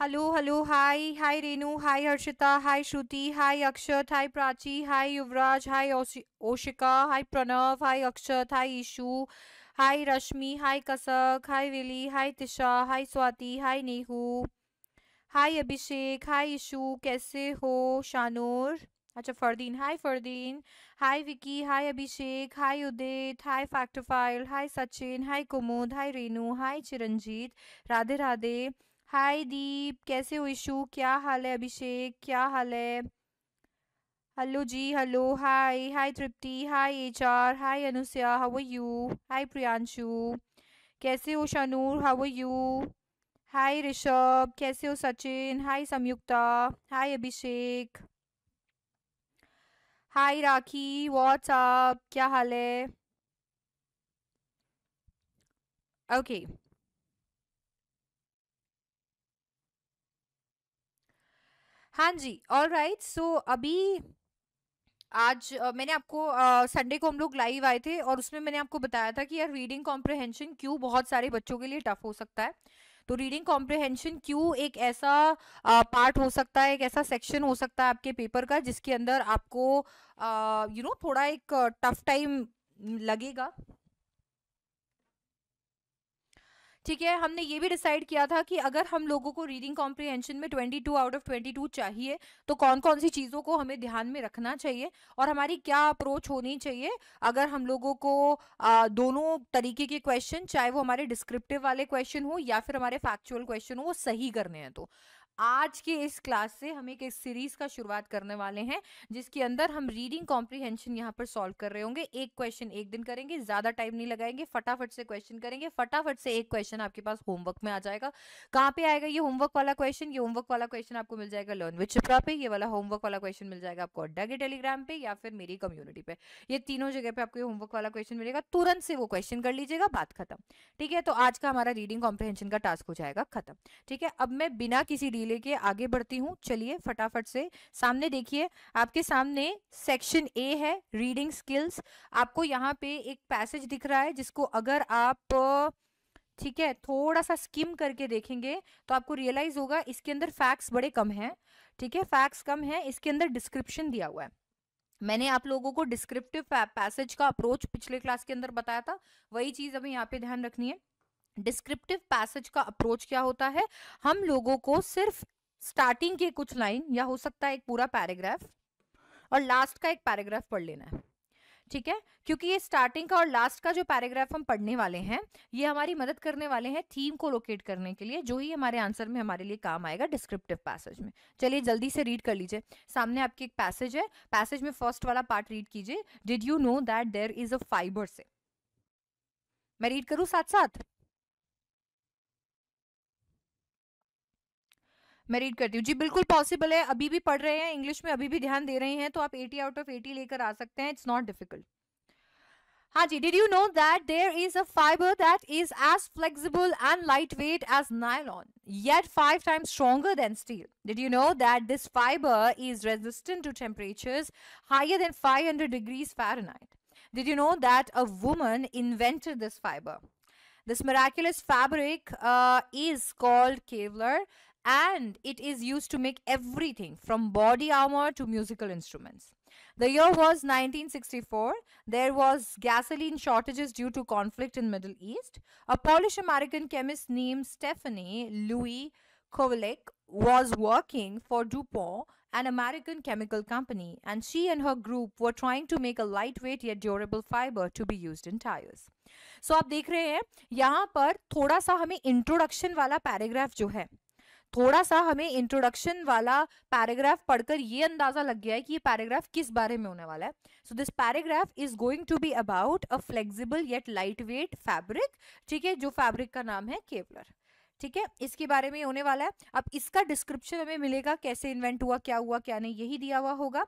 Hello hello hi hi Renu hi Harshita hi Shruti hi Akshat hi Prachi hi Yuvraj hi Oshika hi Pranav hi Akshat hi Ishu hi Rashmi hi Kasak hi Willy hi Tisha hi Swati hi Nehu hi Abhishek hi Ishu कैसे हो शानूर अच्छा फरदीन हाय फरदीन हाय विकी हाय अभिषेक हाय उदित हाय फैक्टोफाइल हाय सचिन हाय कुमुद हाय रेनू हाय चिरंजीत राधे राधे हाय दीप कैसे हो issue क्या हाल है अभिषेक क्या हाल है हेलो जी hello hi hi Tripti hi H R hi Anusuya how are you hi Priyanshu कैसे हो Shanoor how are you hi Rishabh कैसे हो सचिन हाय संयुक्ता हाय अभिषेक हाय राखी व्हाट्सअप क्या हाल है ओके okay. हाँ जी ऑल राइट सो अभी आज आ, मैंने आपको संडे को हम लोग लाइव आए थे और उसमें मैंने आपको बताया था कि यार रीडिंग कॉम्प्रहेंशन क्यों बहुत सारे बच्चों के लिए टफ हो सकता है तो रीडिंग कॉम्प्रहेंशन क्यों एक ऐसा पार्ट हो सकता है एक ऐसा सेक्शन हो सकता है आपके पेपर का जिसके अंदर आपको यू नो you know, थोड़ा एक टफ टाइम लगेगा ठीक है हमने ये भी डिसाइड किया था कि अगर हम लोगों को रीडिंग कॉम्प्रिहेंशन में 22 आउट ऑफ 22 चाहिए तो कौन कौन सी चीज़ों को हमें ध्यान में रखना चाहिए और हमारी क्या अप्रोच होनी चाहिए अगर हम लोगों को आ, दोनों तरीके के क्वेश्चन चाहे वो हमारे डिस्क्रिप्टिव वाले क्वेश्चन हो या फिर हमारे फैक्चुअल क्वेश्चन हो वो सही करने हैं तो आज के इस क्लास से हम एक, एक सीरीज का शुरुआत करने वाले हैं जिसके अंदर हम रीडिंग कॉम्प्रीहेंशन यहाँ पर सॉल्व कर रहे होंगे एक क्वेश्चन एक दिन करेंगे ज्यादा टाइम नहीं लगाएंगे फटाफट से क्वेश्चन करेंगे फटाफट से एक क्वेश्चन आपके पास होमवर्क में आ जाएगा कहाँ पे आएगा ये होमवर्क वाला क्वेश्चन ये होमवर्क वाला क्वेश्चन आपको मिल जाएगा लर्न विच चिप्रा पे ये वाला होमवर्क वाला क्वेश्चन मिल जाएगा आपको अड्डा के टेलीग्राम पे या फिर मेरी कम्युनिटी पे ये तीनों जगह पे आपको होमवर्क वाला क्वेश्चन मिलेगा तुरंत से वो क्वेश्चन कर लीजिएगा बात खत्म ठीक है तो आज का हमारा रीडिंग कॉम्प्रीहेंशन का टास्क हो जाएगा खत्म ठीक है अब मैं बिना किसी लेके आगे बढ़ती हूँ चलिए फटाफट से सामने देखिए आपके सामने सेक्शन ए है रीडिंग स्किल्स आपको यहाँ पे एक पैसेज दिख रहा है जिसको अगर आप ठीक है थोड़ा सा स्किम करके देखेंगे तो आपको रियलाइज होगा इसके अंदर फैक्ट्स बड़े कम हैं ठीक है फैक्ट्स कम हैं इसके अंदर डिस्क्रिप्शन दिया हुआ है मैंने आप लोगों को डिस्क्रिप्टिव पैसेज का अप्रोच पिछले क्लास के अंदर बताया था वही चीज़ अभी यहाँ पे ध्यान रखनी है डिस्क्रिप्टिव पैसेज का अप्रोच क्या होता है हम लोगों को सिर्फ स्टार्टिंग के कुछ लाइन या हो सकता है एक पूरा पैराग्राफ और लास्ट का एक पैराग्राफ पढ़ लेना है ठीक है क्योंकि ये स्टार्टिंग का और लास्ट का जो पैराग्राफ हम पढ़ने वाले हैं ये हमारी मदद करने वाले हैं थीम को लोकेट करने के लिए जो ही हमारे आंसर में हमारे लिए काम आएगा डिस्क्रिप्टिव पैसेज में चलिए जल्दी से रीड कर लीजिए सामने आपके एक पैसेज है पैसेज में फर्स्ट वाला पार्ट रीड कीजिए did you know that there is a fibre से मैं रीड करूँ साथ साथ मैं रीड करती हूँ जी बिल्कुल पॉसिबल है अभी भी पढ़ रहे हैं इंग्लिश में अभी भी ध्यान दे रहे हैं तो आप एटी आउट ऑफ एटी लेकर आ सकते हैं इट्स नॉट डिफिकल्ट हाँ जी did you know that there is a fibre that is as flexible and light weight as nylon yet five times stronger than steel did you know that this fibre is resistant to temperatures higher than five hundred degrees Fahrenheit did you know that a woman invented this fibre this fabric fabric is called Kevlar and it is used to make everything from body armor to musical instruments. The year was 1964. There was gasoline shortages due to conflict in Middle East. A Polish-American chemist named Stephanie Louis Kowalek was working for DuPont, an American chemical company, and she and her group were trying to make a lightweight yet durable fiber to be used in tires. So आप देख रहे हैं यहाँ पर थोड़ा सा हमें introduction वाला जो है थोड़ा सा हमें इंट्रोडक्शन वाला पैराग्राफ पढ़कर ये अंदाजा लग गया है कि ये पैराग्राफ किस बारे में होने वाला है so this paragraph is going to be about a flexible yet light weight fabric ठीक है जो फैब्रिक का नाम है केवलर ठीक है इसके बारे में होने वाला है अब इसका डिस्क्रिप्शन हमें मिलेगा कैसे इन्वेंट हुआ क्या हुआ क्या नहीं यही दिया हुआ होगा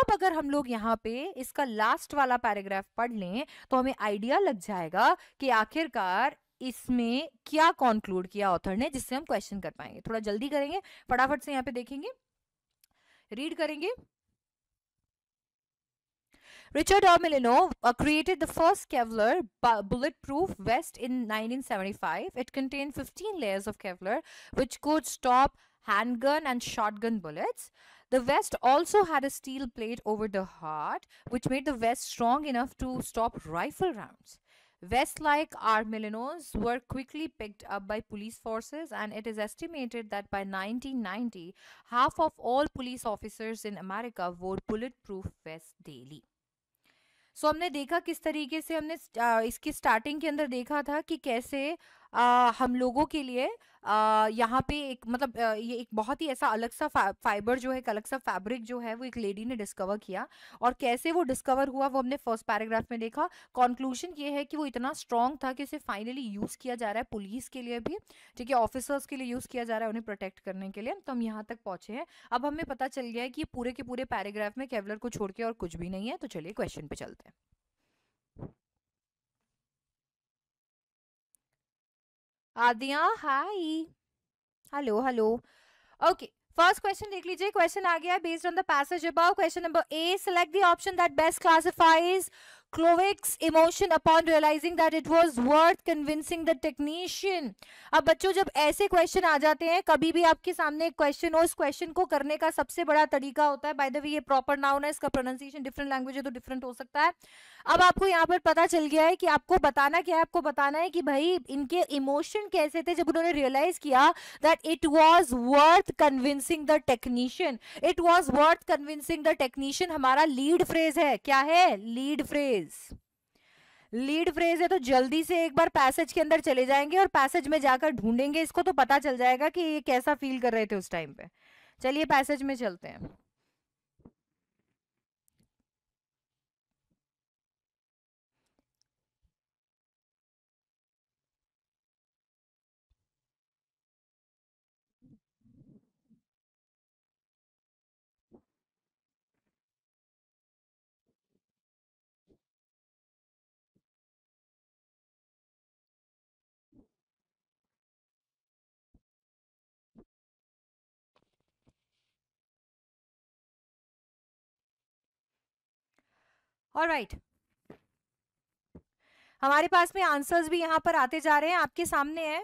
अब अगर हम लोग यहाँ पे इसका लास्ट वाला पैराग्राफ पढ़ लें तो हमें आइडिया लग जाएगा कि आखिरकार इसमें क्या कॉन्क्लूड किया ऑथर ने जिससे हम क्वेश्चन कर पाएंगे थोड़ा जल्दी करेंगे फटाफट से यहाँ पे देखेंगे रीड करेंगे Richard R. Milano uh, created the first Kevlar bu bulletproof vest in 1975. It contained 15 layers of Kevlar, which could stop handgun and shotgun bullets. The vest also had a steel plate over the heart, which made the vest strong enough to stop rifle rounds. Vest-like Armelinos were quickly picked up by police forces and it is estimated that by 1990, half of all police officers in America wore bulletproof vests daily. so, हमने देखा किस तरीके से हमने इसकी starting के अंदर देखा था कि कैसे आ, हम लोगों के लिए यहाँ पे एक मतलब ये एक बहुत ही ऐसा अलग सा फाइबर जो है एक अलग सा फैब्रिक जो है वो एक लेडी ने डिस्कवर किया और कैसे वो डिस्कवर हुआ वो हमने फर्स्ट पैराग्राफ में देखा कॉन्क्लूजन ये है कि वो इतना स्ट्रांग था कि उसे फाइनली यूज़ किया जा रहा है पुलिस के लिए भी ठीक है ऑफिसर्स के लिए यूज़ किया जा रहा है उन्हें प्रोटेक्ट करने के लिए तो हम यहाँ तक पहुँचे हैं अब हमें पता चल गया है कि पूरे के पूरे पैराग्राफ में केवलर को छोड़ के और कुछ भी नहीं है तो चलिए क्वेश्चन पे चलते हैं Aadiya hi hello hello okay first question देख लीजिए क्वेश्चन आ गया based on the passage about question number A select the option that best classifies Kwolek's emotion upon realising that it was worth convincing the technician अब बच्चों जब ऐसे question आ जाते हैं कभी भी आपके सामने एक क्वेश्चन हो उस क्वेश्चन को करने का सबसे बड़ा तरीका होता है बाय द वे ये प्रॉपर नाउन है इसका प्रोनाउंसिएशन डिफरेंट लैंग्वेज है तो डिफरेंट हो सकता है अब आपको यहाँ पर पता चल गया है कि आपको बताना क्या है आपको बताना है कि भाई इनके इमोशन कैसे थे जब उन्होंने रियलाइज किया that it was worth convincing the technician it was worth convincing the technician हमारा लीड फ्रेज है क्या है lead phrase phrase lead phrase है तो जल्दी से एक बार पैसेज के अंदर चले जाएंगे और पैसेज में जाकर ढूंढेंगे इसको तो पता चल जाएगा कि ये कैसा फील कर रहे थे उस टाइम पे चलिए पैसेज में चलते हैं और राइट हमारे पास में आंसर्स भी यहाँ पर आते जा रहे हैं आपके सामने है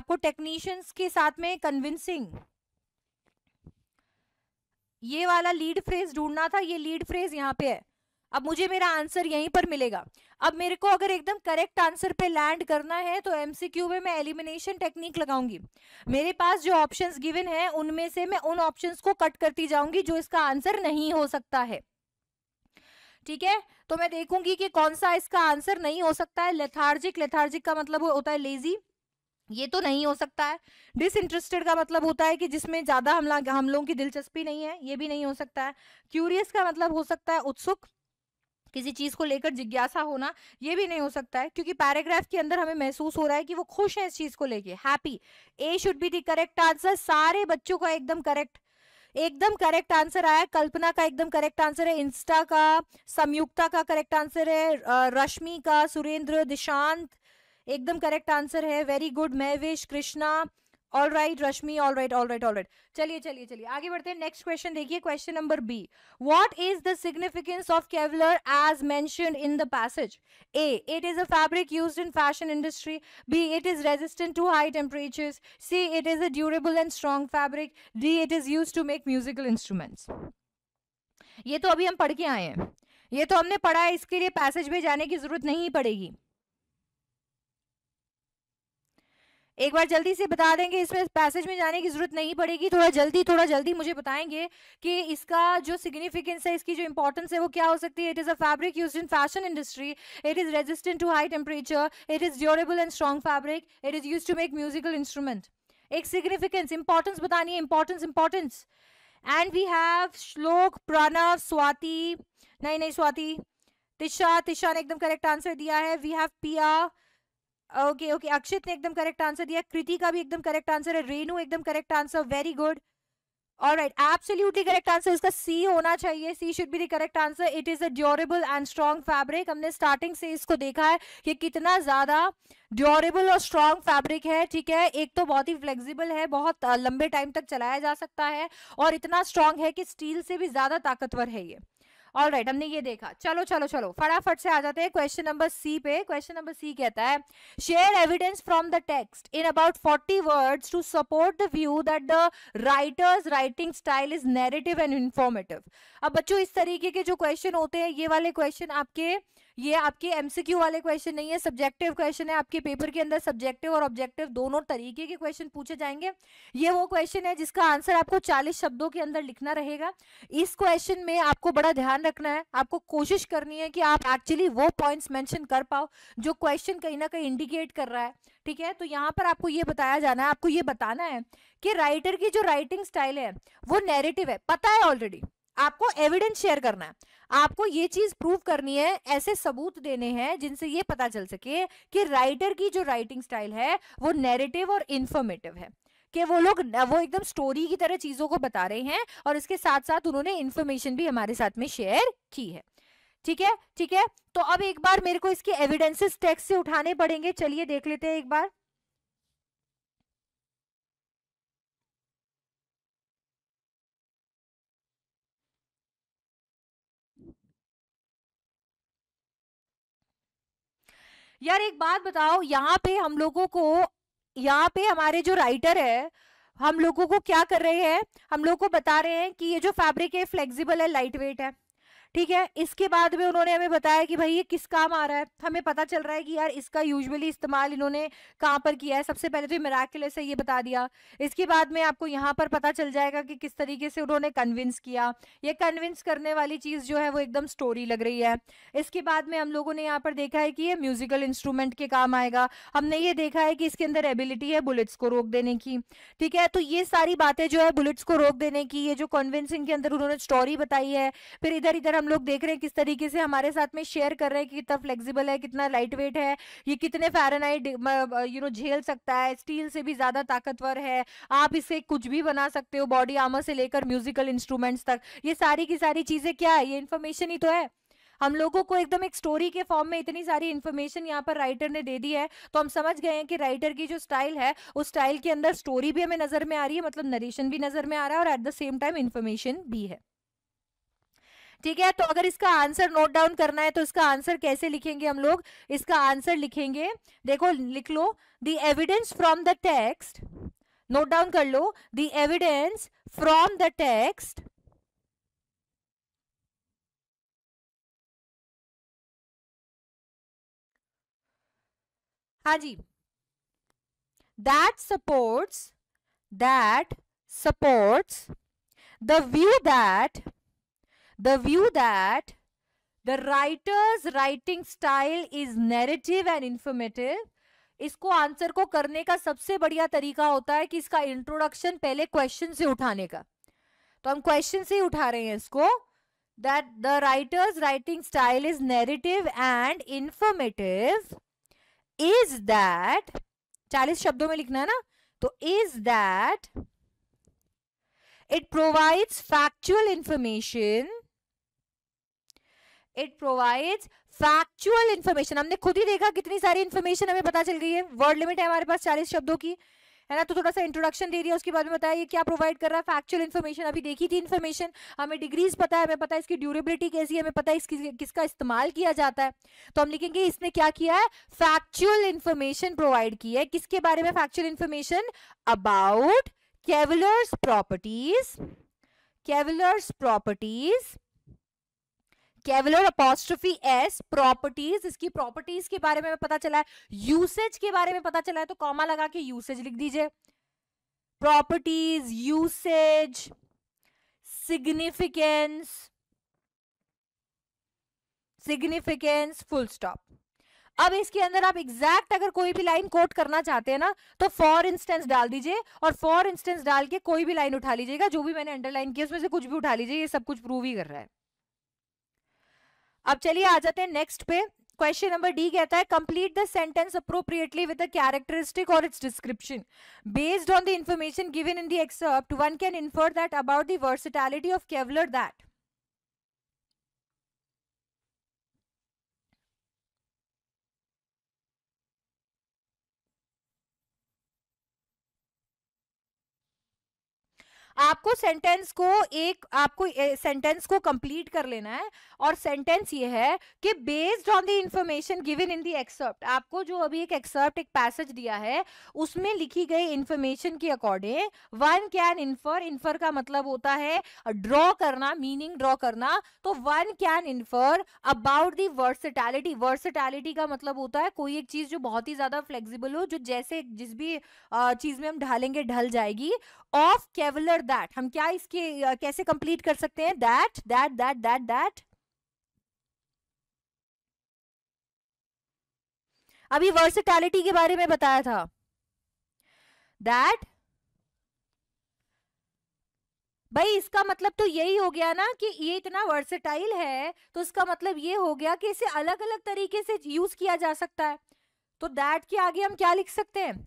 आपको टेक्नीशियंस के साथ में कन्विंसिंग ये वाला लीड फ्रेज ढूंढना था ये लीड फ्रेज यहाँ पे है अब मुझे मेरा आंसर यहीं पर मिलेगा अब मेरे को अगर एकदम करेक्ट आंसर पे लैंड करना है तो एमसीक्यू में मैं एलिमिनेशन टेक्निक लगाऊंगी मेरे पास जो ऑप्शंस गिवन है उनमें से मैं उन ऑप्शंस को कट करती जाऊंगी जो इसका आंसर नहीं हो सकता है ठीक है तो मैं देखूंगी कि कौन सा इसका आंसर नहीं हो सकता है लेथार्जिक लेथार्जिक का मतलब होता है लेजी ये तो नहीं हो सकता है डिसइंटरेस्टेड का मतलब होता है कि जिसमें ज्यादा हम लोगों की दिलचस्पी नहीं है ये भी नहीं हो सकता है क्यूरियस का मतलब हो सकता है उत्सुक किसी चीज़ को लेकर जिज्ञासा होना ये भी नहीं हो सकता है क्योंकि पैराग्राफ के अंदर हमें महसूस हो रहा है कि वो खुश है इस चीज़ को लेके happy A should be the correct answer सारे बच्चों का एकदम करेक्ट एकदम करेक्ट आंसर आया कल्पना का एकदम करेक्ट आंसर है इंस्टा का संयुक्ता का करेक्ट आंसर है रश्मि का सुरेंद्र दिशांत एकदम करेक्ट आंसर है very good Mehvish Krishna all right Rashmi all right all right all right चलिए चलिए चलिए आगे बढ़ते हैं नेक्स्ट क्वेश्चन देखिए question number B what is the significance of Kevlar as mentioned in the passage A it is a fabric used in fashion industry B it is resistant to high temperatures C it is a durable and strong fabric D it is use to make musical instruments ये तो अभी हम पढ़ के आए हैं ये तो हमने पढ़ा है इसके लिए पैसेज भी जाने की जरूरत नहीं पड़ेगी एक बार जल्दी से बता देंगे इसमें पैसेज में जाने की जरूरत नहीं पड़ेगी थोड़ा जल्दी थोड़ा जल्दी मुझे बताएंगे कि इसका जो सिग्निफिकेंस है इसकी जो इंपॉर्टेंस है वो क्या हो सकती है it is a fabric use in fashion industry it is resistant to high temperature it is durable and strong fabric it is use to make musical instrument एक सिग्निफिकेंस इंपॉर्टेंस बतानी है importance importance and we have Shlok Pranav Swati नहीं नहीं स्वाति तिशा तिशा ने एकदम correct answer दिया है we have Piya okay okay Akshit ने एकदम करेक्ट आंसर दिया कृति का भी एकदम करेक्ट आंसर है रेनू एकदम करेक्ट आंसर वेरी गुड और राइट एब्सोल्यूटली करेक्ट आंसर इसका सी होना चाहिए C should be the correct answer it is a durable and strong fabric हमने स्टार्टिंग से इसको देखा है कि कितना ज्यादा ड्योरेबल और स्ट्रॉन्ग फैब्रिक है ठीक है एक तो बहुत ही फ्लेक्सिबल है बहुत लंबे टाइम तक चलाया जा सकता है और इतना स्ट्रॉन्ग है कि स्टील से भी ज्यादा ताकतवर है ये ऑल राइट हमने ये देखा चलो चलो चलो फटाफट से आ जाते हैं क्वेश्चन नंबर सी पे क्वेश्चन नंबर सी कहता है share evidence from the text in about forty words to support the view that the writer's writing style is narrative and informative अब बच्चों इस तरीके के जो क्वेश्चन होते हैं ये वाले क्वेश्चन आपके ये आपके एमसीक्यू वाले क्वेश्चन नहीं है सब्जेक्टिव क्वेश्चन है आपके पेपर के अंदर सब्जेक्टिव और ऑब्जेक्टिव दोनों तरीके के क्वेश्चन पूछे जाएंगे ये वो क्वेश्चन है जिसका आंसर आपको चालीस शब्दों के अंदर लिखना रहेगा इस क्वेश्चन में आपको बड़ा ध्यान रखना है आपको कोशिश करनी है कि आप एक्चुअली वो पॉइंट मेंशन कर पाओ जो क्वेश्चन कहीं ना कहीं इंडिकेट कर रहा है ठीक है तो यहाँ पर आपको ये बताया जाना है आपको ये बताना है कि राइटर की जो राइटिंग स्टाइल है वो नेरेटिव है पता है ऑलरेडी आपको एविडेंस शेयर करना है आपको ये चीज प्रूव करनी है ऐसे सबूत देने हैं जिनसे ये पता चल सके कि राइटर की जो राइटिंग स्टाइल है वो नेरेटिव और इन्फॉर्मेटिव है कि वो लोग वो एकदम स्टोरी की तरह चीजों को बता रहे हैं और इसके साथ साथ उन्होंने इन्फॉर्मेशन भी हमारे साथ में शेयर की है ठीक है ठीक है तो अब एक बार मेरे को इसके एविडेंसेस टेक्स्ट से उठाने पड़ेंगे चलिए देख लेते हैं एक बार यार एक बात बताओ यहाँ पे हम लोगों को यहाँ पे हमारे जो राइटर है हम लोगों को क्या कर रहे हैं हम लोग को बता रहे हैं कि ये जो फैब्रिक है फ्लेक्सिबल है लाइट वेट है ठीक है इसके बाद में उन्होंने हमें बताया कि भाई ये किस काम आ रहा है हमें पता चल रहा है कि यार इसका यूजुअली इस्तेमाल इन्होंने कहाँ पर किया है सबसे पहले तो मेराकिले से ये बता दिया इसके बाद में आपको यहाँ पर पता चल जाएगा कि किस तरीके से उन्होंने कन्विंस किया ये कन्विंस करने वाली चीज़ जो है वो एकदम स्टोरी लग रही है इसके बाद में हम लोगों ने यहाँ पर देखा है कि ये म्यूजिकल इंस्ट्रूमेंट के काम आएगा हमने ये देखा है कि इसके अंदर एबिलिटी है बुलेट्स को रोक देने की ठीक है तो ये सारी बातें जो है बुलेट्स को रोक देने की ये जो कन्विंसिंग के अंदर उन्होंने स्टोरी बताई है फिर इधर इधर हम लोग देख रहे हैं किस तरीके से हमारे साथ में शेयर कर रहे हैं कि कितना फ्लेक्सिबल है कितना लाइट वेट है ये कितने फेरनाइट यू नो झेल सकता है स्टील से भी ज्यादा ताकतवर है आप इसे कुछ भी बना सकते हो बॉडी आमर से लेकर म्यूजिकल इंस्ट्रूमेंट्स तक ये सारी की सारी चीजें क्या है ये इन्फॉर्मेशन ही तो है हम लोगों को एकदम एक स्टोरी के फॉर्म में इतनी सारी इन्फॉर्मेशन यहाँ पर राइटर ने दे दी है तो हम समझ गए हैं कि राइटर की जो स्टाइल है उस स्टाइल के अंदर स्टोरी भी हमें नजर में आ रही है मतलब नरेशन भी नजर में आ रहा है और at the same time information भी है ठीक है तो अगर इसका आंसर नोट डाउन करना है तो इसका आंसर कैसे लिखेंगे हम लोग इसका आंसर लिखेंगे देखो लिख लो the evidence from the text note down कर लो the evidence from the text हाँ जी that supports that supports the view that the view that the writer's writing style is narrative and informative इसको answer को करने का सबसे बढ़िया तरीका होता है कि इसका इंट्रोडक्शन पहले क्वेश्चन से उठाने का तो हम क्वेश्चन से ही उठा रहे हैं इसको that the writer's writing style is narrative and informative is that चालीस शब्दों में लिखना है ना तो is that it provides factual information it provides factual information हमने खुद ही देखा कितनी सारी इन्फॉर्मेशन हमें पता चल गई है वर्ड लिमिट है हमारे पास चालीस शब्दों की है ना तो थोड़ा सा इंट्रोडक्शन दे दिया उसके बाद में बताया ये क्या प्रोवाइड कर रहा है फैक्चुअल इन्फॉर्मेशन अभी देखी थी इन्फॉर्मेशन हमें डिग्रीज पता है हमें पता है इसकी ड्यूरेबिलिटी कैसी है हमें पता है इसकी किसका इस्तेमाल किया जाता है तो हम लिखेंगे इसने क्या किया है फैक्चुअल इन्फॉर्मेशन प्रोवाइड की है किसके बारे में factual information about Kevlar's properties Kevlar's properties Kevlar apostrophe S properties इसकी प्रॉपर्टीज के बारे में पता चला है यूसेज के बारे में पता चला है तो कॉमा लगा के यूसेज लिख दीजिए properties usage significance significance full stop अब इसके अंदर आप एग्जैक्ट अगर कोई भी लाइन कोट करना चाहते हैं ना तो फॉर इंस्टेंस डाल दीजिए और फॉर इंस्टेंस डाल के कोई भी लाइन उठा लीजिएगा जो भी मैंने अंडरलाइन किया उसमें से कुछ भी उठा लीजिए ये सब कुछ प्रूव ही कर रहा है अब चलिए आ जाते हैं नेक्स्ट पे क्वेश्चन नंबर डी कहता है complete the sentence appropriately with the characteristic और its description based on the information given in the excerpt one can infer that about the versatility of Kevlar that आपको sentence को एक आपको sentence को complete कर लेना है और सेंटेंस ये है कि based on the information given in the excerpt आपको जो अभी एक एक्सर्प्ट एक पैसेज दिया है उसमें लिखी गई इंफॉर्मेशन के according one can infer infer का मतलब होता है ड्रॉ करना मीनिंग ड्रॉ करना तो one can infer about the versatility versatility का मतलब होता है कोई एक चीज जो बहुत ही ज्यादा फ्लेक्सिबल हो जो जैसे जिस भी चीज में हम ढालेंगे ढल जाएगी ऑफ केवलर दैट हम क्या इसके कैसे कंप्लीट कर सकते हैं that that that that that अभी वर्सिटैलिटी के बारे में बताया था दैट भाई इसका मतलब तो यही हो गया ना कि ये इतना वर्सेटाइल है तो इसका मतलब ये हो गया कि इसे अलग अलग तरीके से यूज किया जा सकता है तो दैट के आगे हम क्या लिख सकते हैं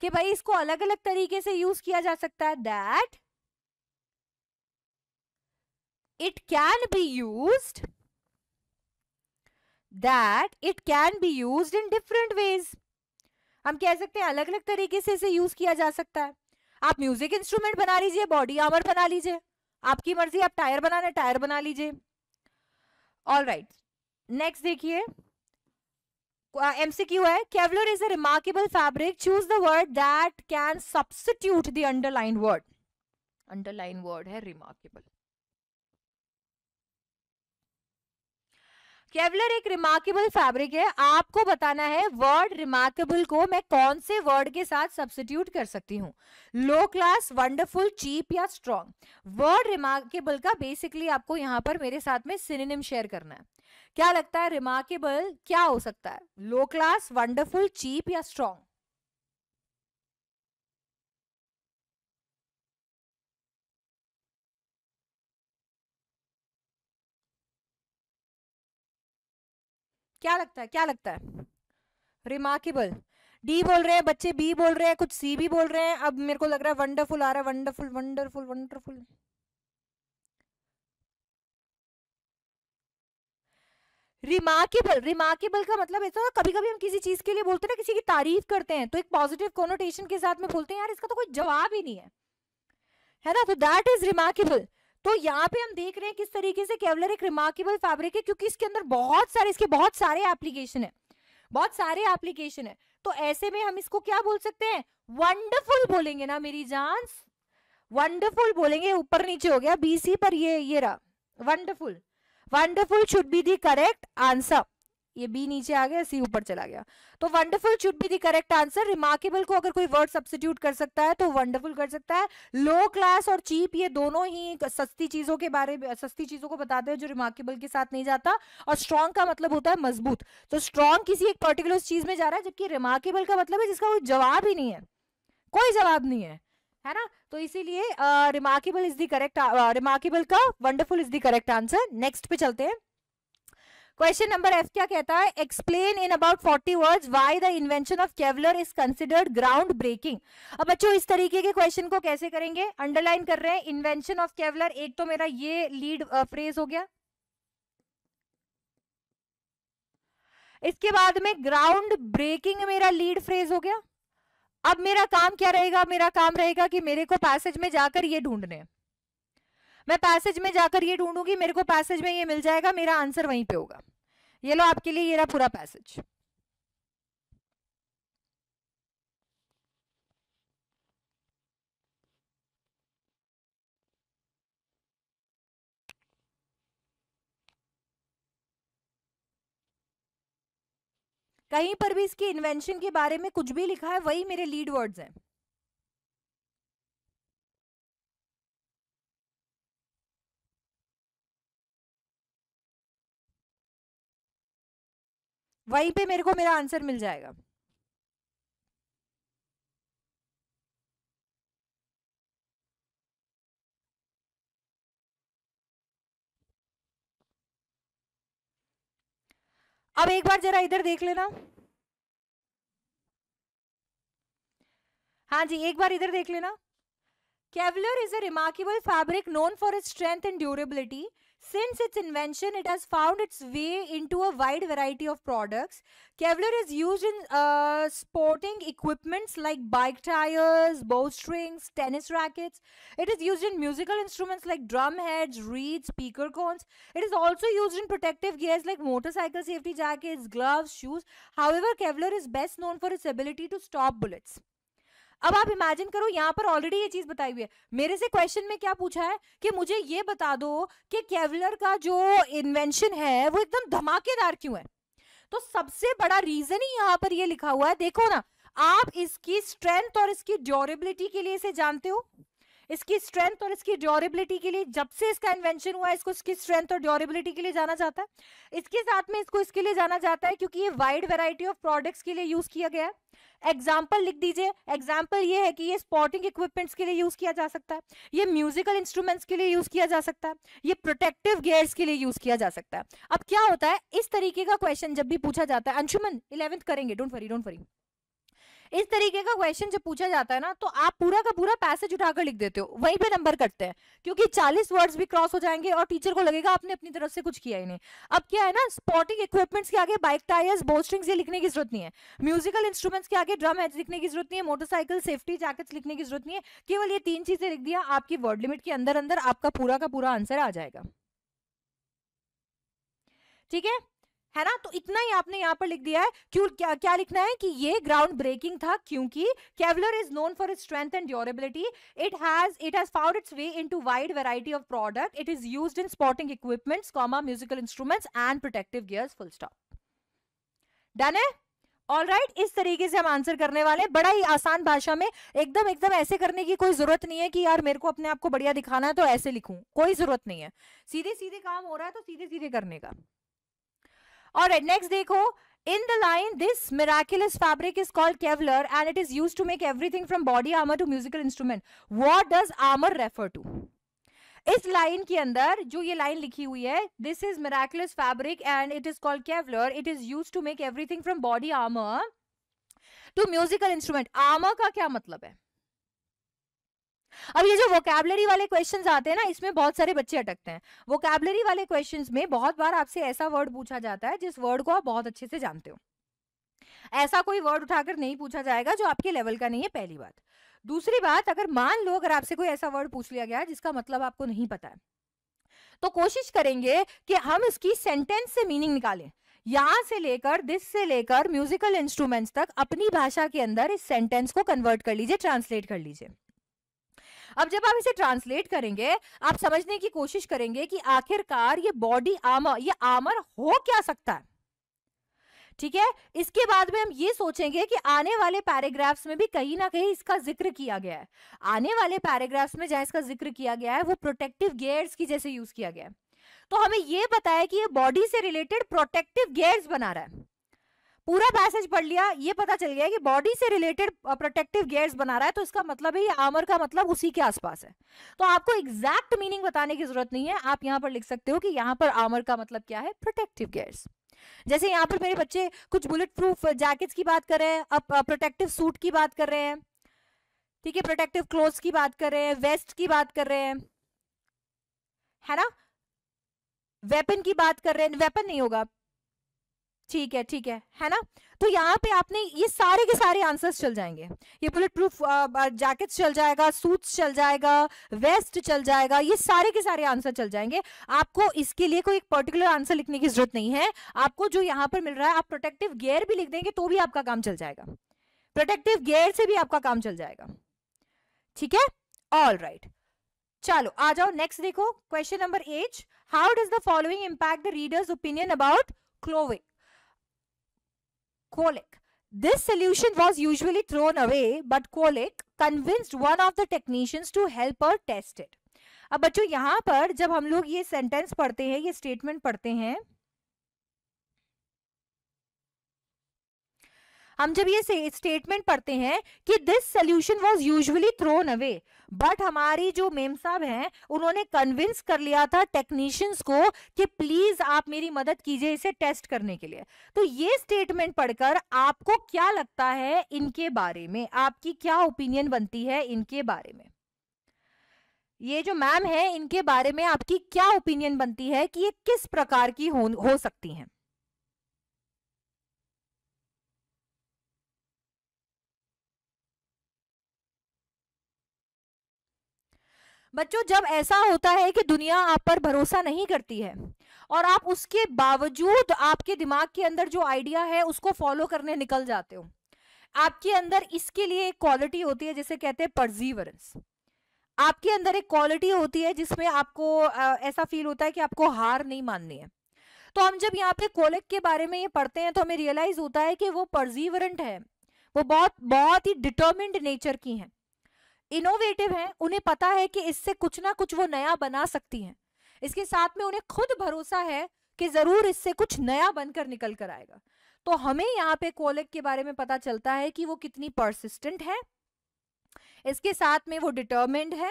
कि भाई इसको अलग अलग तरीके से यूज किया जा सकता है that it can be use that it can be use in different ways हम कह सकते हैं अलग अलग तरीके से इसे यूज किया जा सकता है आप म्यूजिक इंस्ट्रूमेंट बना लीजिए बॉडी आवर बना लीजिए आपकी मर्जी आप टायर बनाना टायर बना लीजिए ऑल राइट नेक्स्ट देखिए एमसीक्यू uh, है Kevlar is a remarkable fabric choose the word that can substitute the underline word underline word है रिमार्केबल केवलर एक रिमार्केबल फैब्रिक है आपको बताना है वर्ड रिमार्केबल को मैं कौन से वर्ड के साथ सब्सिट्यूट कर सकती हूँ लो क्लास वंडरफुल चीप या स्ट्रॉन्ग वर्ड रिमार्केबल का बेसिकली आपको यहाँ पर मेरे साथ में सिनेम शेयर करना है क्या लगता है रिमार्केबल क्या हो सकता है लो क्लास वंडरफुल चीप या स्ट्रॉन्ग क्या लगता है क्या लगता है रिमार्केबल डी बोल रहे हैं बच्चे बी बोल रहे हैं कुछ सी भी बोल रहे हैं अब मेरे को लग रहा है वंडरफुल आ रहा है wonderful wonderful wonderful remarkable remarkable का मतलब ऐसा होता कभी कभी हम किसी चीज के लिए बोलते हैं ना किसी की तारीफ करते हैं तो एक पॉजिटिव कोनोटेशन के साथ में बोलते हैं यार इसका तो कोई जवाब ही नहीं है है ना तो दैट इज रिमार्केबल तो यहाँ पे हम देख रहे हैं किस तरीके से केवलर एक रिमार्केबल फैब्रिक है क्योंकि इसके अंदर बहुत सारे इसके बहुत सारे एप्लीकेशन है बहुत सारे एप्लीकेशन है तो ऐसे में हम इसको क्या बोल सकते हैं वंडरफुल बोलेंगे ना मेरी जान वंडरफुल बोलेंगे ऊपर नीचे हो गया बीसी पर ये ये रहा wonderful wonderful should be the correct answer ये बी नीचे आ गया सी ऊपर चला गया तो wonderful should be the correct answer remarkable को अगर कोई वर्ड सब्सिट्यूट कर सकता है तो वंडरफुल कर सकता है लो क्लास और चीप ये दोनों ही सस्ती चीजों के बारे में सस्ती चीजों को बताते हैं जो रिमार्केबल के साथ नहीं जाता और स्ट्रॉन्ग का मतलब होता है मजबूत तो स्ट्रॉन्ग किसी एक पर्टिकुलर चीज में जा रहा है जबकि रिमार्केबल का मतलब है जिसका कोई जवाब ही नहीं है कोई जवाब नहीं है है ना तो इसीलिए remarkable is the correct remarkable का wonderful is the correct answer next पे चलते हैं क्वेश्चन नंबर एफ क्या कहता है explain in about 40 words why the invention of Kevlar is considered ground breaking अब बच्चों इस तरीके के क्वेश्चन को कैसे करेंगे अंडरलाइन कर रहे हैं इन्वेंशन ऑफ केवलर एक तो मेरा ये लीड फ्रेज uh, हो गया इसके बाद में ग्राउंड ब्रेकिंग मेरा लीड फ्रेज हो गया अब मेरा काम क्या रहेगा मेरा काम रहेगा कि मेरे को पैसेज में जाकर ये ढूंढने मैं पैसेज में जाकर ये ढूंढूंगी मेरे को पैसेज में ये मिल जाएगा मेरा आंसर वहीं पे होगा ये लो आपके लिए ये रहा पूरा पैसेज कहीं पर भी इसकी इन्वेंशन के बारे में कुछ भी लिखा है वही मेरे लीड वर्ड्स हैं वहीं पे मेरे को मेरा आंसर मिल जाएगा अब एक बार जरा इधर देख लेना हाँ जी एक बार इधर देख लेना Kevlar is a remarkable fabric known for its strength and durability Since its invention, it has found its way into a wide variety of products. Kevlar is used in uh, sporting equipments like bike tires, bowstrings, tennis rackets. It is used in musical instruments like drum heads, reeds, speaker cones. It is also used in protective gears like motorcycle safety jackets, gloves, shoes. However, Kevlar is best known for its ability to stop bullets. अब आप imagine करो यहाँ पर already ये चीज बताई हुई है मेरे से क्वेश्चन में क्या पूछा है कि मुझे ये बता दो कि केवलर का जो इन्वेंशन है वो एकदम धमाकेदार क्यों है तो सबसे बड़ा रीजन ही यहाँ पर ये लिखा हुआ है देखो ना आप इसकी स्ट्रेंथ और इसकी ड्यूरेबिलिटी के लिए इसे जानते हो इसकी स्ट्रेंथ और इसकी ड्योरेबिलिटी के लिए जब से इसका इन्वेंशन हुआ है इसको इसकी स्ट्रेंथ और ड्योरेबिलिटी के लिए जाना जाता है इसके साथ में इसको इसके लिए जाना जाता है क्योंकि ये वाइड वेराइटी ऑफ प्रोडक्ट्स के लिए यूज किया गया है एग्जाम्पल लिख दीजिए एग्जाम्पल ये है कि ये स्पोर्टिंग इक्विपमेंट्स के लिए यूज किया जा सकता है ये म्यूजिकल इंस्ट्रूमेंट्स के लिए यूज किया जा सकता है ये प्रोटेक्टिव गेयर्स के लिए यूज किया जा सकता है अब क्या होता है इस तरीके का क्वेश्चन जब भी पूछा जाता है अंशुमन इलेवेंथ करेंगे डोंट वरी डोंट वरी इस तरीके का क्वेश्चन जब पूछा जाता है ना तो आप पूरा का पूरा पैसेज उठाकर लिख देते हो वहीं पे नंबर कटते हैं क्योंकि 40 वर्ड्स भी क्रॉस हो जाएंगे और टीचर को लगेगा आपने अपनी तरफ से कुछ किया ही नहीं अब क्या है ना स्पोर्टिंग इक्विपमेंट्स के आगे बाइक टायर्स बोस्टिंग ये लिखने की जरूरत नहीं है म्यूजिकल इंस्ट्रूमेंट्स के आगे ड्रम हेड्स लिखने की जरूरत नहीं है मोटरसाइकिल सेफ्टी जैकेट्स लिखने की जरूरत नहीं है केवल ये तीन चीजें लिख दिया आपकी वर्ड लिमिट के अंदर अंदर आपका पूरा का पूरा आंसर आ जाएगा ठीक है है ना तो इतना ही आपने यहाँ पर लिख दिया है क्यों क्या क्या लिखना है कि ये ग्राउंड ब्रेकिंग था क्योंकि Kevlar is known for it strength and durability it has it has found its way into wide variety of product it is used in sporting equipments comma musical instruments and protective gears full stop done है all right right, इस तरीके से हम answer करने वाले हैं बड़ा ही आसान भाषा में एकदम एकदम ऐसे करने की कोई जरूरत नहीं है कि यार मेरे को अपने आप को बढ़िया दिखाना है तो ऐसे लिखूं कोई जरूरत नहीं है सीधे सीधे काम हो रहा है तो सीधे सीधे करने का और नेक्स्ट देखो in the line this miraculous fabric is called Kevlar and it is used to make everything from body armour to musical instrument what does armour refer to इस लाइन के अंदर जो ये लाइन लिखी हुई है this is miraculous fabric and it is called Kevlar it is used to make everything from body armour to musical instrument armour का क्या मतलब है अब ये जो वोकेबलरी वाले क्वेश्चन आते हैं ना इसमें बहुत सारे बच्चे अटकते हैं वोकेबलरी वाले क्वेश्चन में बहुत बार आपसे ऐसा वर्ड पूछा जाता है जिस वर्ड को आप बहुत अच्छे से जानते हो ऐसा कोई वर्ड उठाकर नहीं पूछा जाएगा जो आपके लेवल का नहीं है पहली बात दूसरी बात अगर मान लो अगर आपसे कोई ऐसा वर्ड पूछ लिया गया है जिसका मतलब आपको नहीं पता है तो कोशिश करेंगे कि हम इसकी सेंटेंस से मीनिंग निकालें यहां से लेकर दिस से लेकर म्यूजिकल इंस्ट्रूमेंट्स तक अपनी भाषा के अंदर इस सेंटेंस को कन्वर्ट कर लीजिए ट्रांसलेट कर लीजिए अब जब आप इसे ट्रांसलेट करेंगे आप समझने की कोशिश करेंगे कि आखिरकार ये बॉडी आमर ये आमर हो क्या सकता है ठीक है इसके बाद में हम ये सोचेंगे कि आने वाले पैराग्राफ्स में भी कहीं ना कहीं इसका जिक्र किया गया है आने वाले पैराग्राफ्स में जहां इसका जिक्र किया गया है वो प्रोटेक्टिव गेयर्स की जैसे यूज किया गया है तो हमें ये बताया कि ये बॉडी से रिलेटेड प्रोटेक्टिव गेयर्स बना रहा है पूरा पैसेज पढ़ लिया ये पता चल गया कि बॉडी से रिलेटेड प्रोटेक्टिव गेयर बना रहा है तो इसका मतलब है आमर का मतलब उसी के आसपास है तो आपको एग्जैक्ट मीनिंग बताने की जरूरत नहीं है आप यहाँ पर लिख सकते हो कि यहाँ पर आमर का मतलब क्या है प्रोटेक्टिव गेयर्स जैसे यहाँ पर मेरे बच्चे कुछ बुलेट प्रूफ जैकेट्स की बात कर रहे हैं अब प्रोटेक्टिव सूट की बात कर रहे हैं ठीक है प्रोटेक्टिव क्लोथ की बात कर रहे हैं वेस्ट की बात कर रहे हैं है ना वेपन की बात कर रहे हैं वेपन नहीं होगा ठीक है ठीक है है ना तो यहाँ पे आपने ये सारे के सारे आंसर्स चल जाएंगे ये बुलेट प्रूफ जैकेट चल जाएगा सूट चल जाएगा वेस्ट चल जाएगा ये सारे के सारे आंसर चल जाएंगे आपको इसके लिए कोई एक पर्टिकुलर आंसर लिखने की जरूरत नहीं है आपको जो यहाँ पर मिल रहा है आप प्रोटेक्टिव गेयर भी लिख देंगे तो भी आपका काम चल जाएगा प्रोटेक्टिव गेयर से भी आपका काम चल जाएगा ठीक है ऑल राइट right. चलो आ जाओ नेक्स्ट देखो question number eight how does the following impact the reader's opinion about Kwolek Kolik. This solution was usually thrown away, but Kolik convinced one of the technicians to help her test it. अब बच्चों यहाँ पर जब हम लोग ये sentence पढ़ते हैं ये स्टेटमेंट पढ़ते हैं हम जब ये स्टेटमेंट पढ़ते हैं कि this solution was usually thrown away but हमारी जो मेम साहब हैं उन्होंने कन्विंस कर लिया था टेक्नीशियंस को कि प्लीज आप मेरी मदद कीजिए इसे टेस्ट करने के लिए तो ये स्टेटमेंट पढ़कर आपको क्या लगता है इनके बारे में आपकी क्या ओपिनियन बनती है इनके बारे में ये जो मैम है इनके बारे में आपकी क्या ओपिनियन बनती है कि ये किस प्रकार की हो, हो सकती हैं बच्चों जब ऐसा होता है कि दुनिया आप पर भरोसा नहीं करती है और आप उसके बावजूद आपके दिमाग के अंदर जो आइडिया है उसको फॉलो करने निकल जाते हो आपके अंदर इसके लिए एक क्वालिटी होती है जिसे कहते हैं परजीवरेंस आपके अंदर एक क्वालिटी होती है जिसमें आपको ऐसा फील होता है कि आपको हार नहीं माननी है तो हम जब यहाँ पे कोलेक के बारे में ये पढ़ते हैं तो हमें रियलाइज होता है कि वो परजीवरेंट है वो बहुत बहुत ही डिटर्मिंड नेचर की हैं इनोवेटिव हैं उन्हें पता है कि इससे कुछ ना कुछ वो नया बना सकती हैं इसके साथ में उन्हें खुद भरोसा है कि ज़रूर इससे कुछ नया बनकर निकल कर आएगा तो हमें यहाँ पे कोलेक के बारे में पता चलता है कि वो कितनी परसिस्टेंट है इसके साथ में वो डिटर्मेंड है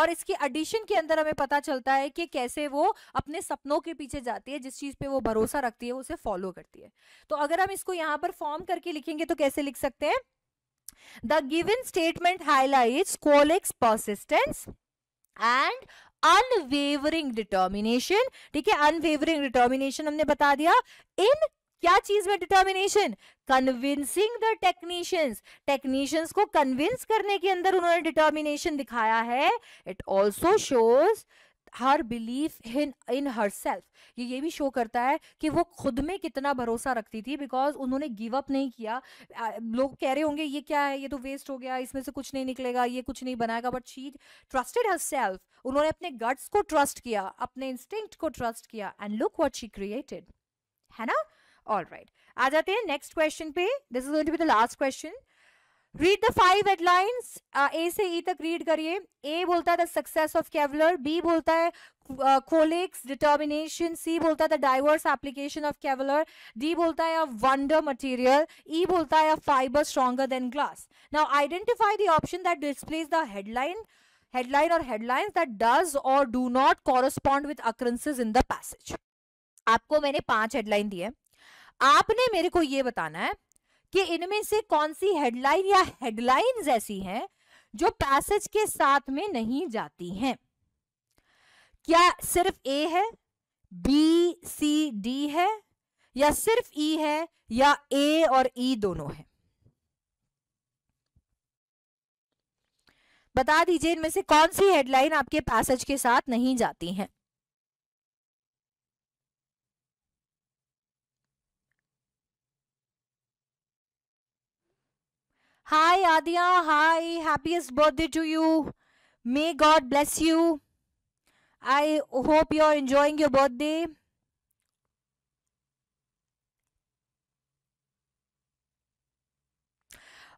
और इसकी एडिशन के अंदर हमें पता चलता है कि कैसे वो अपने सपनों के पीछे जाती है जिस चीज़ पे वो भरोसा रखती है उसे फॉलो करती है तो अगर हम इसको यहाँ पर फॉर्म करके लिखेंगे तो कैसे लिख सकते हैं The given statement highlights Kolek's persistence and unwavering determination ठीक है अनवेवरिंग डिटर्मिनेशन हमने बता दिया इन क्या चीज में determination convincing the technicians technicians को कन्विंस करने के अंदर उन्होंने डिटर्मिनेशन दिखाया है it also shows her belief in in herself ये ये भी शो करता है कि वो खुद में कितना भरोसा रखती थी बिकॉज उन्होंने गिव अप नहीं किया लोग कह रहे होंगे ये क्या है ये तो वेस्ट हो गया इसमें से कुछ नहीं निकलेगा ये कुछ नहीं बनाएगा but she trusted herself उन्होंने अपने गट्स को ट्रस्ट किया अपने इंस्टिंक्ट को ट्रस्ट किया and look what she created है ना ऑल राइट right. आ जाते हैं नेक्स्ट क्वेश्चन पे this is going to be the last question read the five headlines A से ई e तक रीड करिए ए बोलता है the success of Kevlar B बोलता है कोलिक्स डिटर्मिनेशन सी बोलता है the diverse application of Kevlar D बोलता है अ वंडर मटेरियल ई बोलता है a fibre stronger than glass now identify the option that displace the headline headline और headlines that does और do not correspond with occurrences in the passage आपको मैंने पांच headline दिए आपने मेरे को ये बताना है कि इनमें से कौन सी हेडलाइन या हेडलाइंस ऐसी हैं जो पैसेज के साथ में नहीं जाती हैं क्या सिर्फ ए है बी सी डी है या सिर्फ ई e है या ए और ई e दोनों है बता दीजिए इनमें से कौन सी हेडलाइन आपके पैसेज के साथ नहीं जाती हैं Hi Adya, hi, happiest birthday to you. May God bless you. I hope you're enjoying your birthday.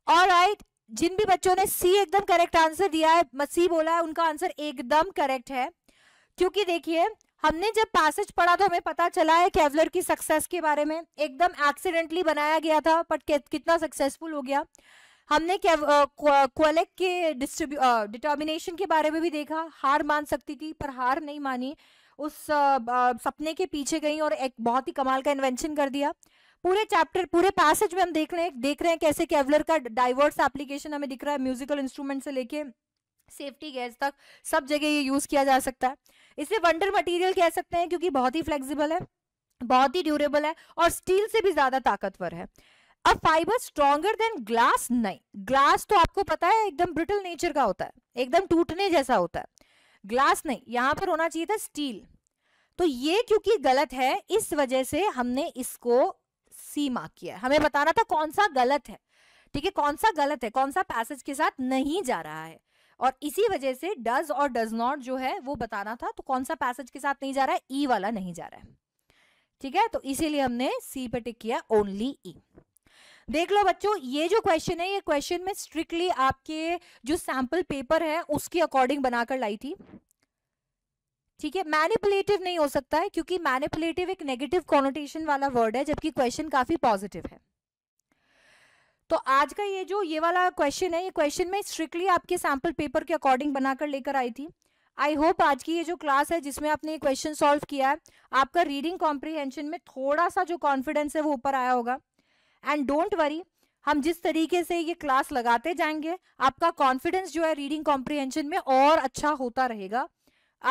और राइट जिन भी बच्चों ने सी एकदम करेक्ट आंसर दिया है मसी बोला है उनका आंसर एकदम करेक्ट है क्योंकि देखिए हमने जब पैसेज पढ़ा तो हमें पता चला है कैवलर की सक्सेस के बारे में एकदम एक्सीडेंटली बनाया गया था बट कितना सक्सेसफुल हो गया हमने क्वेलेक के डिस्ट्रीब्यू डिटर्मिनेशन के बारे में भी देखा हार मान सकती थी पर हार नहीं मानी उस आ, आ, सपने के पीछे गई और एक बहुत ही कमाल का इन्वेंशन कर दिया पूरे चैप्टर पूरे पैसेज में हम देख रहे हैं देख रहे हैं कैसे केवलर का डाइवर्स एप्लीकेशन हमें दिख रहा है म्यूजिकल इंस्ट्रूमेंट से लेके सेफ्टी गैस तक सब जगह ये यूज़ किया जा सकता है इसे वंडर मटेरियल कह सकते हैं क्योंकि बहुत ही फ्लेक्सिबल है बहुत ही ड्यूरेबल है और स्टील से भी ज़्यादा ताकतवर है अब फाइबर स्ट्रॉगर देन ग्लास नहीं ग्लास तो आपको पता है एकदम ब्रिटल नेचर का होता है एकदम टूटने जैसा होता है ग्लास नहीं यहां पर होना चाहिए था स्टील तो ये क्योंकि गलत है इस वजह से हमने इसको सी मार्क किया हमें बताना था कौन सा गलत है ठीक है कौन सा गलत है कौन सा पैसेज के साथ नहीं जा रहा है और इसी वजह से डज और डज नॉट जो है वो बताना था तो कौन सा पैसेज के साथ नहीं जा रहा है ई वाला नहीं जा रहा है ठीक है तो इसीलिए हमने सी पे टिक किया ओनली ई देख लो बच्चों ये जो क्वेश्चन है ये क्वेश्चन में स्ट्रिक्टली आपके जो सैंपल पेपर है उसके अकॉर्डिंग बनाकर लाई थी ठीक है मैनिपुलेटिव नहीं हो सकता है क्योंकि मैनिपुलेटिव एक नेगेटिव कॉनोटेशन वाला वर्ड है जबकि क्वेश्चन काफी पॉजिटिव है तो आज का ये जो ये वाला क्वेश्चन है ये क्वेश्चन में स्ट्रिक्टली आपके सैंपल पेपर के अकॉर्डिंग बनाकर लेकर आई थी आई होप आज की ये जो क्लास है जिसमें आपने ये क्वेश्चन सॉल्व किया है आपका रीडिंग कॉम्प्रीहेंशन में थोड़ा सा जो कॉन्फिडेंस है वो ऊपर आया होगा एंड डोंट वरी हम जिस तरीके से ये क्लास लगाते जाएंगे आपका कॉन्फिडेंस जो है रीडिंग कॉम्प्रिहेंशन में और अच्छा होता रहेगा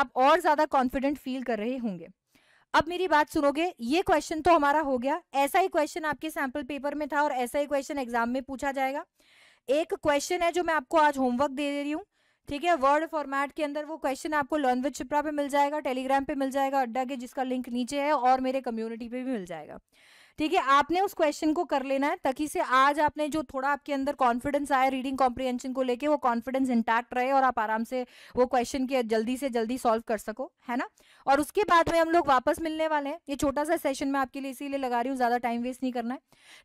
आप और ज्यादा कॉन्फिडेंट फील कर रहे होंगे अब मेरी बात सुनोगे ये क्वेश्चन तो हमारा हो गया ऐसा ही क्वेश्चन आपके सैंपल पेपर में था और ऐसा ही क्वेश्चन एग्जाम में पूछा जाएगा एक क्वेश्चन है जो मैं आपको आज होमवर्क दे दे रही हूँ ठीक है वर्ड फॉर्मेट के अंदर वो क्वेश्चन आपको लर्न विद छिप्रा पे मिल जाएगा टेलीग्राम पे मिल जाएगा अड्डा के जिसका लिंक नीचे है और मेरे कम्युनिटी पे भी मिल जाएगा ठीक है आपने उस क्वेश्चन को कर लेना है ताकि से आज आपने जो थोड़ा आपके अंदर कॉन्फिडेंस आया रीडिंग कॉम्प्रिहेंशन को लेके वो कॉन्फिडेंस इंटैक्ट रहे और आप आराम से वो क्वेश्चन के जल्दी से जल्दी सॉल्व कर सको है ना और उसके बाद में हम लोग वापस मिलने वाले हैं ये छोटा सा सेशन मैं आपके लिए इसीलिए लगा रही हूँ ज्यादा टाइम वेस्ट नहीं करना है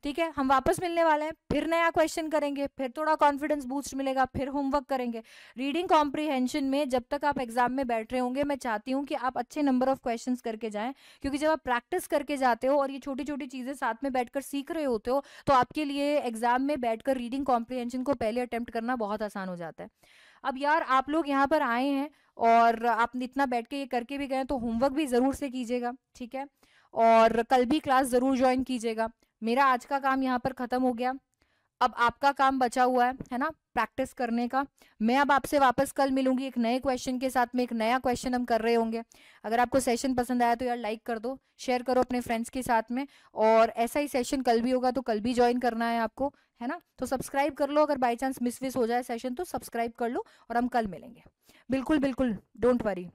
ठीक है हम वापस मिलने वाले हैं फिर नया क्वेश्चन करेंगे फिर थोड़ा कॉन्फिडेंस बूस्ट मिलेगा फिर होमवर्क करेंगे रीडिंग कॉम्प्रिहेंशन में जब तक आप एग्जाम में बैठ रहे होंगे मैं चाहती हूँ कि आप अच्छे नंबर ऑफ क्वेश्चन करके जाए क्योंकि जब आप प्रैक्टिस करके जाते हो और ये छोटी छोटी चीज़ें साथ में बैठकर सीख रहे होते हो तो आपके लिए एग्जाम में बैठकर रीडिंग कॉम्प्रिहेंशन को पहले अटेम्प्ट करना बहुत आसान हो जाता है अब यार आप लोग यहाँ पर आए हैं और आप इतना बैठ के ये करके भी गए तो होमवर्क भी ज़रूर से कीजिएगा ठीक है और कल भी क्लास ज़रूर ज्वाइन कीजिएगा मेरा आज का काम यहाँ पर ख़त्म हो गया अब आपका काम बचा हुआ है है ना प्रैक्टिस करने का मैं अब आपसे वापस कल मिलूंगी एक नए क्वेश्चन के साथ में एक नया क्वेश्चन हम कर रहे होंगे अगर आपको सेशन पसंद आया तो यार लाइक कर दो शेयर करो अपने फ्रेंड्स के साथ में और ऐसा ही सेशन कल भी होगा तो कल भी ज्वाइन करना है आपको है ना तो सब्सक्राइब कर लो अगर बाई चांस मिस विस हो जाए सेशन तो सब्सक्राइब कर लो और हम कल मिलेंगे बिल्कुल बिल्कुल डोंट वरी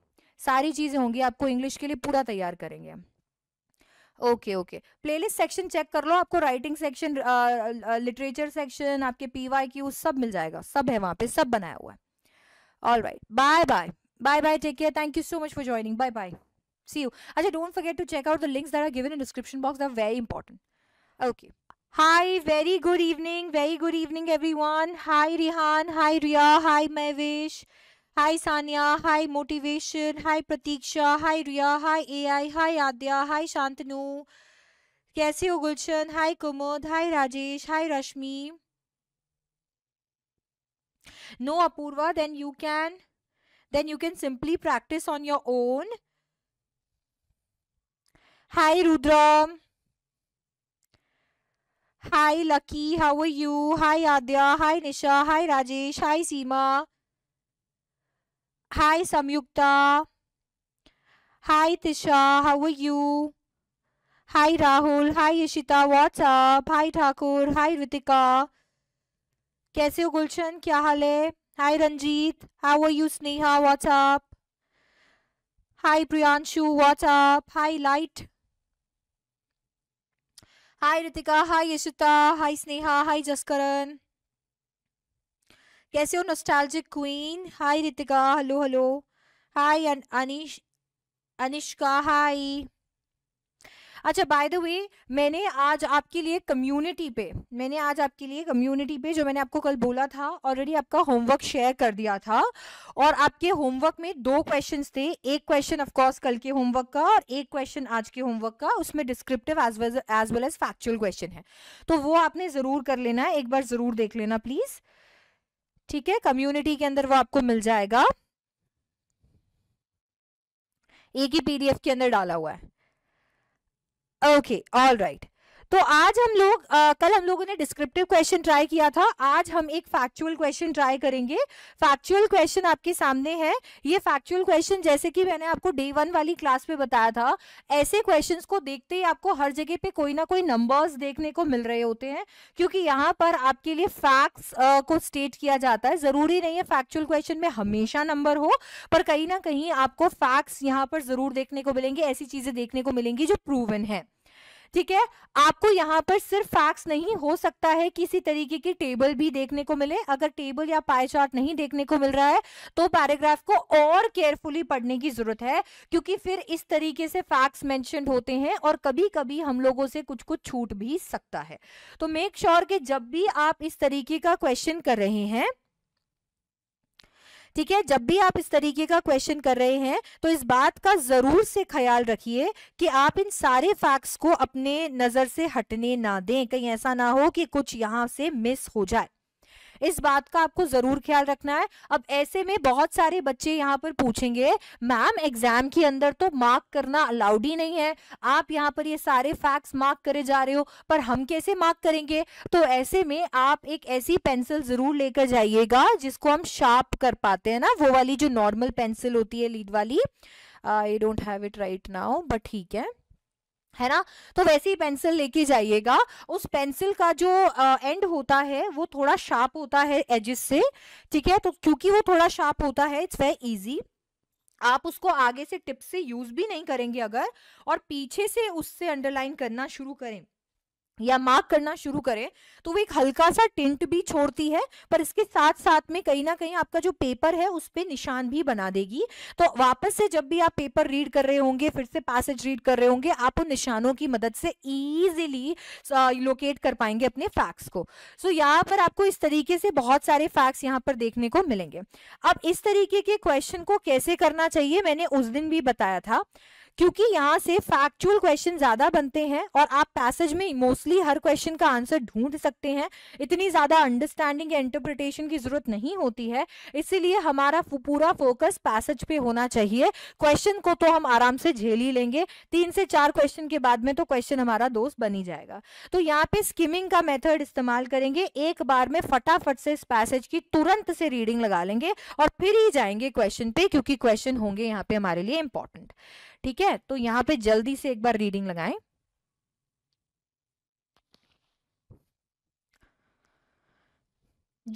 सारी चीज़ें होंगी आपको इंग्लिश के लिए पूरा तैयार करेंगे हम okay okay playlist section check कर लो आपको राइटिंग सेक्शन लिटरेचर सेक्शन आपके पी वाई क्यू सब मिल जाएगा सब है वहां पे सब बनाया हुआ है all right bye bye bye bye take care thank you so much for joining bye bye see you अच्छा don't forget to check out the links that are given in description box are very important okay very good evening very good evening everyone hi Rihan hi Riya hi Mavish. Hi Saniya hi motivation hi Pratiksha hi Riya hi AI, hi Aadya hi Shantanu कैसे हो गुलशन hi Kumud hi Rajesh hi Rashmi no Apurva then you can then you can simply practice on your own hi Rudram hi Lucky how are you hi Aadya hi Nisha hi Rajesh hi Seema Hi Samyukta. Hi Tisha, how are you? Hi Rahul, hi Ishita, what's up? Hi Thakur, hi Ritika. कैसे हो गुलशन क्या हाल है hi Ranjeet how are you Sneha what's up hi Priyanshu what's up hi light hi Ritika hi Yashita hi Sneha hi Jaskaran कैसे हो nostalgic queen hi Ritika hello hello hi Anish Anishka hi अच्छा bye the way मैंने आज आपके लिए कम्युनिटी पे मैंने आज आपके लिए कम्युनिटी पे जो मैंने आपको कल बोला था ऑलरेडी आपका होमवर्क शेयर कर दिया था और आपके होमवर्क में दो क्वेश्चंस थे एक क्वेश्चन ऑफ कोर्स कल के होमवर्क का और एक क्वेश्चन आज के होमवर्क का उसमें descriptive as well as well as factual question है तो वो आपने ज़रूर कर लेना है एक बार ज़रूर देख लेना प्लीज़ ठीक है कम्युनिटी के अंदर वो आपको मिल जाएगा एक ही पीडीएफ के अंदर डाला हुआ है ओके ऑल राइट तो आज हम लोग आ, कल हम लोगों ने डिस्क्रिप्टिव क्वेश्चन ट्राई किया था आज हम एक फैक्चुअल क्वेश्चन ट्राई करेंगे फैक्चुअल क्वेश्चन आपके सामने है ये फैक्चुअल क्वेश्चन जैसे कि मैंने आपको डे वन वाली क्लास में बताया था ऐसे क्वेश्चन को देखते ही आपको हर जगह पे कोई ना कोई नंबर्स देखने को मिल रहे होते हैं क्योंकि यहाँ पर आपके लिए फैक्ट्स को स्टेट किया जाता है जरूरी नहीं है फैक्चुअल क्वेश्चन में हमेशा नंबर हो पर कहीं ना कहीं आपको फैक्ट्स यहाँ पर जरूर देखने को मिलेंगे ऐसी चीजें देखने को मिलेंगी जो प्रूवन है ठीक है आपको यहाँ पर सिर्फ फैक्ट्स नहीं हो सकता है किसी तरीके की टेबल भी देखने को मिले अगर टेबल या पाई चार्ट नहीं देखने को मिल रहा है तो पैराग्राफ को और केयरफुली पढ़ने की जरूरत है क्योंकि फिर इस तरीके से फैक्ट्स मेंशन होते हैं और कभी कभी हम लोगों से कुछ कुछ छूट भी सकता है तो मेक श्योर sure कि जब भी आप इस तरीके का क्वेश्चन कर रहे हैं ठीक है जब भी आप इस तरीके का क्वेश्चन कर रहे हैं तो इस बात का जरूर से ख्याल रखिए कि आप इन सारे फैक्ट्स को अपने नजर से हटने ना दें कहीं ऐसा ना हो कि कुछ यहां से मिस हो जाए इस बात का आपको ज़रूर ख्याल रखना है अब ऐसे में बहुत सारे बच्चे यहाँ पर पूछेंगे मैम एग्जाम के अंदर तो मार्क करना अलाउड ही नहीं है आप यहाँ पर ये सारे फैक्ट्स मार्क करे जा रहे हो पर हम कैसे मार्क करेंगे तो ऐसे में आप एक ऐसी पेंसिल ज़रूर लेकर जाइएगा जिसको हम शार्प कर पाते हैं ना वो वाली जो नॉर्मल पेंसिल होती है लीड वाली I don't have it right now but ठीक है है ना तो वैसे ही पेंसिल लेके जाइएगा उस पेंसिल का जो आ, एंड होता है वो थोड़ा शार्प होता है एजिस से ठीक है तो क्योंकि वो थोड़ा शार्प होता है इट्स वेरी इजी आप उसको आगे से टिप से यूज भी नहीं करेंगे अगर और पीछे से उससे अंडरलाइन करना शुरू करें या मार्क करना शुरू करें तो वो एक हल्का सा टिंट भी छोड़ती है पर इसके साथ साथ में कहीं ना कहीं आपका जो पेपर है उस पर निशान भी बना देगी तो वापस से जब भी आप पेपर रीड कर रहे होंगे फिर से पैसेज रीड कर रहे होंगे आप उन निशानों की मदद से ईजिली लोकेट कर पाएंगे अपने फैक्ट्स को सो so, यहाँ पर आपको इस तरीके से बहुत सारे फैक्ट्स यहाँ पर देखने को मिलेंगे अब इस तरीके के क्वेश्चन को कैसे करना चाहिए मैंने उस दिन भी बताया था क्योंकि यहाँ से फैक्चुअल क्वेश्चन ज्यादा बनते हैं और आप पैसेज में मोस्टली हर क्वेश्चन का आंसर ढूंढ सकते हैं इतनी ज्यादा अंडरस्टैंडिंग या इंटरप्रिटेशन की जरूरत नहीं होती है इसीलिए हमारा पूरा फोकस पैसेज पे होना चाहिए क्वेश्चन को तो हम आराम से झेल ही लेंगे तीन से चार क्वेश्चन के बाद में तो क्वेश्चन हमारा दोस्त बन ही जाएगा तो यहाँ पे स्किमिंग का मेथड इस्तेमाल करेंगे एक बार में फटाफट से इस पैसेज की तुरंत से रीडिंग लगा लेंगे और फिर ही जाएंगे क्वेश्चन पे क्योंकि क्वेश्चन होंगे यहाँ पे हमारे लिए इंपॉर्टेंट ठीक है तो यहाँ पे जल्दी से एक बार रीडिंग लगाएं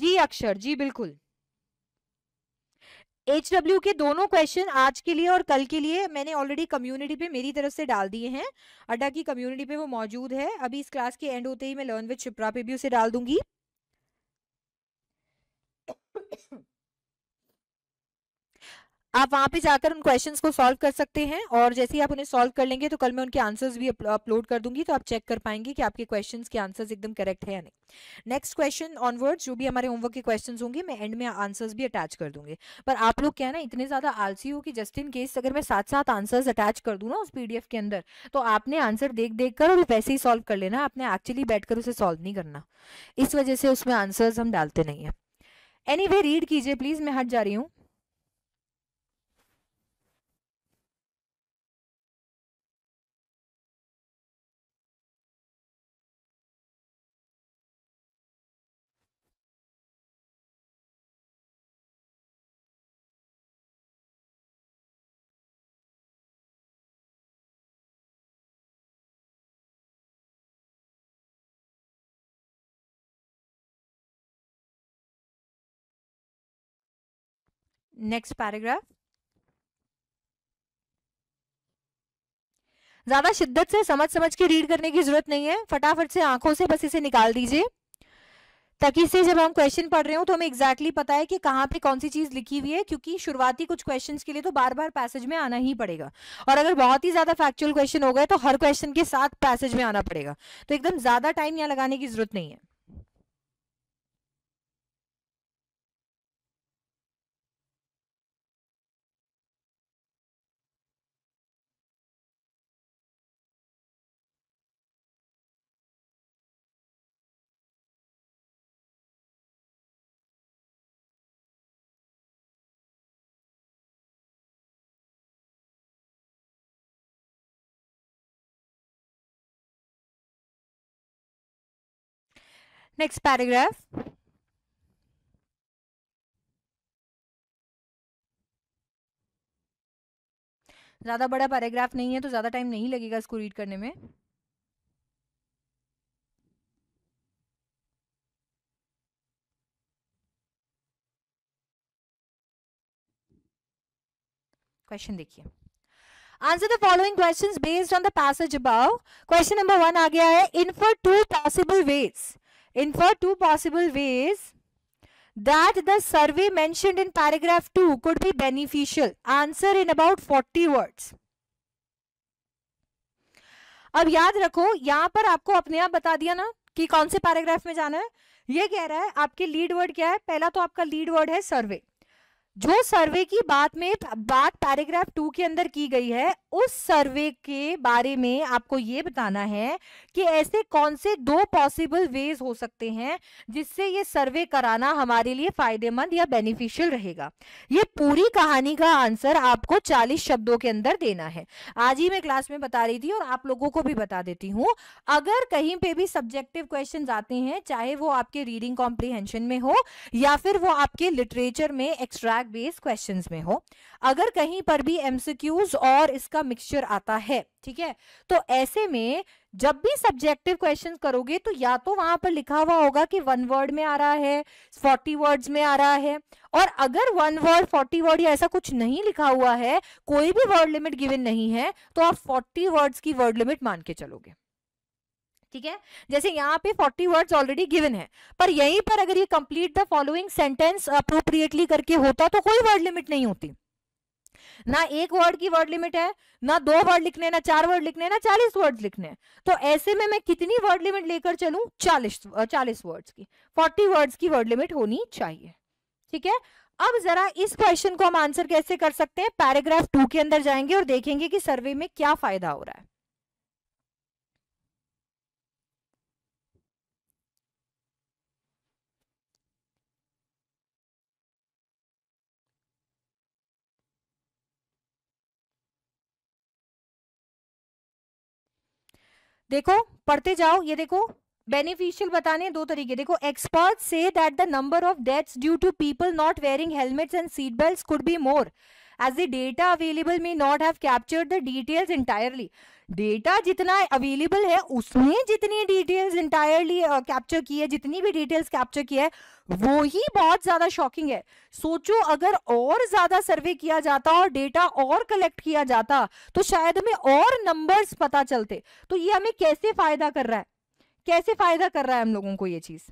जी अक्षर जी बिल्कुल एच डब्ल्यू के दोनों क्वेश्चन आज के लिए और कल के लिए मैंने ऑलरेडी कम्युनिटी पे मेरी तरफ से डाल दिए हैं अड्डा की कम्युनिटी पे वो मौजूद है अभी इस क्लास के एंड होते ही मैं लर्न विद शिप्रा पे भी उसे डाल दूंगी आप वहाँ पे जाकर उन क्वेश्चंस को सॉल्व कर सकते हैं और जैसे ही आप उन्हें सॉल्व कर लेंगे तो कल मैं उनके आंसर्स भी अपलोड कर दूंगी तो आप चेक कर पाएंगे कि आपके क्वेश्चन के आंसर्स एकदम करेक्ट है या नहीं नेक्स्ट क्वेश्चन ऑनवर्ड जो भी हमारे होमवर्क के क्वेश्चन होंगे मैं एंड में आंसर्स भी अटैच कर दूंगी पर आप लोग क्या ना इतने ज्यादा आलसी हो कि जस्ट इन केस अगर मैं साथ साथ आंसर्स अटैच कर दूँ ना उस पी के अंदर तो आपने आंसर देख देख कर और वैसे ही सॉल्व कर लेना आपने एक्चुअली बैठकर उसे सॉल्व नहीं करना इस वजह से उसमें आंसर्स हम डालते नहीं है एनी वे रीड कीजिए प्लीज मैं हट जा रही हूँ नेक्स्ट पैराग्राफ ज्यादा शिद्दत से समझ समझ के रीड करने की जरूरत नहीं है फटाफट से आंखों से बस इसे निकाल दीजिए ताकि इससे जब हम क्वेश्चन पढ़ रहे हो तो हमें एग्जैक्टली exactly पता है कि कहाँ पे कौन सी चीज लिखी हुई है क्योंकि शुरुआती कुछ क्वेश्चंस के लिए तो बार बार पैसेज में आना ही पड़ेगा और अगर बहुत ही ज्यादा फैक्चुअल क्वेश्चन हो गए तो हर क्वेश्चन के साथ पैसेज में आना पड़ेगा तो एकदम ज्यादा टाइम यहाँ लगाने की जरूरत नहीं है Next paragraph. ज़्यादा बड़ा पैराग्राफ नहीं है तो ज़्यादा टाइम नहीं लगेगा इसको रीड करने में क्वेश्चन देखिए answer the following questions based on the passage above question number one आ गया है infer two possible ways infer two possible ways that the survey mentioned in paragraph 2 could be beneficial. Answer in about 40 words. अब याद रखो यहां पर आपको अपने आप बता दिया ना कि कौन से पैराग्राफ में जाना है ये कह रहा है आपके लीड वर्ड क्या है पहला तो आपका लीड वर्ड है सर्वे जो सर्वे की बात में बात पैराग्राफ टू के अंदर की गई है उस सर्वे के बारे में आपको ये बताना है कि ऐसे कौन से दो पॉसिबल वेज हो सकते हैं जिससे ये सर्वे कराना हमारे लिए फायदेमंद या बेनिफिशियल रहेगा ये पूरी कहानी का आंसर आपको 40 शब्दों के अंदर देना है आज ही मैं क्लास में बता रही थी और आप लोगों को भी बता देती हूँ अगर कहीं पे भी सब्जेक्टिव क्वेश्चन आते हैं चाहे वो आपके रीडिंग कॉम्प्रीहेंशन में हो या फिर वो आपके लिटरेचर में एक्सट्रैक्ट फैक्ट बेस्ड क्वेश्चन में हो अगर कहीं पर भी एमसीक्यूज और इसका मिक्सचर आता है ठीक है तो ऐसे में जब भी सब्जेक्टिव क्वेश्चंस करोगे तो या तो वहां पर लिखा हुआ होगा कि वन वर्ड में आ रहा है फोर्टी वर्ड्स में आ रहा है और अगर वन वर्ड फोर्टी वर्ड या ऐसा कुछ नहीं लिखा हुआ है कोई भी वर्ड लिमिट गिवन नहीं है तो आप फोर्टी वर्ड्स की वर्ड लिमिट मान के चलोगे ठीक है जैसे यहाँ पे 40 वर्ड्स ऑलरेडी गिवन है पर यहीं पर अगर ये complete the following sentence appropriately करके होता तो कोई वर्ड लिमिट नहीं होती ना एक वर्ड की वर्ड लिमिट है ना दो वर्ड लिखने ना चार वर्ड लिखने ना चालीस वर्ड लिखने तो ऐसे में मैं कितनी वर्ड लिमिट लेकर चलू चालीस चालीस वर्ड्स की फोर्टी वर्ड्स की वर्ड लिमिट होनी चाहिए ठीक है अब जरा इस क्वेश्चन को हम आंसर कैसे कर सकते हैं पैराग्राफ टू के अंदर जाएंगे और देखेंगे कि सर्वे में क्या फायदा हो रहा है देखो पढ़ते जाओ ये देखो बेनिफिशियल बताने दो तरीके देखो एक्सपर्ट से that the number of deaths due to people not wearing helmets and seat belt could be more as the data available may not have captured the details entirely data जितना available है उसने जितनी details entirely capture की है जितनी भी details capture की है वो ही बहुत ज्यादा शॉकिंग है सोचो अगर और ज्यादा सर्वे किया जाता और डेटा और कलेक्ट किया जाता तो शायद हमें और नंबर्स पता चलते तो ये हमें कैसे फायदा कर रहा है कैसे फायदा कर रहा है हम लोगों को ये चीज़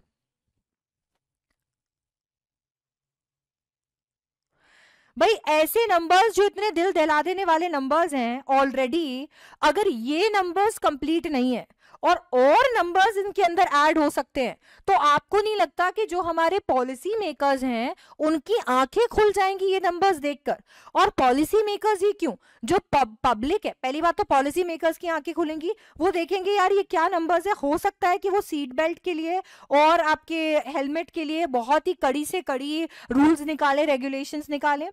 भाई ऐसे नंबर्स जो इतने दिल दहला देने वाले नंबर्स हैं ऑलरेडी अगर ये नंबर्स कंप्लीट नहीं है और और नंबर्स इनके अंदर ऐड हो सकते हैं तो आपको नहीं लगता कि जो हमारे पॉलिसी मेकर्स हैं उनकी आंखें खुल जाएंगी ये नंबर्स देखकर और पॉलिसी मेकर्स ही क्यों जो पब्लिक है पहली बात तो पॉलिसी मेकर्स की आंखें खुलेंगी वो देखेंगे यार ये क्या नंबर्स है हो सकता है कि वो सीट बेल्ट के लिए और आपके हेलमेट के लिए बहुत ही कड़ी से कड़ी रूल्स निकाले रेगुलेशन निकाले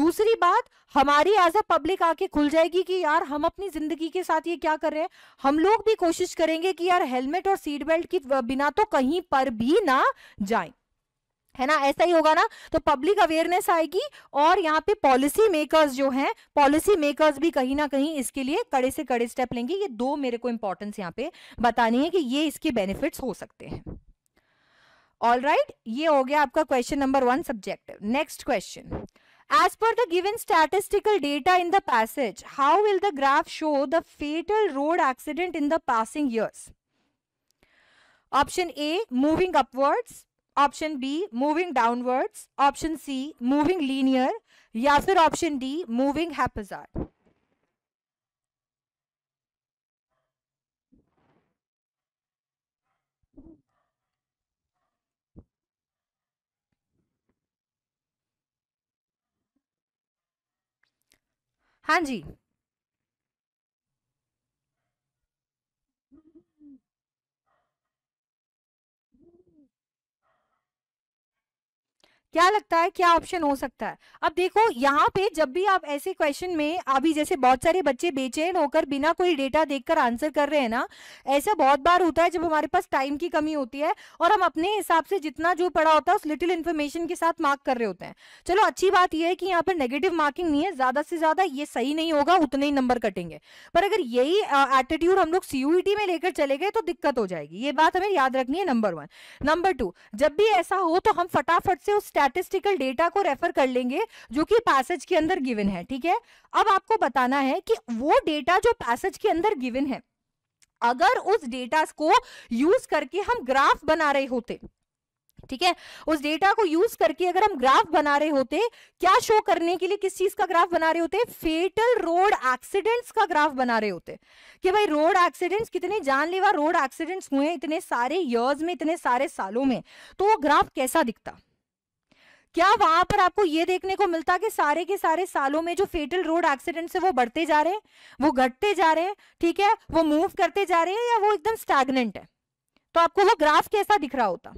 दूसरी बात हमारी एज अ पब्लिक आके खुल जाएगी कि यार हम अपनी जिंदगी के साथ ये क्या कर रहे हैं हम लोग भी कोशिश करें करेंगे कि यार हेलमेट और सीट बेल्ट की बिना तो कहीं पर भी ना जाएं है ना ऐसा ही होगा ना तो पब्लिक अवेयरनेस आएगी और यहाँ पे पॉलिसी मेकर्स जो हैं पॉलिसी मेकर्स भी कहीं ना कहीं इसके लिए कड़े से कड़े स्टेप लेंगे ये दो मेरे को इंपॉर्टेंस यहाँ पे बतानी है कि ये इसके बेनिफिट्स हो सकते हैं ऑल राइट right, ये हो गया आपका question number one subjective next question As per the given statistical data in the passage, how will the graph show the fatal road accident in the passing years? Option A, moving upwards. Option B, moving downwards. Option C, moving linear. Yasser sir, option D, moving haphazard. हाँ जी क्या लगता है क्या option हो सकता है अब देखो यहाँ पे जब भी आप ऐसे क्वेश्चन में अभी जैसे बहुत सारे बच्चे बेचैन होकर बिना कोई डेटा देखकर आंसर कर रहे हैं ना ऐसा बहुत बार होता है जब हमारे पास टाइम की कमी होती है और हम अपने हिसाब से जितना जो पढ़ा होता है उस लिटिल इन्फॉर्मेशन के साथ मार्क कर रहे होते हैं चलो अच्छी बात यह है कि यहाँ पर नेगेटिव मार्किंग नहीं है ज्यादा से ज्यादा ये सही नहीं होगा उतने ही नंबर कटेंगे पर अगर यही एटीट्यूड हम लोग सीयूईटी e में लेकर चले गए तो दिक्कत हो जाएगी ये बात हमें याद रखनी है नंबर वन नंबर टू जब भी ऐसा हो तो हम फटाफट से उस स्टैटिस्टिकल डेटा को रेफर कर लेंगे जो कि पैसेज के अंदर गिवन है ठीक है अब आपको बताना है कि वो डेटा जो पैसेज के अंदर गिवन है अगर उस डेटा को यूज करके हम ग्राफ बना रहे होते ठीक है उस डेटा को यूज करके अगर हम ग्राफ बना रहे होते क्या शो करने के लिए किस चीज का ग्राफ बना रहे होते फेटल रोड एक्सीडेंट्स का ग्राफ बना रहे होते कि भाई रोड एक्सीडेंट्स कितने जानलेवा रोड एक्सीडेंट्स हुए इतने सारे इयर्स में इतने सारे सालों में तो वो ग्राफ कैसा दिखता क्या वहां पर आपको ये देखने को मिलता कि सारे के सारे सालों में जो फेटल रोड एक्सीडेंट्स है वो बढ़ते जा रहे हैं वो घटते जा रहे हैं ठीक है वो मूव करते जा रहे हैं या वो एकदम स्टैगनेंट है तो आपको वो ग्राफ कैसा दिख रहा होता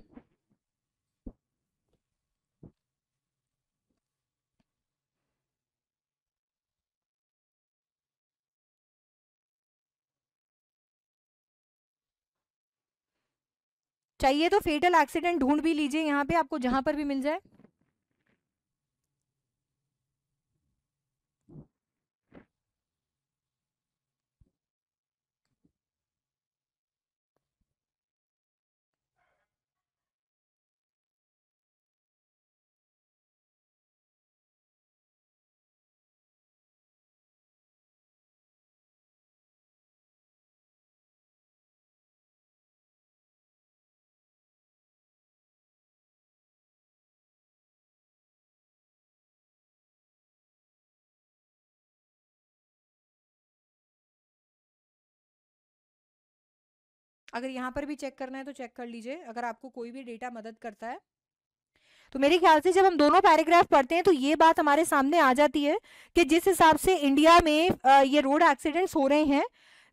चाहिए तो फेटल एक्सीडेंट ढूंढ भी लीजिए यहाँ पे आपको जहां पर भी मिल जाए अगर यहाँ पर भी चेक करना है तो चेक कर लीजिए अगर आपको कोई भी डेटा मदद करता है तो मेरे ख्याल से जब हम दोनों पैराग्राफ पढ़ते हैं तो ये बात हमारे सामने आ जाती है कि जिस हिसाब से इंडिया में ये रोड एक्सीडेंट्स हो रहे हैं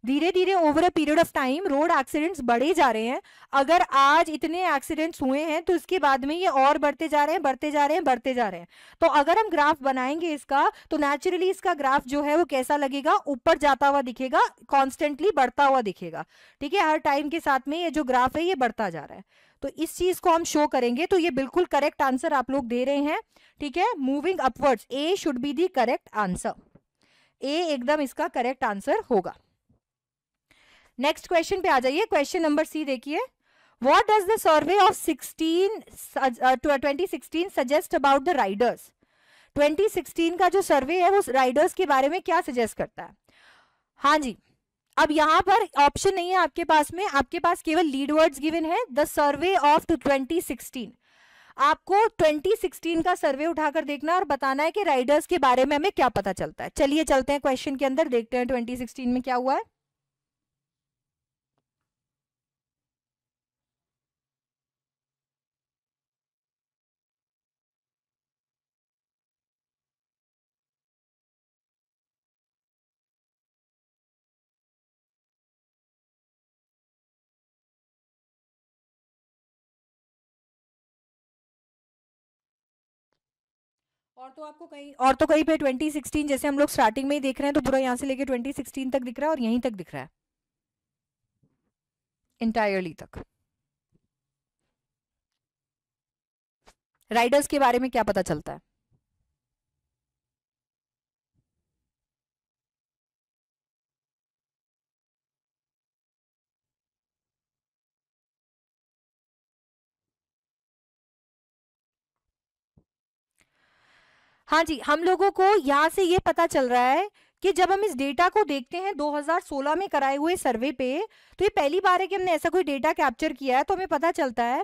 धीरे धीरे over a period of time road accidents बढ़े जा रहे हैं अगर आज इतने एक्सीडेंट्स हुए हैं तो इसके बाद में ये और बढ़ते जा रहे हैं बढ़ते जा रहे हैं बढ़ते जा रहे हैं तो अगर हम ग्राफ बनाएंगे इसका तो नेचुरली इसका ग्राफ जो है वो कैसा लगेगा ऊपर जाता हुआ दिखेगा कॉन्स्टेंटली बढ़ता हुआ दिखेगा ठीक है हर टाइम के साथ में ये जो ग्राफ है ये बढ़ता जा रहा है तो इस चीज को हम शो करेंगे तो ये बिल्कुल करेक्ट आंसर आप लोग दे रहे हैं ठीक है moving upwards A should be the correct answer A एकदम इसका करेक्ट आंसर होगा नेक्स्ट क्वेश्चन पे आ जाइए क्वेश्चन नंबर सी देखिए what does the survey of sixteen twenty sixteen suggest about the riders 2016 का जो सर्वे है वो राइडर्स के बारे में क्या सजेस्ट करता है हाँ जी अब यहाँ पर ऑप्शन नहीं है आपके पास में आपके पास केवल लीड वर्ड्स गिवन है द सर्वे ऑफ 2016 आपको 2016 का सर्वे उठाकर देखना और बताना है कि राइडर्स के बारे में हमें क्या पता चलता है चलिए चलते हैं क्वेश्चन के अंदर देखते हैं 2016 में क्या हुआ है और तो आपको कहीं और तो कहीं पे 2016 जैसे हम लोग स्टार्टिंग में ही देख रहे हैं तो पूरा यहाँ से लेके 2016 तक दिख रहा है और यहीं तक दिख रहा है इंटायरली तक राइडर्स के बारे में क्या पता चलता है हाँ जी हम लोगों को यहाँ से ये पता चल रहा है कि जब हम इस डेटा को देखते हैं 2016 में कराए हुए सर्वे पे तो ये पहली बार है कि हमने ऐसा कोई डेटा कैप्चर किया है तो हमें पता चलता है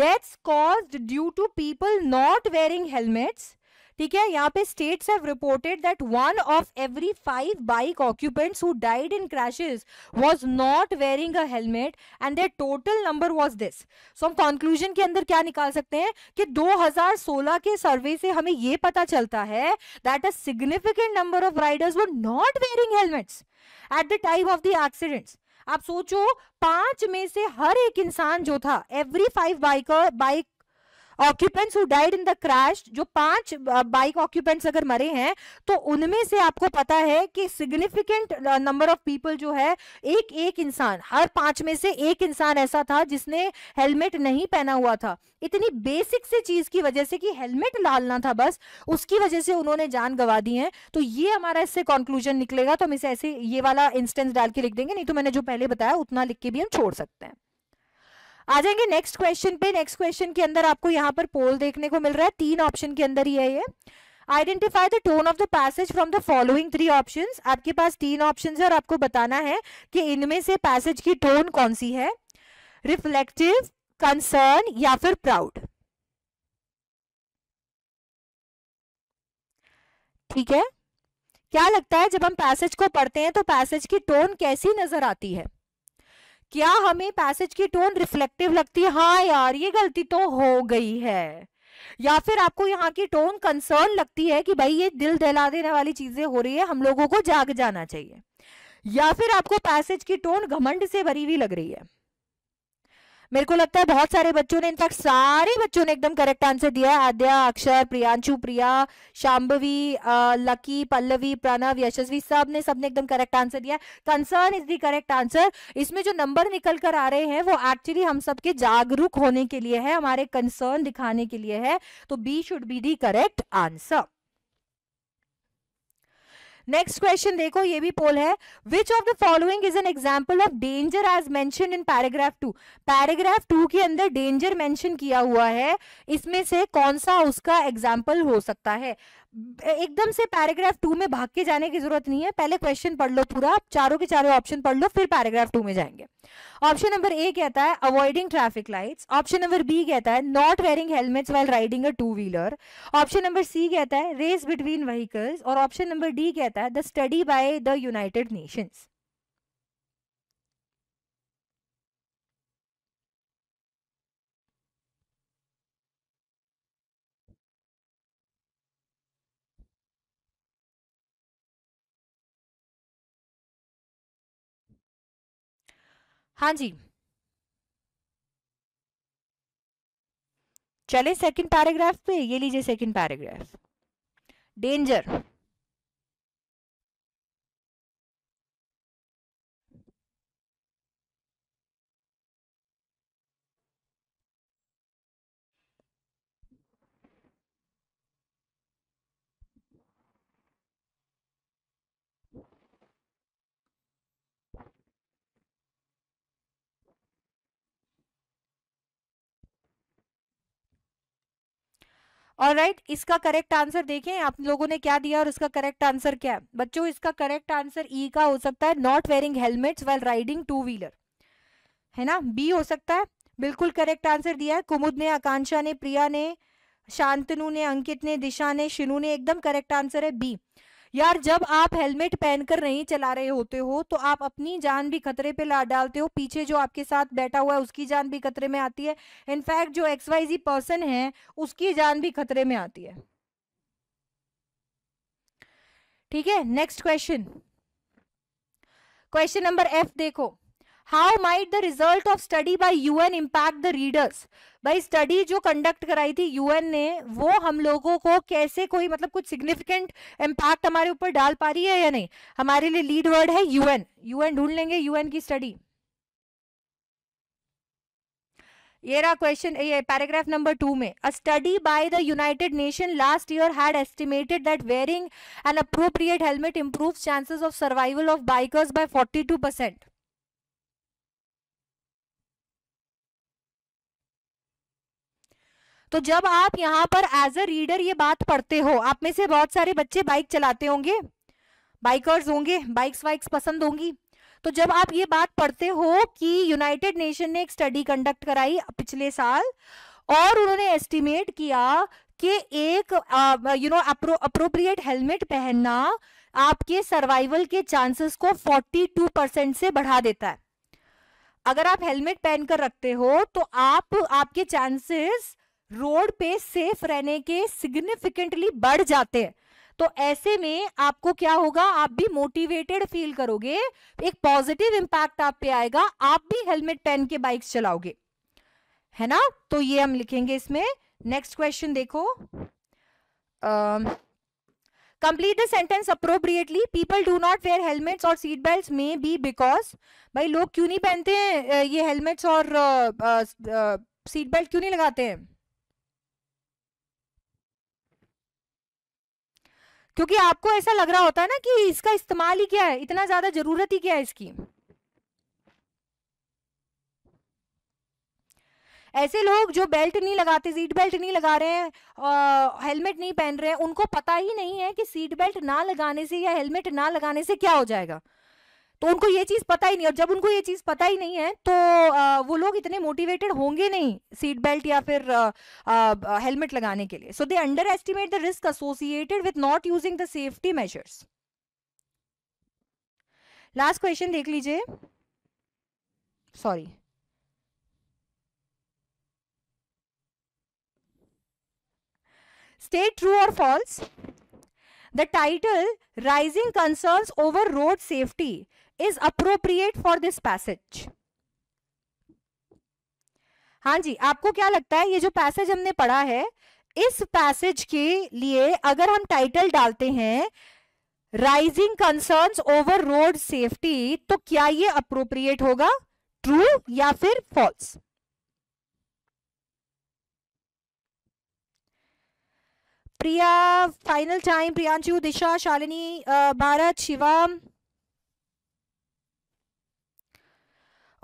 deaths cause due to people not wearing helmets ठीक है यहाँ पे states have reported that one of every five bike occupants who died in crashes was not wearing a helmet and their total number was this so हम conclusion के अंदर क्या निकाल सकते हैं कि 2016 के सर्वे से हमें ये पता चलता है that a significant number of riders were not wearing helmets at the time of the accidents आप सोचो पांच में से हर एक इंसान जो था every five biker bike occupants who died in the crash जो पांच बाइक ऑक्यूपेंट्स अगर मरे हैं तो उनमें से आपको पता है कि सिग्निफिकेंट नंबर ऑफ पीपल जो है एक एक इंसान हर पांच में से एक इंसान ऐसा था जिसने हेलमेट नहीं पहना हुआ था इतनी बेसिक से चीज की वजह से कि हेलमेट डालना था बस उसकी वजह से उन्होंने जान गवा दी है तो ये हमारा इससे कंक्लूजन निकलेगा तो हम इसे ऐसे ये वाला इंस्टेंस डाल के लिख देंगे नहीं तो मैंने जो पहले बताया उतना लिख के भी हम छोड़ सकते हैं आ जाएंगे नेक्स्ट क्वेश्चन पे नेक्स्ट क्वेश्चन के अंदर आपको यहाँ पर पोल देखने को मिल रहा है तीन ऑप्शन के अंदर ही है ये identify the tone of the passage from the following three option आपके पास तीन ऑप्शन है और आपको बताना है कि इनमें से पैसेज की टोन कौन सी है रिफ्लेक्टिव कंसर्न या फिर प्राउड ठीक है क्या लगता है जब हम पैसेज को पढ़ते हैं तो पैसेज की टोन कैसी नजर आती है क्या हमें पैसेज की टोन रिफ्लेक्टिव लगती है हाँ यार ये गलती तो हो गई है या फिर आपको यहाँ की टोन कंसर्न लगती है कि भाई ये दिल दहला देने वाली चीजें हो रही है हम लोगों को जाग जाना चाहिए या फिर आपको पैसेज की टोन घमंड से भरी हुई लग रही है मेरे को लगता है बहुत सारे बच्चों ने इनफैक्ट सारे बच्चों ने एकदम करेक्ट आंसर दिया है आद्या अक्षर प्रियांशु प्रिया शाम्भवी लकी पल्लवी प्रणव यशस्वी सब ने सब ने एकदम करेक्ट आंसर दिया है concern is the correct answer इसमें जो नंबर निकल कर आ रहे हैं वो एक्चुअली हम सबके जागरूक होने के लिए है हमारे कंसर्न दिखाने के लिए है तो B should be the correct answer next question देखो ये भी पोल है which of the following is an example of danger as mentioned in paragraph two paragraph two के अंदर डेंजर मैंशन किया हुआ है इसमें से कौन सा उसका एग्जाम्पल हो सकता है एकदम से पैराग्राफ टू में भाग के जाने की जरूरत नहीं है पहले क्वेश्चन पढ़ लो पूरा चारों के चारों ऑप्शन पढ़ लो फिर पैराग्राफ टू में जाएंगे ऑप्शन नंबर ए कहता है avoiding traffic lights option number B कहता है not wearing helmets while riding a two wheeler option number C कहता है रेस बिटवीन व्हीकल्स और ऑप्शन नंबर डी कहता है the study by the United Nations हाँ जी चले सेकंड पैराग्राफ पे ये लीजिए सेकंड पैराग्राफ डेंजर और राइट इसका करेक्ट आंसर देखें आप लोगों ने क्या दिया और इसका करेक्ट आंसर क्या है बच्चों इसका करेक्ट आंसर ई का हो सकता है not wearing helmet while riding two wheeler है ना बी हो सकता है बिल्कुल करेक्ट आंसर दिया है कुमुद ने आकांक्षा ने प्रिया ने शांतनु ने अंकित ने दिशा ने शिनु ने एकदम करेक्ट आंसर है बी यार जब आप हेलमेट पहनकर नहीं चला रहे होते हो तो आप अपनी जान भी खतरे पे ला डालते हो पीछे जो आपके साथ बैठा हुआ है उसकी जान भी खतरे में आती है इनफैक्ट जो एक्स वाई जी पर्सन है उसकी जान भी खतरे में आती है ठीक है next question question number F देखो how might the result of study by UN impact the readers भाई स्टडी जो कंडक्ट कराई थी यूएन ने वो हम लोगों को कैसे कोई मतलब कुछ सिग्निफिकेंट इम्पैक्ट हमारे ऊपर डाल पा रही है या नहीं हमारे लिए लीड वर्ड है यूएन यूएन ढूंढ लेंगे यूएन की स्टडी ये रहा क्वेश्चन ये पैराग्राफ नंबर टू में a study by the United Nation last year had estimated that wearing an appropriate helmet improves chances of survival of bikers by 42 percent तो जब आप यहाँ पर एज अ रीडर ये बात पढ़ते हो आप में से बहुत सारे बच्चे बाइक चलाते होंगे बाइकर्स होंगे बाइक्स वाइक्स पसंद होंगी तो जब आप ये बात पढ़ते हो कि यूनाइटेड नेशन ने एक स्टडी कंडक्ट कराई पिछले साल और उन्होंने एस्टिमेट किया कि एक यू नो अप्रोप्रिएट हेलमेट पहनना आपके सर्वाइवल के चांसेस को 42 परसेंट से बढ़ा देता है अगर आप हेलमेट पहन कर रखते हो तो आप आपके चांसेस रोड पे सेफ रहने के सिग्निफिकेंटली बढ़ जाते हैं तो ऐसे में आपको क्या होगा आप भी मोटिवेटेड फील करोगे एक पॉजिटिव इंपैक्ट आप पे आएगा आप भी हेलमेट पहन के बाइक्स चलाओगे है ना तो ये हम लिखेंगे इसमें नेक्स्ट क्वेश्चन देखो complete the sentence appropriately people do not wear helmets और seat belt may be because भाई लोग क्यों नहीं पहनते हैं ये हेलमेट्स और सीट बेल्ट क्यों नहीं लगाते हैं क्योंकि आपको ऐसा लग रहा होता है ना कि इसका इस्तेमाल ही क्या है इतना ज्यादा जरूरत ही क्या है इसकी ऐसे लोग जो बेल्ट नहीं लगाते सीट बेल्ट नहीं लगा रहे हैं हेलमेट नहीं पहन रहे हैं उनको पता ही नहीं है कि सीट बेल्ट ना लगाने से या हेलमेट ना लगाने से क्या हो जाएगा तो उनको ये चीज़ पता ही नहीं और जब उनको ये चीज़ पता ही नहीं है तो आ, वो लोग इतने मोटिवेटेड होंगे नहीं सीट बेल्ट या फिर हेलमेट लगाने के लिए so they underestimate the risk associated with not using the safety measures last question देख लीजिए सॉरी स्टेट ट्रू और false the title rising concerns over road safety is appropriate for this passage हाँ जी आपको क्या लगता है ये जो पैसेज हमने पढ़ा है इस पैसेज के लिए अगर हम टाइटल डालते हैं rising concern over road safety तो क्या ये अप्रोप्रिएट होगा ट्रू या फिर false Priya final time Priyanshu Disha Shalini Bharat Shivam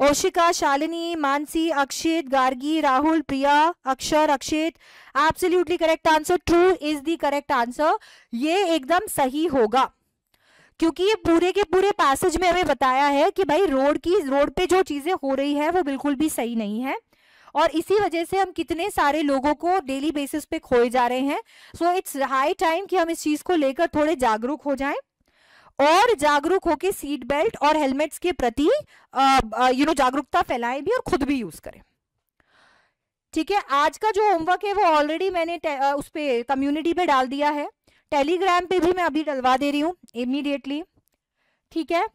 Oshika Shalini Mansi Akshit Gargi Rahul Priya Akshar Akshit absolutely correct answer true is the correct answer ये एकदम सही होगा क्योंकि ये पूरे के पूरे पैसेज में हमें बताया है कि भाई रोड की रोड पे जो चीजें हो रही है वो बिल्कुल भी सही नहीं है और इसी वजह से हम कितने सारे लोगों को डेली बेसिस पे खोए जा रहे हैं सो इट्स हाई टाइम कि हम इस चीज को लेकर थोड़े जागरूक हो जाएं और जागरूक होकर सीट बेल्ट और हेलमेट्स के प्रति यू नो जागरूकता फैलाएं भी और खुद भी यूज करें ठीक है आज का जो होमवर्क है वो ऑलरेडी मैंने उस पर कम्युनिटी पे डाल दिया है टेलीग्राम पे भी मैं अभी डलवा दे रही हूँ इमीडिएटली ठीक है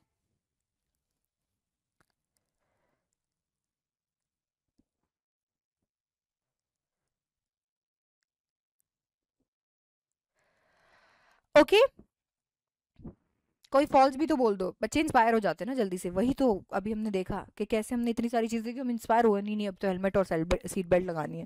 ओके okay? कोई फॉल्स भी तो बोल दो बच्चे इंस्पायर हो जाते हैं ना जल्दी से वही तो अभी हमने देखा कि कैसे हमने इतनी सारी चीज़ें कि हम इंस्पायर हुए नहीं, नहीं अब तो हेलमेट और सीट बेल्ट लगानी है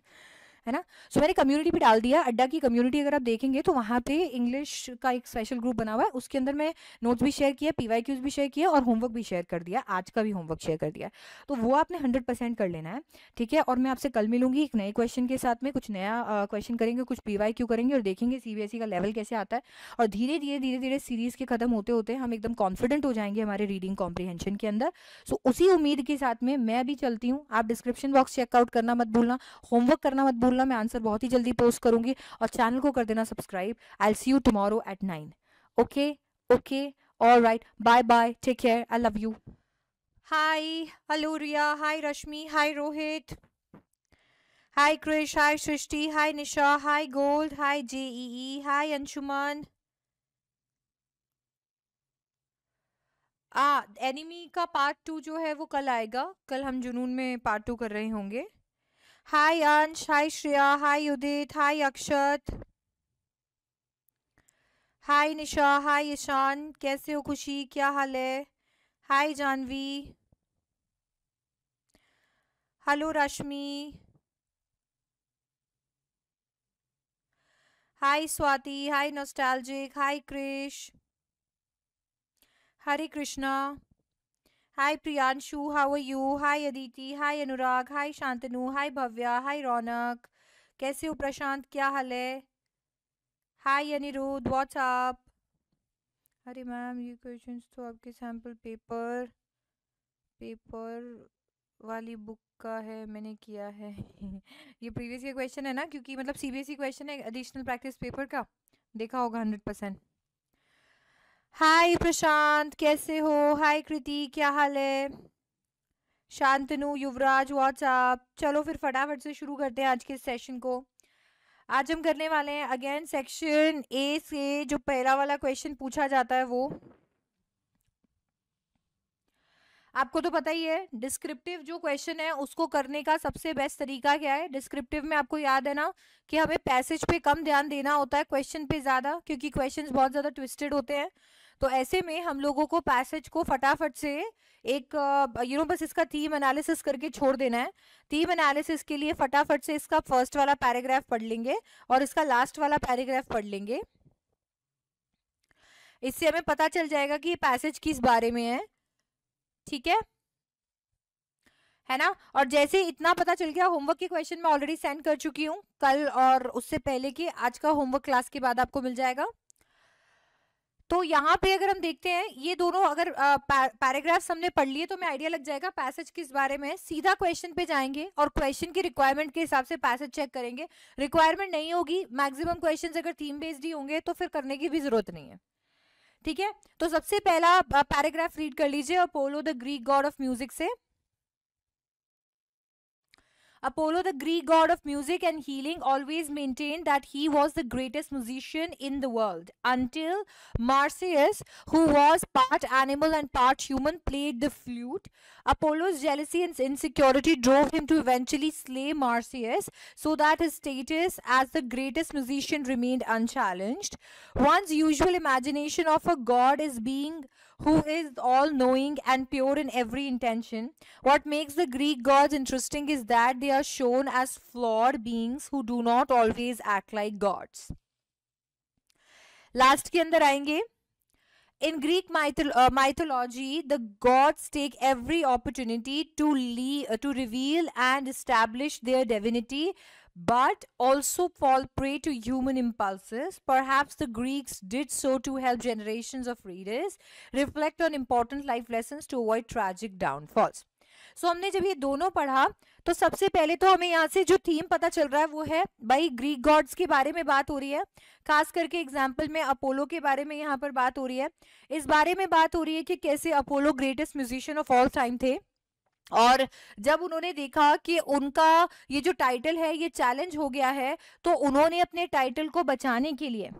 है ना सो so, मैंने कम्युनिटी भी डाल दिया अड्डा की कम्युनिटी अगर आप देखेंगे तो वहाँ पे इंग्लिश का एक स्पेशल ग्रुप बना हुआ है उसके अंदर मैं नोट्स भी शेयर किया पी भी शेयर किया और होमवर्क भी शेयर कर दिया आज का भी होमवर्क शेयर कर दिया तो वो आपने हंड्रेड कर लेना है ठीक है और मैं आपसे कल मिलूंगी एक नए क्वेश्चन के साथ में कुछ नया क्वेश्चन करेंगे कुछ पी करेंगे और देखेंगे सी e का लेवल कैसे आता है और धीरे धीरे धीरे धीरे सीरीज के खत्म होते होते हम एकदम कॉन्फिडेंट हो जाएंगे हमारे रीडिंग कॉम्प्रिहेंशन के अंदर सो उसी उम्मीद के साथ में मैं भी चलती हूँ आप डिस्क्रिप्शन बॉक्स चेकआउट करना मत भूलना होमवर्क करना मत भूलना भूलना मैं आंसर बहुत ही जल्दी पोस्ट करूंगी और चैनल को कर देना subscribe I see you tomorrow at nine okay okay all right bye bye take care I love you hi hello Riya hi Rashmi hi Rohit hi Krish hi Srishti hi Nisha hi gold hi Jay hi Anshuman आ enemy का part two जो है वो कल आएगा कल हम जुनून में पार्ट टू कर रहे होंगे हाय अंश हाय श्रेया हाय उदित हाय अक्षत हाय निशा हाय ईशान कैसे हो खुशी क्या हाल है hi Janvi hello Rashmi hi Swati hi nostalgic hi Krish Hare Krishna Hi Priyanshu, how are you? Hi Aditi, hi Anurag, hi Shantanu, hi Bhavya, hi Ronak. कैसे हो प्रशांत क्या हाल है हाय अनिरुद्ध व्हाट्सअप अरे मैम ये क्वेश्चंस तो आपके सैम्पल पेपर पेपर वाली बुक का है मैंने किया है ये प्रीवियस ईयर क्वेश्चन है ना क्योंकि मतलब सीबीएसई क्वेश्चन e है एडिशनल प्रैक्टिस पेपर का देखा होगा हंड्रेड परसेंट हाय प्रशांत कैसे हो हाय कृति क्या हाल है शांतनु युवराज व्हाट्सअप चलो फिर फटाफट से शुरू करते हैं आज के सेशन को आज हम करने वाले हैं अगेन सेक्शन ए से जो पहला वाला क्वेश्चन पूछा जाता है वो आपको तो पता ही है डिस्क्रिप्टिव जो क्वेश्चन है उसको करने का सबसे बेस्ट तरीका क्या है डिस्क्रिप्टिव में आपको याद है ना कि हमें पैसेज पे कम ध्यान देना होता है क्वेश्चन पे ज़्यादा क्योंकि क्वेश्चन बहुत ज़्यादा ट्विस्टेड होते हैं तो ऐसे में हम लोगों को पैसेज को फटाफट से एक यू नो बस इसका थीम एनालिसिस करके छोड़ देना है थीम एनालिसिस के लिए फटाफट से इसका फर्स्ट वाला पैराग्राफ पढ़ लेंगे और इसका लास्ट वाला पैराग्राफ पढ़ लेंगे इससे हमें पता चल जाएगा कि ये पैसेज किस बारे में है ठीक है है ना और जैसे इतना पता चल गया होमवर्क के क्वेश्चन मैं ऑलरेडी सेंड कर चुकी हूँ कल और उससे पहले कि आज का होमवर्क क्लास के बाद आपको मिल जाएगा तो यहाँ पे अगर हम देखते हैं ये दोनों अगर पैराग्राफ्स हमने पढ़ लिए तो हमें आइडिया लग जाएगा पैसेज किस बारे में है सीधा क्वेश्चन पे जाएंगे और क्वेश्चन की रिक्वायरमेंट के हिसाब से पैसेज चेक करेंगे रिक्वायरमेंट नहीं होगी मैक्सिमम क्वेश्चन अगर थीम बेस्ड ही होंगे तो फिर करने की भी जरूरत नहीं है ठीक है तो सबसे पहला पैराग्राफ रीड कर लीजिए Apollo the Greek god of music से Apollo, the Greek god of music and healing, always maintained that he was the greatest musician in the world until Marsyas, who was part animal and part human, played the flute. Apollo's jealousy and insecurity drove him to eventually slay Marsyas so that his status as the greatest musician remained unchallenged. One's usual imagination of a god is being who is all knowing and pure in every intention. What makes the Greek gods interesting is that they are shown as flawed beings who do not always act like gods. Last, के अंदर आएंगे In Greek mytholo uh, mythology, the gods take every opportunity to, uh, to reveal and establish their divinity but also fall prey to human impulses. Perhaps the Greeks did so to help generations of readers reflect on important life lessons to avoid tragic downfalls. So so, हमने जब ये दोनों पढ़ा तो सबसे पहले तो हमें यहाँ से जो थीम पता चल रहा है वो है भाई ग्रीक गॉड्स के बारे में बात हो रही है खास करके एग्जाम्पल में अपोलो के बारे में यहाँ पर बात हो रही है इस बारे में बात हो रही है कि कैसे Apollo greatest musician of all time थे और जब उन्होंने देखा कि उनका ये जो टाइटल है ये चैलेंज हो गया है तो उन्होंने अपने टाइटल को बचाने के लिए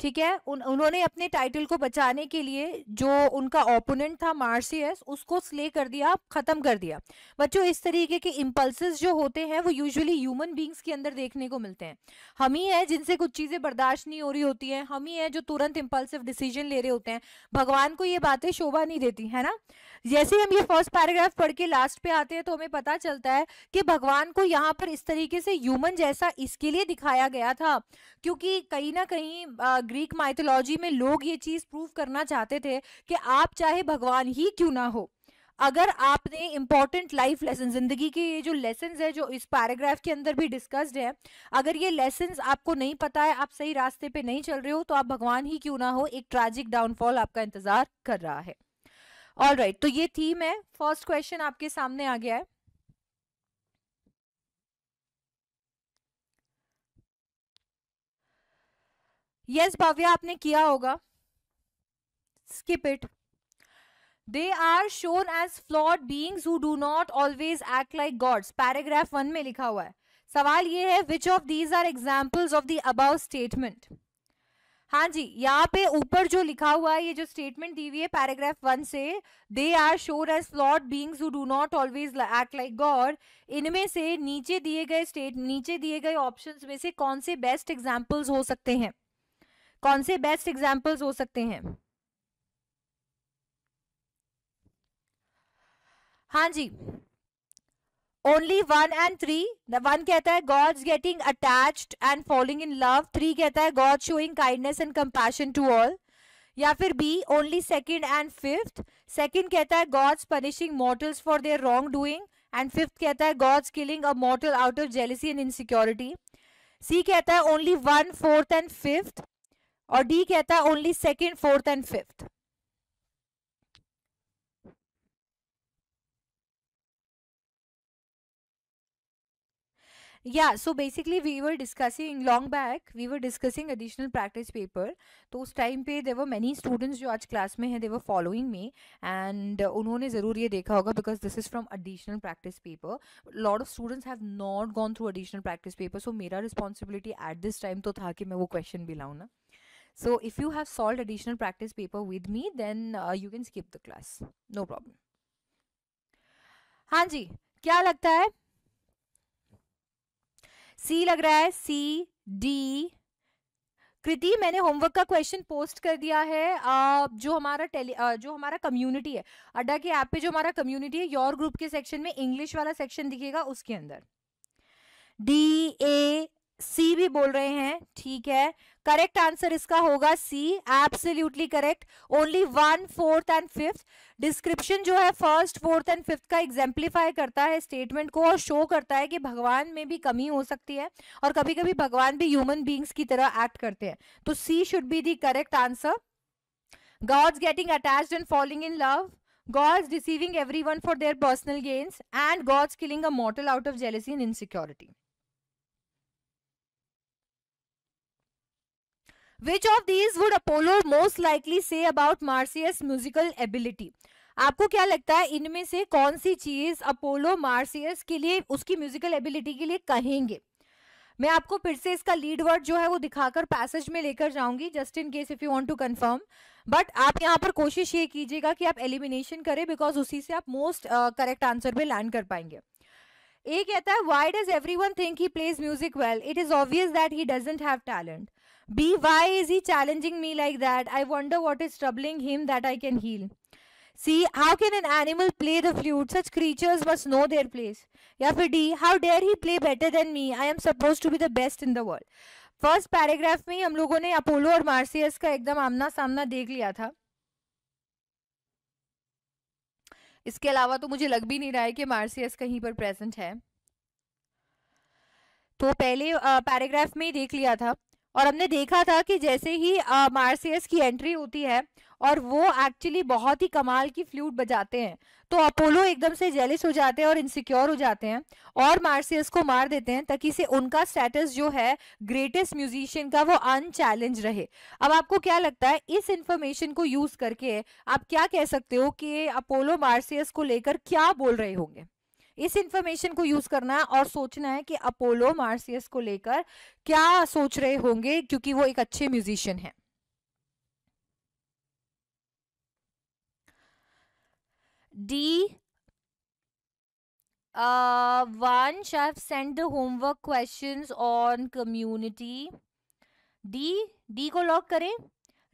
ठीक है उन, उन्होंने अपने टाइटल को बचाने के लिए जो उनका ओपोनेंट था मार्सियस उसको स्ले कर दिया खत्म कर दिया बच्चों इस तरीके के इम्पल्स जो होते हैं वो यूजुअली ह्यूमन बींग्स के अंदर देखने को मिलते हैं हम ही हैं जिनसे कुछ चीज़ें बर्दाश्त नहीं हो रही होती हैं हम ही हैं जो तुरंत इम्पल्सिव डिसीजन ले रहे होते हैं भगवान को ये बातें शोभा नहीं देती है ना जैसे हम ये फर्स्ट पैराग्राफ पढ़ के लास्ट पे आते हैं तो हमें पता चलता है कि भगवान को यहाँ पर इस तरीके से ह्यूमन जैसा इसके लिए दिखाया गया था क्योंकि कहीं ना कहीं ग्रीक माइथोलॉजी में लोग ये चीज़ प्रूव करना चाहते थे कि आप चाहे भगवान ही क्यों ना हो अगर आपने इम्पॉर्टेंट लाइफ लेसन जिंदगी के ये जो लेसन है जो इस पैराग्राफ के अंदर भी डिस्कस्ड है अगर ये लेसन आपको नहीं पता है आप सही रास्ते पे नहीं चल रहे हो तो आप भगवान ही क्यों ना हो एक ट्रैजिक डाउनफॉल आपका इंतजार कर रहा है ऑल राइट right, तो ये थीम है फर्स्ट क्वेश्चन आपके सामने आ गया है यस yes, भाव्या आपने किया होगा skip it they are shown as flawed beings who do not always act like gods paragraph one में लिखा हुआ है सवाल ये है which of these are examples of the above statement हाँ जी यहाँ पे ऊपर जो लिखा हुआ है ये जो स्टेटमेंट दी हुई है पैराग्राफ वन से they are shown as flawed beings who do not always act like god इनमें से नीचे दिए गए स्टेट नीचे दिए गए ऑप्शन में से कौन से बेस्ट एग्जाम्पल्स हो सकते हैं कौन से बेस्ट एग्जाम्पल्स हो सकते हैं हाँ जी only one and three one कहता है gods getting attached and following in love three कहता है god showing kindness and compassion to all या फिर B only second and fifth second कहता है gods punishing mortals for their wrong wrongdoing and fifth कहता है gods killing a mortal out of jealousy and insecurity C कहता है only one fourth and fifth और D कहता है only second fourth and fifth या so basically we were discussing long back we were discussing additional practice paper तो उस time पे देवर many students जो आज क्लास में हैं देवर फॉलोइंग मी एंड उन्होंने ज़रूर ये देखा होगा because this is from additional practice paper lot of students have not gone through additional practice paper so मेरा रिस्पॉन्सिबिलिटी एट दिस टाइम तो था कि मैं वो क्वेश्चन भी लाऊँ ना so if you have solve additional practice paper with me then you can skip the class no problem हाँ जी क्या लगता है सी लग रहा है सी डी कृति मैंने होमवर्क का क्वेश्चन पोस्ट कर दिया है आ, जो हमारा टेली आ, जो हमारा कम्युनिटी है अड्डा के ऐप पे जो हमारा कम्युनिटी है योर ग्रुप के सेक्शन में इंग्लिश वाला सेक्शन दिखेगा उसके अंदर डी ए सी भी बोल रहे हैं ठीक है करेक्ट आंसर इसका होगा C absolutely correct only one fourth and fifth description जो है फर्स्ट फोर्थ एंड फिफ्थ का एग्जाम्प्लीफाई करता है स्टेटमेंट को और शो करता है कि भगवान में भी कमी हो सकती है और कभी कभी भगवान भी ह्यूमन बींग्स की तरह एक्ट करते हैं तो C should be the correct answer gods getting attach and following in love God's every one for their personal gains and gods killing a mortal out of jealousy in insecurity which of these would Apollo most likely say about Marsyas musical ability आपको क्या लगता है इनमें से कौन सी चीज Apollo मार्सियस के लिए उसकी म्यूजिकल एबिलिटी के लिए कहेंगे मैं आपको फिर से इसका लीड वर्ड जो है वो दिखाकर पैसेज में लेकर जाऊंगी just in case if you want to confirm but आप यहाँ पर कोशिश ये कीजिएगा कि आप एलिमिनेशन करें बिकॉज उसी से आप मोस्ट करेक्ट आंसर पे लैंड कर पाएंगे ए कहता है why does every one think he plays music well it is obvious that he doesn't have talent B. Why is he challenging me like that? I wonder what is troubling him that I can heal. C. How can an animal play the flute? Such creatures must know their place. या फिर D. How dare he play better than me? I am supposed to be the best in the world. First paragraph में हम लोगों ने Apollo और मार्सियस का एकदम आमना सामना देख लिया था इसके अलावा तो मुझे लग भी नहीं रहा है कि मार्सियस कहीं पर प्रेजेंट है तो पहले पैराग्राफ में ही देख लिया था और हमने देखा था कि जैसे ही मार्सियस की एंट्री होती है और वो एक्चुअली बहुत ही कमाल की फ्लूट बजाते हैं तो अपोलो एकदम से जेलिस हो जाते हैं और इनसिक्योर हो जाते हैं और मार्सियस को मार देते हैं ताकि से उनका स्टेटस जो है ग्रेटेस्ट म्यूजिशियन का वो अनचैलेंज रहे अब आपको क्या लगता है इस इंफॉर्मेशन को यूज करके आप क्या कह सकते हो कि अपोलो मार्सियस को लेकर क्या बोल रहे होंगे इस इंफॉर्मेशन को यूज करना है और सोचना है कि अपोलो मार्सियस को लेकर क्या सोच रहे होंगे क्योंकि वो एक अच्छे म्यूजिशियन है D one Vansh, send the homework question on community D D को लॉक करें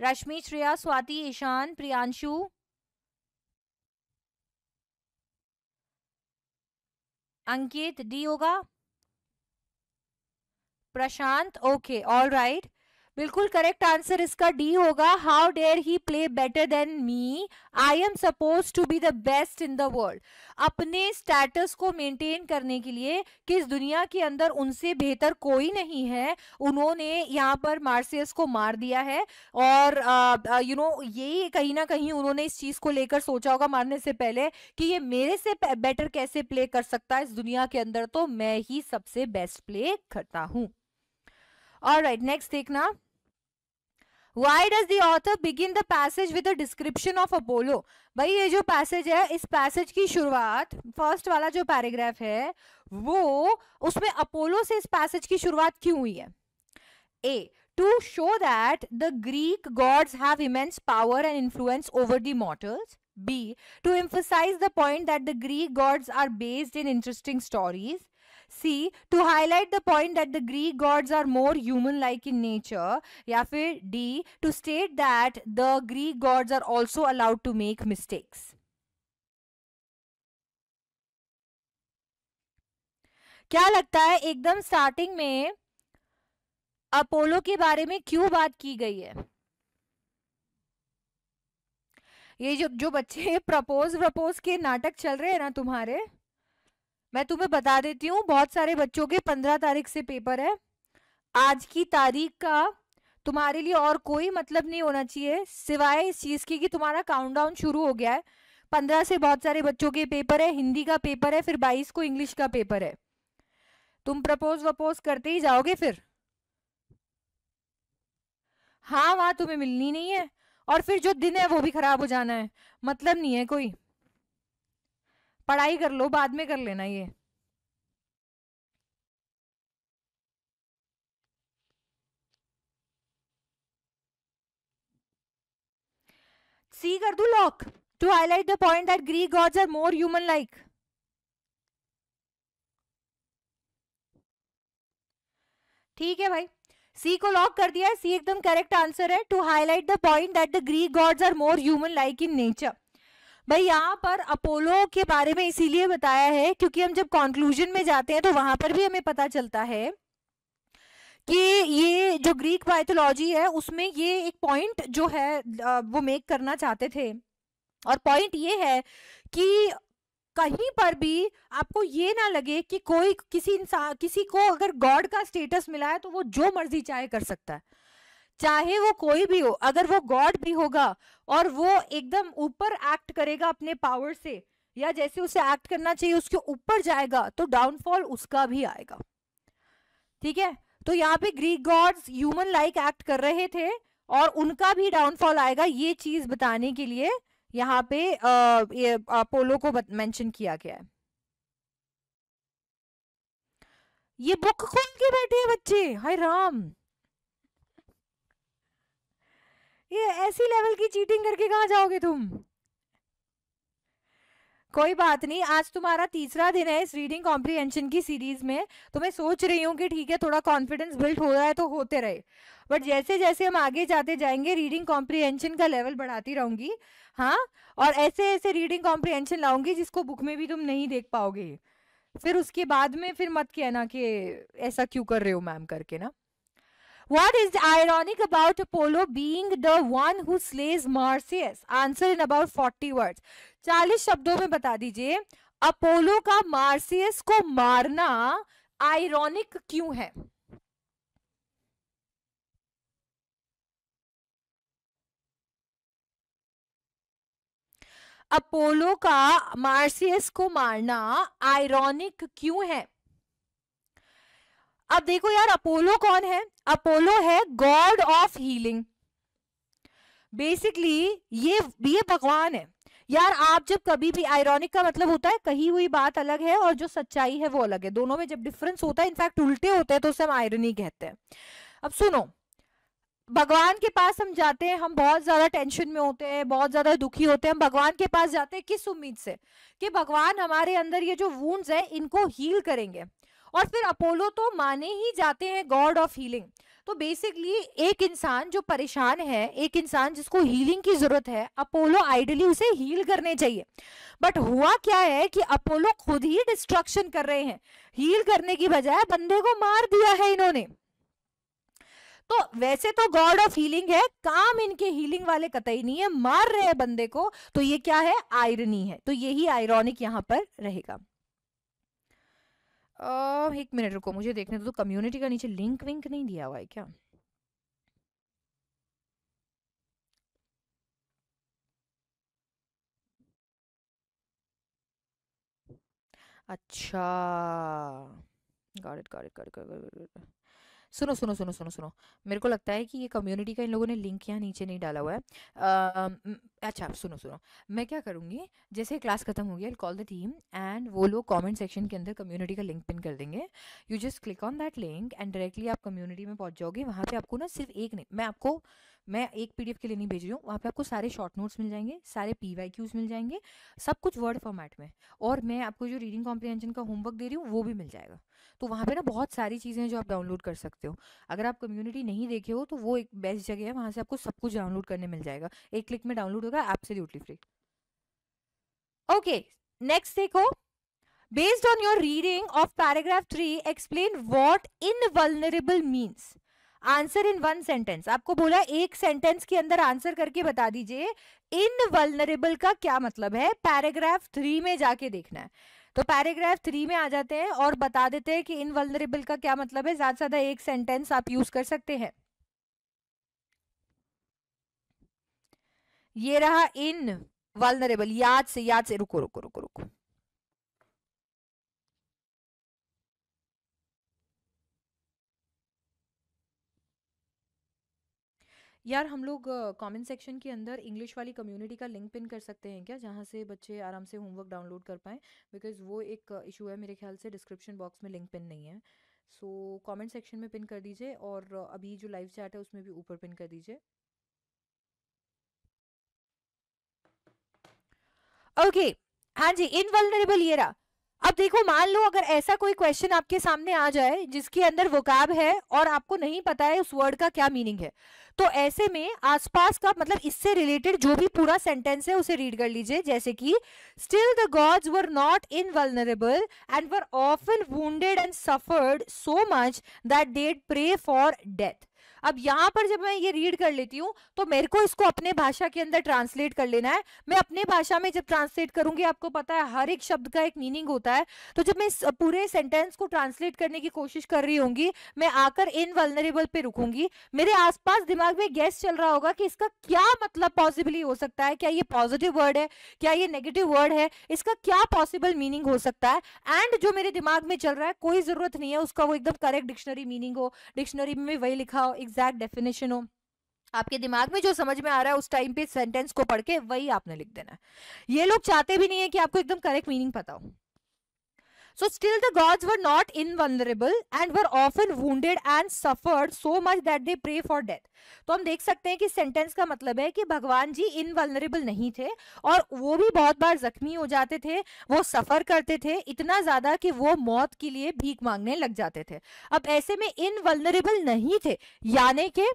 रश्मि श्रेया स्वाति ईशान प्रियांशु अंकित डी होगा प्रशांत ओके ऑल राइट बिल्कुल करेक्ट आंसर इसका डी होगा how dare he play better than me I am suppose to be the best in the world अपने status को maintain करने के लिए कि इस दुनिया के अंदर उनसे बेहतर कोई नहीं है उन्होंने यहाँ पर मार्सियस को मार दिया है और यू नो ये कहीं ना कहीं उन्होंने इस चीज़ को लेकर सोचा होगा मारने से पहले कि ये मेरे से बेटर कैसे प्ले कर सकता है इस दुनिया के अंदर तो मैं ही सबसे बेस्ट प्ले करता हूँ और राइट नेक्स्ट देखना Why does the author begin the passage with a description of भाई ये जो पैसेज है इस पैसेज की शुरुआत फर्स्ट वाला जो पैराग्राफ है वो उसमें अपोलो से इस पैसेज की शुरुआत क्यों हुई to show that the Greek gods have immense power and influence over the mortals. B. To emphasize the point that the Greek gods are based in interesting stories. C to highlight the point that the Greek gods are more human like in nature या फिर D to state that the Greek gods are also allowed to make mistakes क्या लगता है एकदम starting में Apollo के बारे में क्यों बात की गई है ये जो जो बच्चे प्रपोज प्रपोज के नाटक चल रहे हैं ना तुम्हारे मैं तुम्हें बता देती हूँ बहुत सारे बच्चों के पंद्रह तारीख से पेपर है आज की तारीख का तुम्हारे लिए और कोई मतलब नहीं होना चाहिए सिवाय इस चीज़ की कि तुम्हारा काउंटडाउन शुरू हो गया है पंद्रह से बहुत सारे बच्चों के पेपर है हिंदी का पेपर है फिर बाईस को इंग्लिश का पेपर है तुम प्रपोज वपोज करते ही जाओगे फिर हाँ वहाँ तुम्हें मिलनी नहीं है और फिर जो दिन है वो भी खराब हो जाना है मतलब नहीं है कोई पढ़ाई कर लो बाद में कर लेना ये सी कर दू lock to highlight the point that Greek gods are more human like ठीक है भाई सी को लॉक कर दिया है सी एकदम करेक्ट आंसर है to highlight the point that the Greek gods are more human like in nature भाई यहाँ पर अपोलो के बारे में इसीलिए बताया है क्योंकि हम जब कॉन्क्लूजन में जाते हैं तो वहां पर भी हमें पता चलता है कि ये जो ग्रीक माइथोलॉजी है उसमें ये एक पॉइंट जो है वो मेक करना चाहते थे और पॉइंट ये है कि कहीं पर भी आपको ये ना लगे कि कोई किसी इंसान किसी को अगर गॉड का स्टेटस मिला है तो वो जो मर्जी चाहे कर सकता है चाहे वो कोई भी हो अगर वो गॉड भी होगा और वो एकदम ऊपर एक्ट करेगा अपने पावर से या जैसे उसे एक्ट करना चाहिए उसके ऊपर जाएगा तो डाउनफॉल उसका भी आएगा ठीक है तो यहाँ पे Greek gods human like act कर रहे थे और उनका भी डाउनफॉल आएगा ये चीज बताने के लिए यहाँ पे अपोलो को मेंशन किया गया है ये बुक खोल के बैठे हैं बच्चे हाय राम ये ऐसी लेवल की चीटिंग करके कहा जाओगे तुम कोई बात नहीं आज तुम्हारा तीसरा दिन है इस रीडिंग कॉम्प्रीहेंशन की सीरीज में तो मैं सोच रही हूँ कि ठीक है थोड़ा कॉन्फिडेंस बिल्ड हो रहा है तो होते रहे बट जैसे जैसे हम आगे जाते जाएंगे रीडिंग कॉम्प्रीहेंशन का लेवल बढ़ाती रहूंगी हाँ और ऐसे ऐसे रीडिंग कॉम्प्रीहेंशन लाऊंगी जिसको बुक में भी तुम नहीं देख पाओगे फिर उसके बाद में फिर मत कहना कि ऐसा क्यों कर रहे हो मैम करके ना What is the ironic about Apollo being the one who slays Marsyas? Answer in about 40 words. 40 शब्दों में बता दीजिए अपोलो का मार्सियस को मारना आयरॉनिक क्यों है अपोलो का मार्सियस को मारना आयरॉनिक क्यों है अब देखो यार अपोलो कौन है अपोलो है गॉड ऑफ हीलिंग बेसिकली ये ये भगवान है यार आप जब कभी भी आयरॉनिक का मतलब होता है कही हुई बात अलग है और जो सच्चाई है वो अलग है दोनों में जब डिफरेंस होता है इनफैक्ट उल्टे होते हैं तो उसे हम आयरनी कहते हैं अब सुनो भगवान के पास हम जाते हैं हम बहुत ज्यादा टेंशन में होते हैं बहुत ज्यादा दुखी होते हैं हम भगवान के पास जाते हैं किस उम्मीद से कि भगवान हमारे अंदर ये जो वूंड्स है इनको हील करेंगे और फिर अपोलो तो माने ही जाते हैं गॉड ऑफ हीलिंग तो बेसिकली एक इंसान जो परेशान है एक इंसान जिसको हीलिंग की जरूरत है अपोलो आइडली उसे हील करने चाहिए बट हुआ क्या है कि अपोलो खुद ही डिस्ट्रक्शन कर रहे हैं हील करने की बजाय बंदे को मार दिया है इन्होंने तो वैसे तो गॉड ऑफ हीलिंग है काम इनके हीलिंग वाले कतई नहीं है मार रहे हैं बंदे को तो ये क्या है आयरनी है तो यही आयरॉनिक यहां पर रहेगा एक मिनट रुको मुझे देखने दो तो कम्युनिटी का नीचे लिंक विंक नहीं दिया हुआ है क्या अच्छा got it got it got it got it सुनो सुनो सुनो सुनो सुनो मेरे को लगता है कि ये कम्युनिटी का इन लोगों ने लिंक यहाँ नीचे नहीं डाला हुआ है आ, अच्छा सुनो सुनो मैं क्या करूँगी जैसे क्लास खत्म होगी I call the team and वो लोग कमेंट सेक्शन के अंदर कम्युनिटी का लिंक पिन कर देंगे you just click on that link and directly आप कम्युनिटी में पहुँच जाओगे वहाँ पर आपको ना सिर्फ एक नहीं मैं आपको मैं एक पीडीएफ के लिए नहीं भेज रही हूँ वहाँ पे आपको सारे शॉर्ट नोट्स मिल जाएंगे सारे पीवाईक्यूज मिल जाएंगे सब कुछ वर्ड फॉर्मेट में और मैं आपको जो रीडिंग कॉम्प्रिहेंशन का होमवर्क दे रही हूँ वो भी मिल जाएगा तो वहाँ पे ना बहुत सारी चीज़ें हैं जो आप डाउनलोड कर सकते हो अगर आप कम्युनिटी नहीं देखे हो तो वो एक बेस्ट जगह है वहाँ से आपको सब कुछ डाउनलोड करने मिल जाएगा एक क्लिक में डाउनलोड होगा से ड्यूटली फ्री ओके नेक्स्ट देखो on your reading of paragraph three explain what in invulnerable means answer in one sentence आपको बोला एक सेंटेंस के अंदर आंसर करके बता दीजिए इन वलनरेबल का क्या मतलब है पैराग्राफ थ्री में जाके देखना है तो पैराग्राफ थ्री में आ जाते हैं और बता देते हैं कि इन वलनरेबल का क्या मतलब है ज्यादा से ज्यादा एक सेंटेंस आप यूज कर सकते हैं ये रहा इन वलनरेबल याद से याद से रुको रुको रुको रुको यार हम लोग कमेंट सेक्शन के अंदर इंग्लिश वाली कम्युनिटी का लिंक पिन कर सकते हैं क्या जहाँ से बच्चे आराम से होमवर्क डाउनलोड कर पाएँ बिकॉज वो एक इशू है मेरे ख्याल से डिस्क्रिप्शन बॉक्स में लिंक पिन नहीं है सो कमेंट सेक्शन में पिन कर दीजिए और अभी जो लाइव चैट है उसमें भी ऊपर पिन कर दीजिए ओके okay, हाँ जी इनवल्नरेबल ये रहा अब देखो मान लो अगर ऐसा कोई क्वेश्चन आपके सामने आ जाए जिसके अंदर वोकैब है और आपको नहीं पता है उस वर्ड का क्या मीनिंग है तो ऐसे में आसपास का मतलब इससे रिलेटेड जो भी पूरा सेंटेंस है उसे रीड कर लीजिए जैसे कि still the gods were not invulnerable and were often wounded and suffered so much that dead pray for death अब यहाँ पर जब मैं ये रीड कर लेती हूँ तो मेरे को इसको अपने भाषा के अंदर ट्रांसलेट कर लेना है मैं अपने भाषा में जब ट्रांसलेट करूंगी आपको पता है हर एक शब्द का एक मीनिंग होता है तो जब मैं इस पूरे सेंटेंस को ट्रांसलेट करने की कोशिश कर रही होंगी मैं आकर इन वर्नरेबल पे रुकूंगी मेरे आसपास दिमाग में गैस चल रहा होगा कि इसका क्या मतलब पॉसिबली हो सकता है क्या ये पॉजिटिव वर्ड है क्या ये नेगेटिव वर्ड है इसका क्या पॉसिबल मीनिंग हो सकता है एंड जो मेरे दिमाग में चल रहा है कोई जरूरत नहीं है उसका वो एकदम करेक्ट डिक्शनरी मीनिंग हो डिक्शनरी में वही लिखा हो एग्जैक्ट डेफिनेशन हो आपके दिमाग में जो समझ में आ रहा है उस टाइम पे सेंटेंस को पढ़ के वही आपने लिख देना है ये लोग चाहते भी नहीं है कि आपको एकदम करेक्ट मीनिंग पता हो So still the gods were not invulnerable and were often wounded and suffered so much that they pray for death. तो हम देख सकते हैं कि सेंटेंस का मतलब है कि भगवान जी इनवलरेबल नहीं थे और वो भी बहुत बार जख्मी हो जाते थे वो सफर करते थे इतना ज्यादा कि वो मौत के लिए भीख मांगने लग जाते थे अब ऐसे में इनवलरेबल नहीं थे यानी कि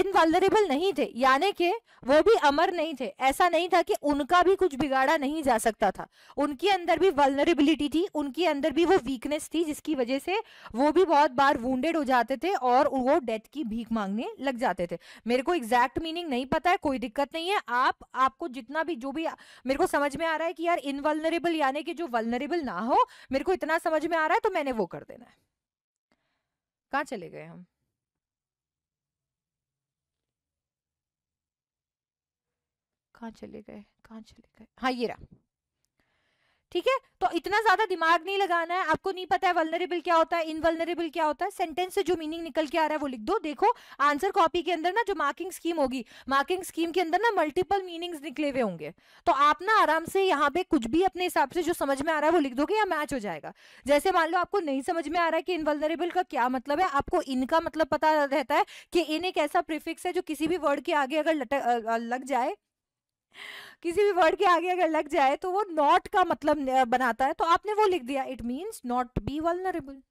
इनवालरेबल नहीं थे यानी कि वो भी अमर नहीं थे ऐसा नहीं था कि उनका भी कुछ बिगाड़ा नहीं जा सकता था उनके अंदर भी वालनरेबिलिटी थी उनके अंदर भी वो वीकनेस थी जिसकी वजह से वो भी बहुत बार वूडेड हो जाते थे और वो डेथ की भीख मांगने लग जाते थे मेरे को एग्जैक्ट मीनिंग नहीं पता है कोई दिक्कत नहीं है आप आपको जितना भी जो भी मेरे को समझ में आ रहा है कि यार इनवलनरेबल यानी कि जो वलनरेबल ना हो मेरे को इतना समझ में आ रहा है तो मैंने वो कर देना है कहाँ चले गए हम कहाँ चले गए कहाँ चले गए हाँ ये रहा ठीक है तो इतना ज्यादा दिमाग नहीं लगाना है आपको नहीं पता है वलनरेबल क्या होता है इनवलनरेबल क्या होता है सेंटेंस से जो मीनिंग निकल के आ रहा है वो लिख दो देखो आंसर कॉपी के अंदर ना जो मार्किंग स्कीम होगी मार्किंग स्कीम के अंदर ना मल्टीपल मीनिंग्स निकले हुए होंगे तो आप ना आराम से यहाँ पे कुछ भी अपने हिसाब से जो समझ में आ रहा है वो लिख दोगे या मैच हो जाएगा जैसे मान लो आपको नहीं समझ में आ रहा है कि इनवलनरेबल का क्या मतलब है आपको इनका मतलब पता रहता है कि इन एक ऐसा प्रिफिक्स है जो किसी भी वर्ड के आगे अगर लग जाए किसी भी वर्ड के आगे अगर लग जाए तो वो नॉट का मतलब बनाता है तो आपने वो लिख दिया it means not be vulnerable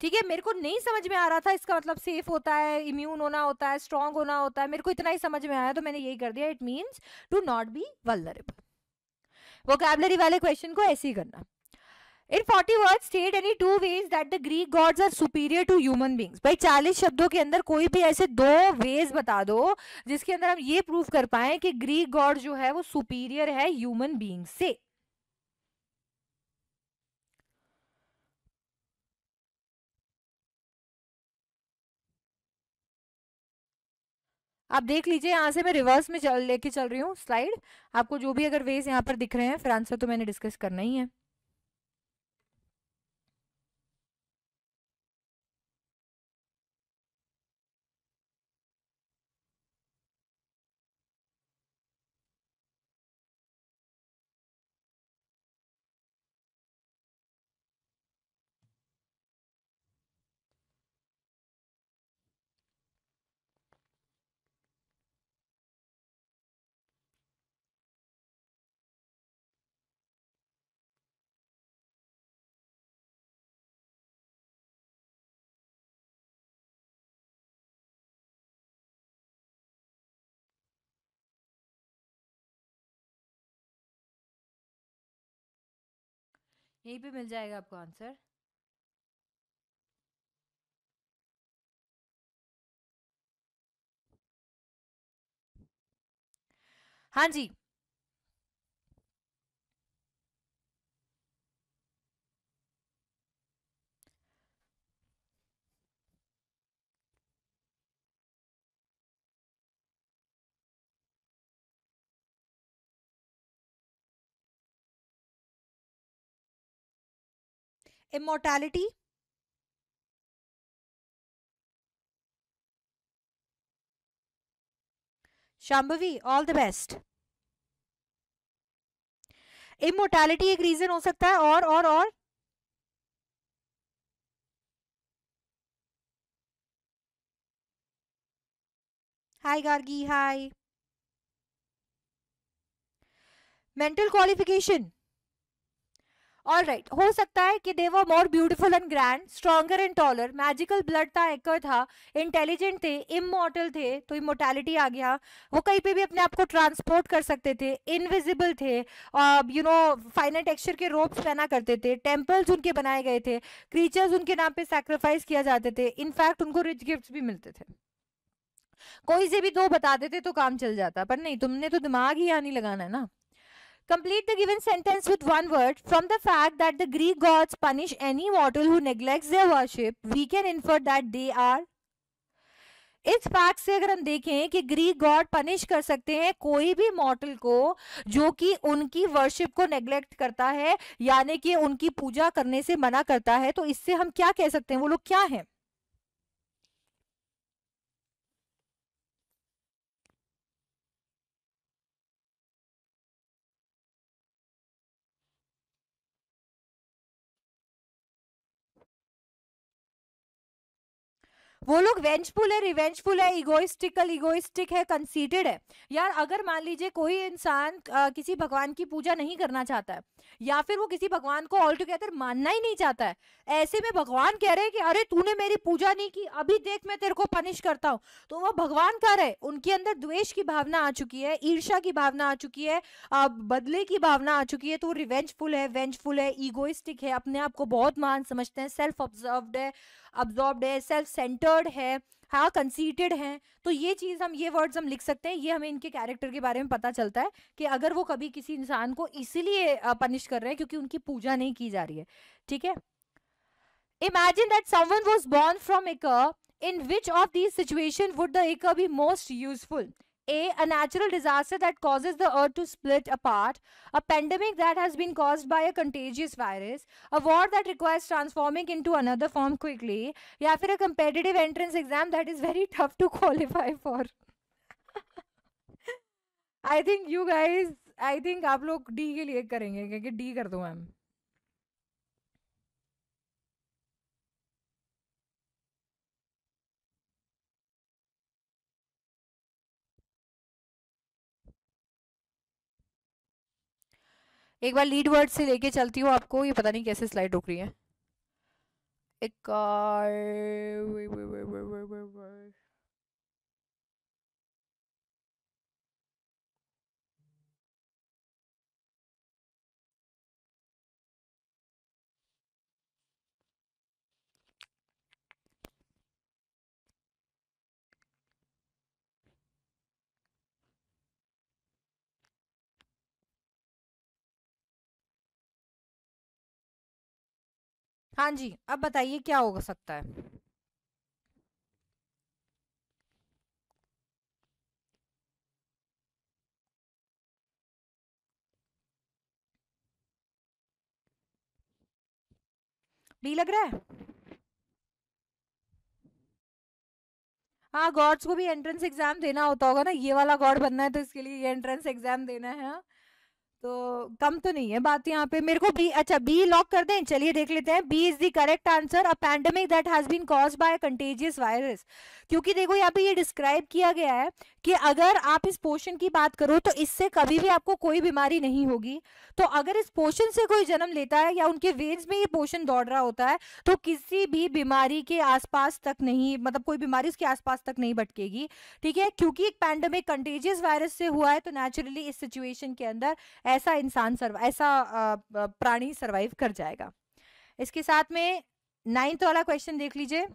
ठीक है मेरे को नहीं समझ में आ रहा था इसका मतलब सेफ होता है इम्यून होना होता है स्ट्रांग होना होता है मेरे को इतना ही समझ में आया तो मैंने यही कर दिया it means to not be vulnerable वो कैबलरी वाले क्वेश्चन को ऐसे ही करना in forty word state any two ways that the Greek gods are superior to human beings भाई चालीस शब्दों के अंदर कोई भी ऐसे दो वेज बता दो जिसके अंदर हम ये प्रूव कर पाए कि ग्रीक गॉड जो है वो सुपीरियर है ह्यूमन बींग्स से आप देख लीजिए यहाँ से मैं रिवर्स में चल लेके चल रही हूँ स्लाइड आपको जो भी अगर वेज यहाँ पर दिख रहे हैं फिर आंसर तो मैंने डिस्कस करना ही है यहीं पे मिल जाएगा आपको आंसर हाँ जी immortality Shambhavi all the best immortality एक रीजन हो सकता है और और और hi Gargi hi mental qualification all right right. हो सकता है कि they were more beautiful and grand stronger and taller magical blood था एक्कर था इंटेलिजेंट थे इमोटल थे तो इमोटैलिटी आ गया वो कहीं पे भी अपने आप को ट्रांसपोर्ट कर सकते थे इनविजिबल थे यू नो फाइनल टेक्सचर के रोप्स पहना करते थे टेम्पल्स उनके बनाए गए थे क्रीचर्स उनके नाम पे सेक्रीफाइस किया जाते थे इनफैक्ट उनको रिच गिफ्ट भी मिलते थे कोई से भी दो बताते थे तो काम चल जाता पर नहीं तुमने तो दिमाग ही यहाँ नहीं लगाना है ना Complete the given sentence with one word. From the fact that the Greek gods punish any mortal who neglects their worship, we can infer that they are. इस फैक्ट से अगर हम देखें कि ग्रीक गॉड पनिश कर सकते हैं कोई भी मॉटल को जो कि उनकी वर्शिप को नेग्लेक्ट करता है यानी कि उनकी पूजा करने से मना करता है तो इससे हम क्या कह सकते हैं वो लोग क्या हैं वो लोग वेंचफुल है रिवेंजफुल है इगोइस्टिकल इगोइस्टिक है कंसीटेड है यार अगर मान लीजिए कोई इंसान किसी भगवान की पूजा नहीं करना चाहता है या फिर वो किसी भगवान को ऑल टुगेदर मानना ही नहीं चाहता है ऐसे में भगवान कह रहे हैं कि अरे तूने मेरी पूजा नहीं की अभी देख मैं तेरे को पनिश करता हूँ तो वो भगवान कर रहे उनके अंदर द्वेष की भावना आ चुकी है ईर्षा की भावना आ चुकी है बदले की भावना आ चुकी है तो रिवेंजफुल है वेंजफुल है ईगोइस्टिक है अपने आप को बहुत मान समझते हैं सेल्फ ऑब्जर्व है ऑब्जॉर्ब है सेल्फ सेंटर्ड है हाँ कंसीटेड हैं तो ये चीज़ हम ये वर्ड्स हम लिख सकते हैं ये हमें इनके कैरेक्टर के बारे में पता चलता है कि अगर वो कभी किसी इंसान को इसीलिए पनिश कर रहे हैं क्योंकि उनकी पूजा नहीं की जा रही है ठीक है imagine that someone was born from एक in which of this situation would the एक be most A. A natural disaster that causes the earth to split apart. A pandemic that has been caused by a contagious virus. A war that requires transforming into another form quickly. Yeah, for a competitive entrance exam that is very tough to qualify for. I think you guys, I think आप लोग D के लिए करेंगे क्योंकि D कर दूँ ma'am एक बार लीड वर्ड से लेके चलती हूँ आपको ये पता नहीं कैसे स्लाइड रुक रही है एक हाँ जी अब बताइए क्या हो सकता है बी लग रहा है हाँ गॉड्स को भी एंट्रेंस एग्जाम देना होता होगा ना ये वाला गॉड बनना है तो इसके लिए ये एंट्रेंस एग्जाम देना है हा? तो कम तो नहीं है बात यहाँ पे मेरे को बी अच्छा बी लॉक कर दें चलिए देख लेते हैं B is the correct answer a pandemic that has been cause by contagious virus क्योंकि देखो यहाँ पे ये डिस्क्राइब किया गया है कि अगर आप इस पोषण की बात करो तो इससे कभी भी आपको कोई बीमारी नहीं होगी तो अगर इस पोषण से कोई जन्म लेता है या उनके वेन्स में ये पोषण दौड़ रहा होता है तो किसी भी बीमारी के आसपास तक नहीं मतलब कोई बीमारी उसके आसपास तक नहीं भटकेगी ठीक है क्योंकि एक पैंडमिक कंटेजियस वायरस से हुआ है तो नेचुरली इस सिचुएशन के अंदर ऐसा इंसान ऐसा प्राणी सर्वाइव कर जाएगा इसके साथ में नाइन्थ वाला क्वेश्चन देख लीजिए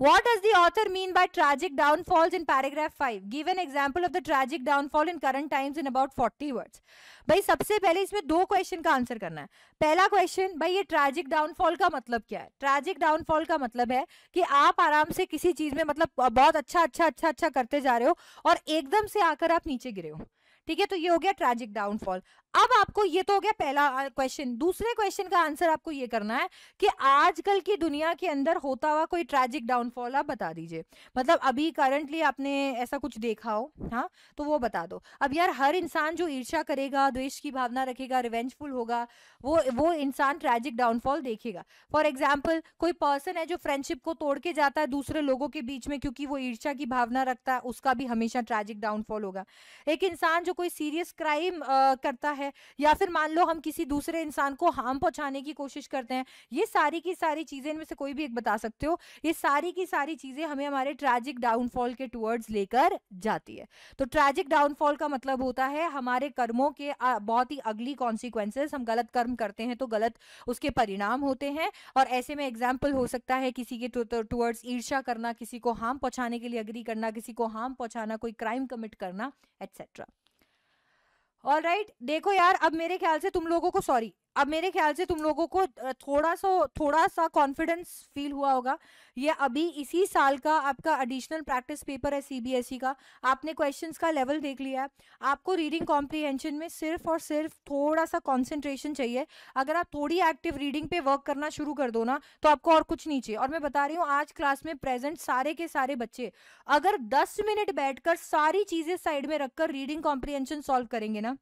What does the author mean by tragic downfalls in paragraph 5? Give an example of the tragic downfall in current times in about 40 words. भाई सबसे पहले इसमें दो क्वेश्चन का आंसर करना है पहला क्वेश्चन भाई ये ट्रैजिक डाउनफॉल का मतलब क्या है ट्रैजिक डाउनफॉल का मतलब है कि आप आराम से किसी चीज में मतलब बहुत अच्छा अच्छा अच्छा अच्छा करते जा रहे हो और एकदम से आकर आप नीचे गिरे हो ठीक है तो ये हो गया ट्रैजिक डाउनफॉल अब आपको ये तो हो गया पहला क्वेश्चन दूसरे क्वेश्चन का आंसर आपको ये करना है कि आजकल की दुनिया के अंदर होता हुआ कोई ट्रेजिक डाउनफॉल आप बता दीजिए मतलब अभी करंटली आपने ऐसा कुछ देखा हो हाँ तो वो बता दो अब यार हर इंसान जो ईर्षा करेगा द्वेष की भावना रखेगा रिवेंजफुल होगा वो वो इंसान ट्रेजिक डाउनफॉल देखेगा फॉर एग्जाम्पल कोई पर्सन है जो फ्रेंडशिप को तोड़ के जाता है दूसरे लोगों के बीच में क्योंकि वो ईर्षा की भावना रखता है उसका भी हमेशा ट्रेजिक डाउनफॉल होगा एक इंसान जो कोई सीरियस क्राइम करता है है या फिर मान लो हम किसी दूसरे इंसान को हार्म पहुंचाने की कोशिश करते हैं ये सारी की सारी चीज़ें इनमें से कोई भी एक बता सकते हो ये सारी की सारी चीज़ें हमें हमारे ट्रैजिक डाउनफॉल के टूवर्ड्स लेकर जाती है तो ट्रैजिक डाउनफॉल का मतलब होता है हमारे कर्मों के बहुत ही अगली कॉन्सिक्वेंसेज हम गलत कर्म करते हैं तो गलत उसके परिणाम होते हैं और ऐसे में एग्जाम्पल हो सकता है किसी के टूवर्ड्स तो, तो, ईर्षा करना किसी को हार्म पहुंचाने के लिए अग्री करना किसी को हार्म पहुंचाना कोई क्राइम कमिट करना एटसेट्रा ऑल राइट देखो यार अब मेरे ख्याल से तुम लोगों को सॉरी अब मेरे ख्याल से तुम लोगों को थोड़ा सा थोड़ा सा कॉन्फिडेंस फील हुआ होगा ये अभी इसी साल का आपका एडिशनल प्रैक्टिस पेपर है सीबीएसई e का आपने क्वेश्चंस का लेवल देख लिया है आपको रीडिंग कॉम्प्रीहेंशन में सिर्फ और सिर्फ थोड़ा सा कॉन्सेंट्रेशन चाहिए अगर आप थोड़ी एक्टिव रीडिंग पे वर्क करना शुरू कर दो ना तो आपको और कुछ नहीं चाहिए और मैं बता रही हूँ आज क्लास में प्रेजेंट सारे के सारे बच्चे अगर दस मिनट बैठकर सारी चीज़ें साइड में रखकर रीडिंग कॉम्प्रीहेंशन सॉल्व करेंगे ना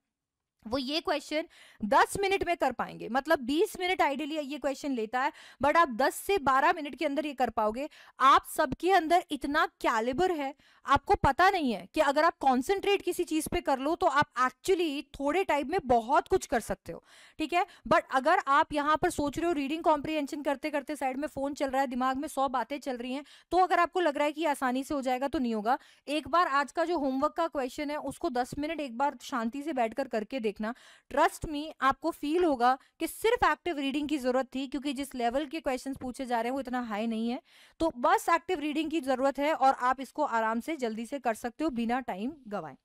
वो ये क्वेश्चन 10 मिनट में कर पाएंगे मतलब 20 मिनट आइडियली ये क्वेश्चन लेता है बट आप 10 से 12 मिनट के अंदर ये कर पाओगे आप सबके अंदर इतना कैलिबर है आपको पता नहीं है कि अगर आप कंसंट्रेट किसी चीज पे कर लो तो आप एक्चुअली थोड़े टाइम में बहुत कुछ कर सकते हो ठीक है बट अगर आप यहाँ पर सोच रहे हो रीडिंग कॉम्प्रीहेंशन करते करते साइड में फोन चल रहा है दिमाग में सौ बातें चल रही हैं तो अगर आपको लग रहा है कि आसानी से हो जाएगा तो नहीं होगा एक बार आज का जो होमवर्क का क्वेश्चन है उसको दस मिनट एक बार शांति से बैठ करके देख देखना ट्रस्ट मी आपको फील होगा कि सिर्फ एक्टिव रीडिंग की जरूरत थी क्योंकि जिस लेवल के क्वेश्चन पूछे जा रहे हैं वो इतना हाई नहीं है तो बस एक्टिव रीडिंग की जरूरत है और आप इसको आराम से जल्दी से कर सकते हो बिना टाइम गवाए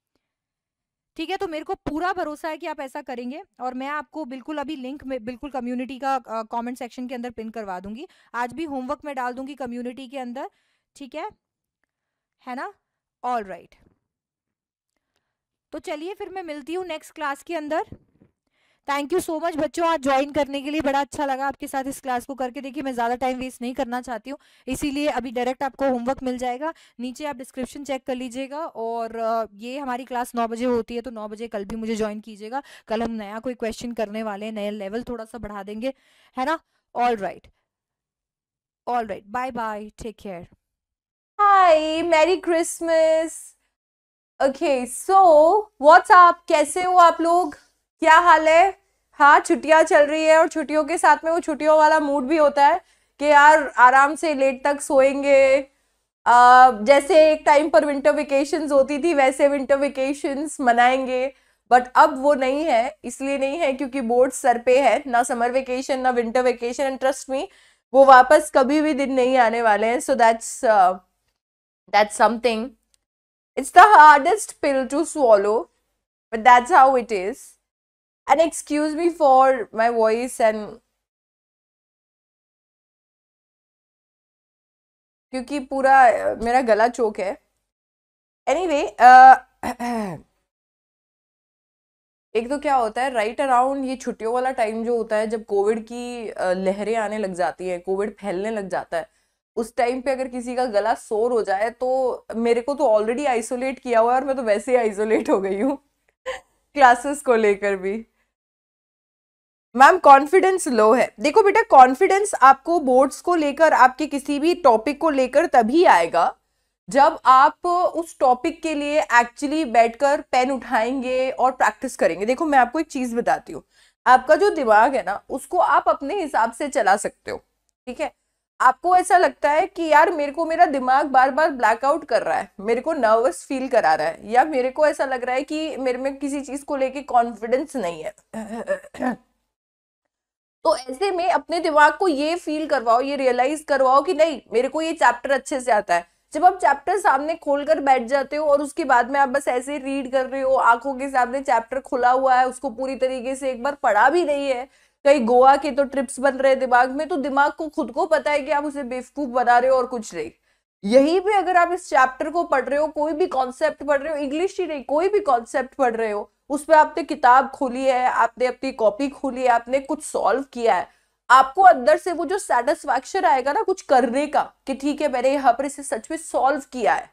ठीक है तो मेरे को पूरा भरोसा है कि आप ऐसा करेंगे और मैं आपको बिल्कुल अभी लिंक में बिल्कुल कम्युनिटी का कमेंट सेक्शन के अंदर पिन करवा दूंगी आज भी होमवर्क में डाल दूंगी कम्युनिटी के अंदर ठीक है है ना ऑल राइट right. तो चलिए फिर मैं मिलती हूँ नेक्स्ट क्लास के अंदर थैंक यू सो मच बच्चों आज ज्वाइन करने के लिए बड़ा अच्छा लगा आपके साथ इस क्लास को करके देखिए मैं ज़्यादा टाइम वेस्ट नहीं करना चाहती हूँ इसीलिए अभी डायरेक्ट आपको होमवर्क मिल जाएगा नीचे आप डिस्क्रिप्शन चेक कर लीजिएगा और ये हमारी क्लास नौ बजे होती है तो नौ बजे कल भी मुझे ज्वाइन कीजिएगा कल हम नया कोई क्वेश्चन करने वाले हैं नया लेवल थोड़ा सा बढ़ा देंगे है ना all right all right bye bye take care hi merry Christmas okay so what's up कैसे हो आप लोग क्या हाल है हाँ छुट्टियाँ चल रही है और छुट्टियों के साथ में वो छुट्टियों वाला मूड भी होता है कि यार आराम से लेट तक सोएंगे uh, जैसे एक टाइम पर विंटर वेकेशन होती थी वैसे विंटर वेकेशन मनाएंगे बट अब वो नहीं है इसलिए नहीं है क्योंकि बोर्ड सर पे है ना समर वेकेशन ना winter vacation and trust me वो वापस कभी भी दिन नहीं आने वाले हैं so that's that's something It's the hardest pill to swallow, but that's how it is. And excuse me for my voice and क्योंकि पूरा मेरा गला चोक है एनी anyway, uh, एक तो क्या होता है राइट right अराउंड ये छुट्टियों वाला टाइम जो होता है जब कोविड की लहरें आने लग जाती हैं कोविड फैलने लग जाता है उस टाइम पे अगर किसी का गला सोर हो जाए तो मेरे को तो ऑलरेडी आइसोलेट किया हुआ है और मैं तो वैसे ही आइसोलेट हो गई हूँ क्लासेस को लेकर भी मैम कॉन्फिडेंस लो है देखो बेटा कॉन्फिडेंस आपको बोर्ड्स को लेकर आपके किसी भी टॉपिक को लेकर तभी आएगा जब आप उस टॉपिक के लिए एक्चुअली बैठकर पेन उठाएंगे और प्रैक्टिस करेंगे देखो मैं आपको एक चीज़ बताती हूँ आपका जो दिमाग है ना उसको आप अपने हिसाब से चला सकते हो ठीक है आपको ऐसा लगता है कि यार मेरे को मेरा दिमाग बार बार ब्लैकआउट कर रहा है मेरे को नर्वस फील करा रहा है या मेरे को ऐसा लग रहा है कि मेरे में किसी चीज को लेके कॉन्फिडेंस नहीं है तो ऐसे में अपने दिमाग को ये फील करवाओ ये रियलाइज करवाओ कि नहीं मेरे को ये चैप्टर अच्छे से आता है जब आप चैप्टर सामने खोल कर बैठ जाते हो और उसके बाद में आप बस ऐसे रीड कर रहे हो आंखों के सामने चैप्टर खुला हुआ है उसको पूरी तरीके से एक बार पढ़ा भी नहीं है कहीं गोवा के तो ट्रिप्स बन रहे दिमाग में तो दिमाग को खुद को पता है कि आप उसे बेवकूफ बना रहे हो और कुछ नहीं यही भी अगर आप इस चैप्टर को पढ़ रहे हो कोई भी कॉन्सेप्ट पढ़ रहे हो इंग्लिश ही नहीं कोई भी कॉन्सेप्ट पढ़ रहे हो उस पर आपने किताब खोली है आपने अपनी कॉपी खोली है आपने कुछ सॉल्व किया है आपको अंदर से वो जो सेटिस्फैक्शन आएगा ना कुछ करने का कि ठीक है मैंने यहाँ पर इसे सच में सॉल्व किया है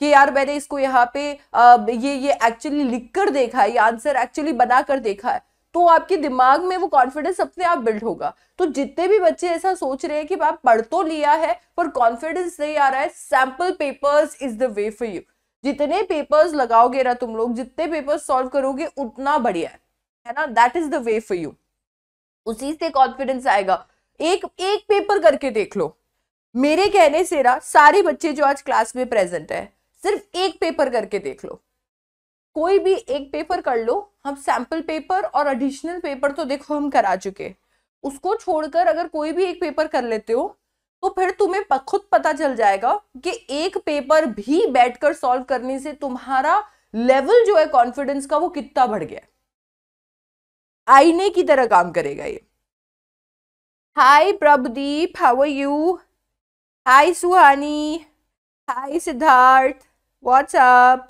कि यार मैंने इसको यहाँ पे आ, ये ये एक्चुअली लिख कर देखा है ये आंसर एक्चुअली बना कर देखा है तो आपके दिमाग में वो कॉन्फिडेंस अपने आप बिल्ड होगा तो जितने भी बच्चे ऐसा सोच रहे हैं कि आप पढ़ तो लिया है पर कॉन्फिडेंस नहीं आ रहा है sample papers is the way for you जितने पेपर्स लगाओगे ना तुम लोग जितने पेपर्स सॉल्व करोगे उतना बढ़िया है है ना that is the way for you उसी से कॉन्फिडेंस आएगा एक एक पेपर करके देख लो मेरे कहने से रहा सारे बच्चे जो आज क्लास में प्रेजेंट है सिर्फ एक पेपर करके देख लो कोई भी एक पेपर कर लो हम सैम्पल पेपर और एडिशनल पेपर तो देखो हम करा चुके उसको छोड़कर अगर कोई भी एक पेपर कर लेते हो तो फिर तुम्हें खुद पता चल जाएगा कि एक पेपर भी बैठकर सॉल्व करने से तुम्हारा लेवल जो है कॉन्फिडेंस का वो कितना बढ़ गया आईने की तरह काम करेगा ये hi Prabhdeep how are you hi Suhani hi Siddharth what's up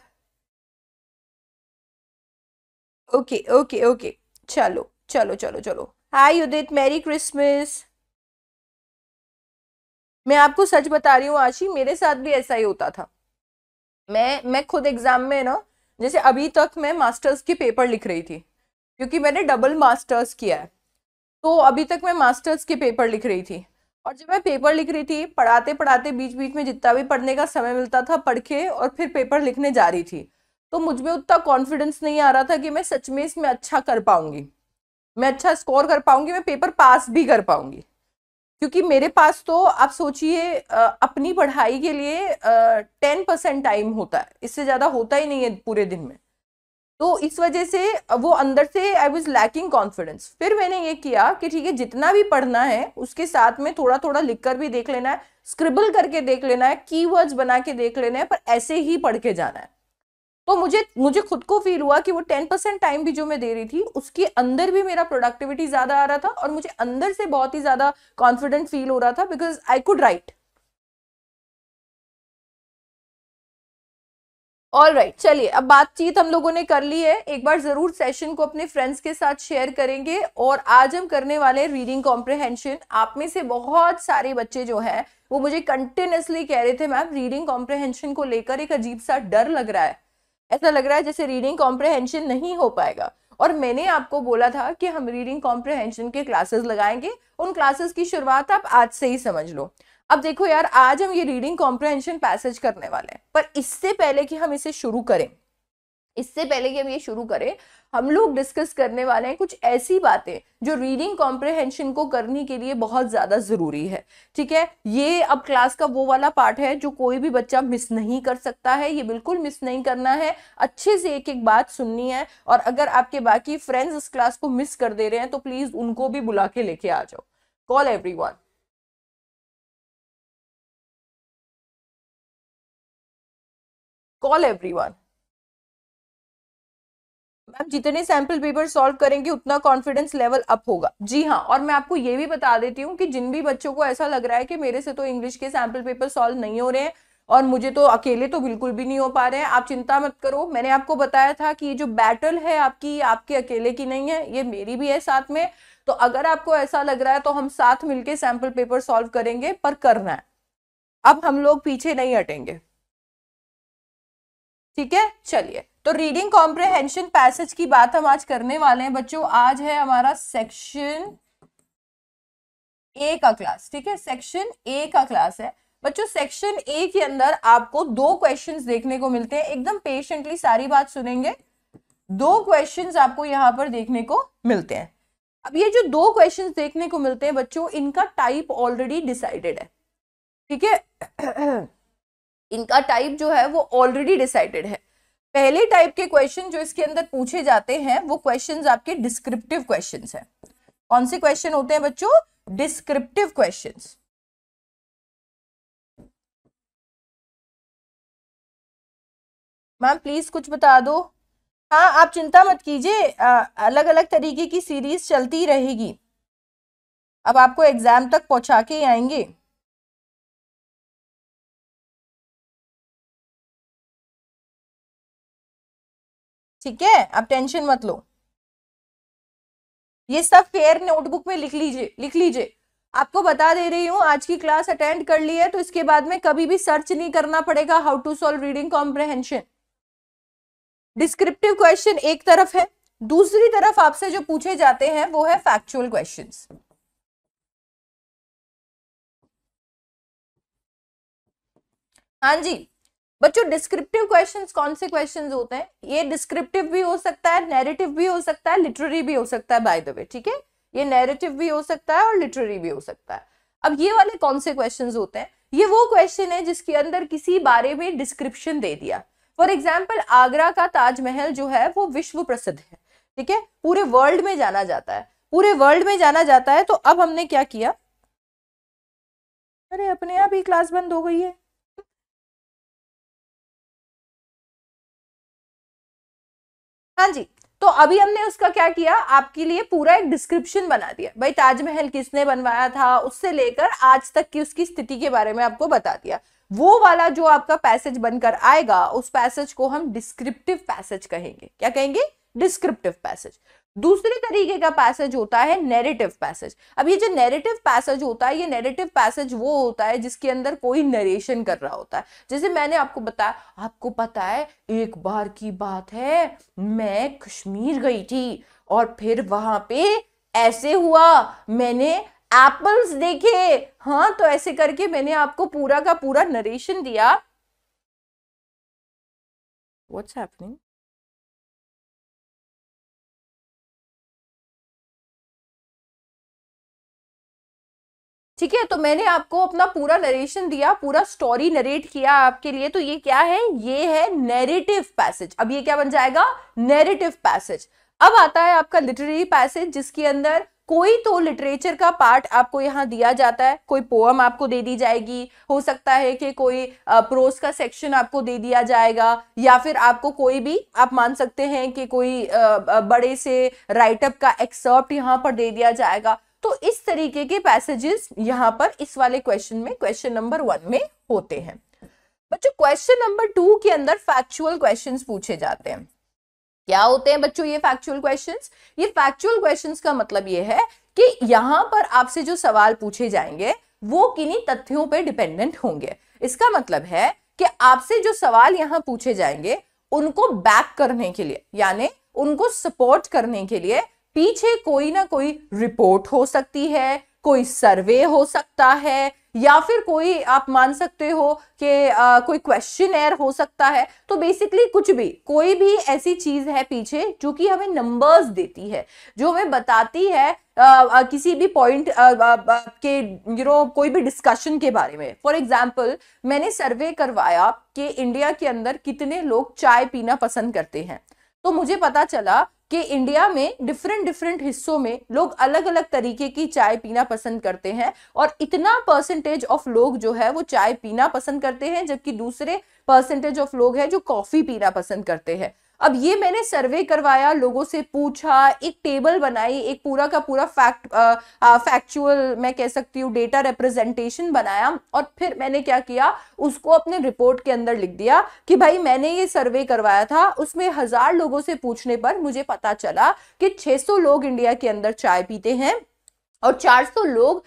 okay okay okay चलो चलो चलो चलो हाय उदित मैरी क्रिसमस मैं आपको सच बता रही हूँ आशी मेरे साथ भी ऐसा ही होता था मैं मैं खुद एग्जाम में ना जैसे अभी तक मैं मास्टर्स के पेपर लिख रही थी क्योंकि मैंने डबल मास्टर्स किया है तो अभी तक मैं मास्टर्स के पेपर लिख रही थी और जब मैं पेपर लिख रही थी पढ़ाते पढ़ाते बीच बीच में जितना भी पढ़ने का समय मिलता था पढ़ के और फिर पेपर लिखने जा रही थी तो मुझ में उतना कॉन्फिडेंस नहीं आ रहा था कि मैं सच में इसमें अच्छा कर पाऊंगी मैं अच्छा स्कोर कर पाऊंगी मैं पेपर पास भी कर पाऊंगी क्योंकि मेरे पास तो आप सोचिए अपनी पढ़ाई के लिए टेन परसेंट टाइम होता है इससे ज़्यादा होता ही नहीं है पूरे दिन में तो इस वजह से वो अंदर से आई वॉज लैकिंग कॉन्फिडेंस फिर मैंने ये किया कि ठीक है जितना भी पढ़ना है उसके साथ में थोड़ा थोड़ा लिख कर भी देख लेना है स्क्रिबल करके देख लेना है कीवर्ड्स बना के देख लेना है पर ऐसे ही पढ़ के जाना है तो मुझे मुझे खुद को फील हुआ कि वो टेन परसेंट टाइम भी जो मैं दे रही थी उसके अंदर भी मेरा प्रोडक्टिविटी ज़्यादा आ रहा था और मुझे अंदर से बहुत ही ज़्यादा कॉन्फिडेंट फील हो रहा था because I could right all right चलिए अब बातचीत हम लोगों ने कर ली है एक बार ज़रूर सेशन को अपने फ्रेंड्स के साथ शेयर करेंगे और आज हम करने वाले रीडिंग कॉम्प्रहेंशन आप में से बहुत सारे बच्चे जो है वो मुझे कंटिन्यूसली कह रहे थे मैम रीडिंग कॉम्प्रहेंशन को लेकर एक अजीब सा डर लग रहा है ऐसा लग रहा है जैसे रीडिंग कॉम्प्रहेंशन नहीं हो पाएगा और मैंने आपको बोला था कि हम रीडिंग कॉम्प्रहेंशन के क्लासेस लगाएंगे उन क्लासेस की शुरुआत आप आज से ही समझ लो अब देखो यार आज हम ये रीडिंग कॉम्प्रहेंशन पैसेज करने वाले हैं पर इससे पहले कि हम इसे शुरू करें इससे पहले कि हम ये शुरू करें हम लोग डिस्कस करने वाले हैं कुछ ऐसी बातें जो रीडिंग कॉम्प्रिहेंशन को करने के लिए बहुत ज़्यादा ज़रूरी है ठीक है ये अब क्लास का वो वाला पार्ट है जो कोई भी बच्चा मिस नहीं कर सकता है ये बिल्कुल मिस नहीं करना है अच्छे से एक एक बात सुननी है और अगर आपके बाकी फ्रेंड्स इस क्लास को मिस कर दे रहे हैं तो प्लीज़ उनको भी बुला के लेके आ जाओ call every call everyone ma'am जितने सैम्पल पेपर सॉल्व करेंगे उतना कॉन्फिडेंस लेवल अप होगा जी हाँ और मैं आपको ये भी बता देती हूँ कि जिन भी बच्चों को ऐसा लग रहा है कि मेरे से तो इंग्लिश के सैम्पल पेपर सॉल्व नहीं हो रहे हैं और मुझे तो अकेले तो बिल्कुल भी नहीं हो पा रहे हैं आप चिंता मत करो मैंने आपको बताया था कि ये जो बैटल है आपकी आपके अकेले की नहीं है ये मेरी भी है साथ में तो अगर आपको ऐसा लग रहा है तो हम साथ मिलके सैम्पल पेपर सॉल्व करेंगे पर करना है अब हम लोग पीछे नहीं हटेंगे ठीक है चलिए तो रीडिंग कॉम्प्रिहेंशन पैसेज की बात हम आज करने वाले हैं बच्चों आज है हमारा सेक्शन ए का क्लास ठीक है सेक्शन ए का क्लास है बच्चों सेक्शन ए के अंदर आपको दो क्वेश्चंस देखने को मिलते हैं एकदम पेशेंटली सारी बात सुनेंगे दो क्वेश्चंस आपको यहाँ पर देखने को मिलते हैं अब ये जो दो क्वेश्चंस देखने को मिलते हैं बच्चों इनका टाइप ऑलरेडी डिसाइडेड है ठीक है इनका टाइप जो है वो ऑलरेडी डिसाइडेड है पहले टाइप के क्वेश्चन जो इसके अंदर पूछे जाते हैं वो क्वेश्चन आपके डिस्क्रिप्टिव क्वेश्चन है कौन से क्वेश्चन होते हैं बच्चों डिस्क्रिप्टिव क्वेश्चन मैम प्लीज कुछ बता दो हाँ आप चिंता मत कीजिए अलग अलग तरीके की सीरीज चलती रहेगी अब आपको एग्जाम तक पहुंचा के आएंगे ठीक है आप टेंशन मत लो ये सब फेयर नोटबुक में लिख लीजिए लिख लीजिए आपको बता दे रही हूँ आज की क्लास अटेंड कर ली है तो इसके बाद में कभी भी सर्च नहीं करना पड़ेगा how to solve reading comprehension descriptive question एक तरफ है दूसरी तरफ आपसे जो पूछे जाते हैं वो है फैक्चुअल क्वेश्चन हाँ जी बच्चों डिस्क्रिप्टिव क्वेश्चंस कौन से क्वेश्चंस होते हैं ये डिस्क्रिप्टिव भी हो सकता है नैरेटिव भी हो सकता है लिटरेरी भी हो सकता है बाय द वे ठीक है ये नैरेटिव भी हो सकता है और लिटरेरी भी हो सकता है अब ये वाले कौन से क्वेश्चन होते हैं ये वो क्वेश्चन है जिसके अंदर किसी बारे में डिस्क्रिप्शन दे दिया फॉर एग्जाम्पल आगरा का ताजमहल जो है वो विश्व प्रसिद्ध है ठीक है पूरे वर्ल्ड में जाना जाता है पूरे वर्ल्ड में जाना जाता है तो अब हमने क्या किया अरे अपने आप ही क्लास बंद हो गई है हाँ जी तो अभी हमने उसका क्या किया आपके लिए पूरा एक डिस्क्रिप्शन बना दिया भाई ताजमहल किसने बनवाया था उससे लेकर आज तक की उसकी स्थिति के बारे में आपको बता दिया वो वाला जो आपका पैसेज बनकर आएगा उस पैसेज को हम डिस्क्रिप्टिव पैसेज कहेंगे क्या कहेंगे डिस्क्रिप्टिव पैसेज दूसरे तरीके का पैसेज होता है नेरेटिव पैसेज अब ये जो नेरेटिव पैसेज होता है ये नेरेटिव पैसेज वो होता है जिसके अंदर कोई नरेशन कर रहा होता है जैसे मैंने आपको बताया आपको पता है एक बार की बात है मैं कश्मीर गई थी और फिर वहां पे ऐसे हुआ मैंने एप्पल्स देखे हाँ तो ऐसे करके मैंने आपको पूरा का पूरा नरेशन दिया वॉट्स हैपनिंग ठीक है तो मैंने आपको अपना पूरा नरेशन दिया पूरा स्टोरी नरेट किया आपके लिए तो ये क्या है ये है नेरेटिव पैसेज अब ये क्या बन जाएगा नेरेटिव पैसेज अब आता है आपका लिटरेरी पैसेज जिसके अंदर कोई तो लिटरेचर का पार्ट आपको यहाँ दिया जाता है कोई पोअम आपको दे दी जाएगी हो सकता है कि कोई प्रोस का सेक्शन आपको दे दिया जाएगा या फिर आपको कोई भी आप मान सकते हैं कि कोई बड़े से राइटअप का एक्सर्प्ट यहाँ पर दे दिया जाएगा तो इस तरीके के पैसेजेस यहाँ पर इस वाले क्वेश्चन में क्वेश्चन नंबर वन में होते हैं बच्चों क्वेश्चन नंबर टू के अंदर फैक्चुअल क्वेश्चंस पूछे जाते हैं क्या होते हैं बच्चों ये फैक्चुअल क्वेश्चंस ये फैक्चुअल क्वेश्चंस का मतलब ये है कि यहाँ पर आपसे जो सवाल पूछे जाएंगे वो किन्हीं तथ्यों पर डिपेंडेंट होंगे इसका मतलब है कि आपसे जो सवाल यहाँ पूछे जाएंगे उनको बैक करने के लिए यानी उनको सपोर्ट करने के लिए पीछे कोई ना कोई रिपोर्ट हो सकती है कोई सर्वे हो सकता है या फिर कोई आप मान सकते हो कि कोई क्वेश्चन एयर हो सकता है तो बेसिकली कुछ भी कोई भी ऐसी चीज है पीछे जो कि हमें नंबर्स देती है जो हमें बताती है आ, आ, किसी भी पॉइंट के यू नो कोई भी डिस्कशन के बारे में फॉर एग्जाम्पल मैंने सर्वे करवाया कि इंडिया के अंदर कितने लोग चाय पीना पसंद करते हैं तो मुझे पता चला कि इंडिया में डिफरेंट डिफरेंट हिस्सों में लोग अलग अलग तरीके की चाय पीना पसंद करते हैं और इतना परसेंटेज ऑफ लोग जो है वो चाय पीना पसंद करते हैं जबकि दूसरे परसेंटेज ऑफ लोग हैं जो कॉफी पीना पसंद करते हैं अब ये मैंने सर्वे करवाया लोगों से पूछा एक टेबल बनाई एक पूरा का पूरा फैक्ट फैक्चुअल मैं कह सकती हूँ डेटा रिप्रेजेंटेशन बनाया और फिर मैंने क्या किया उसको अपने रिपोर्ट के अंदर लिख दिया कि भाई मैंने ये सर्वे करवाया था उसमें हजार लोगों से पूछने पर मुझे पता चला कि छह लोग इंडिया के अंदर चाय पीते हैं और 400 लोग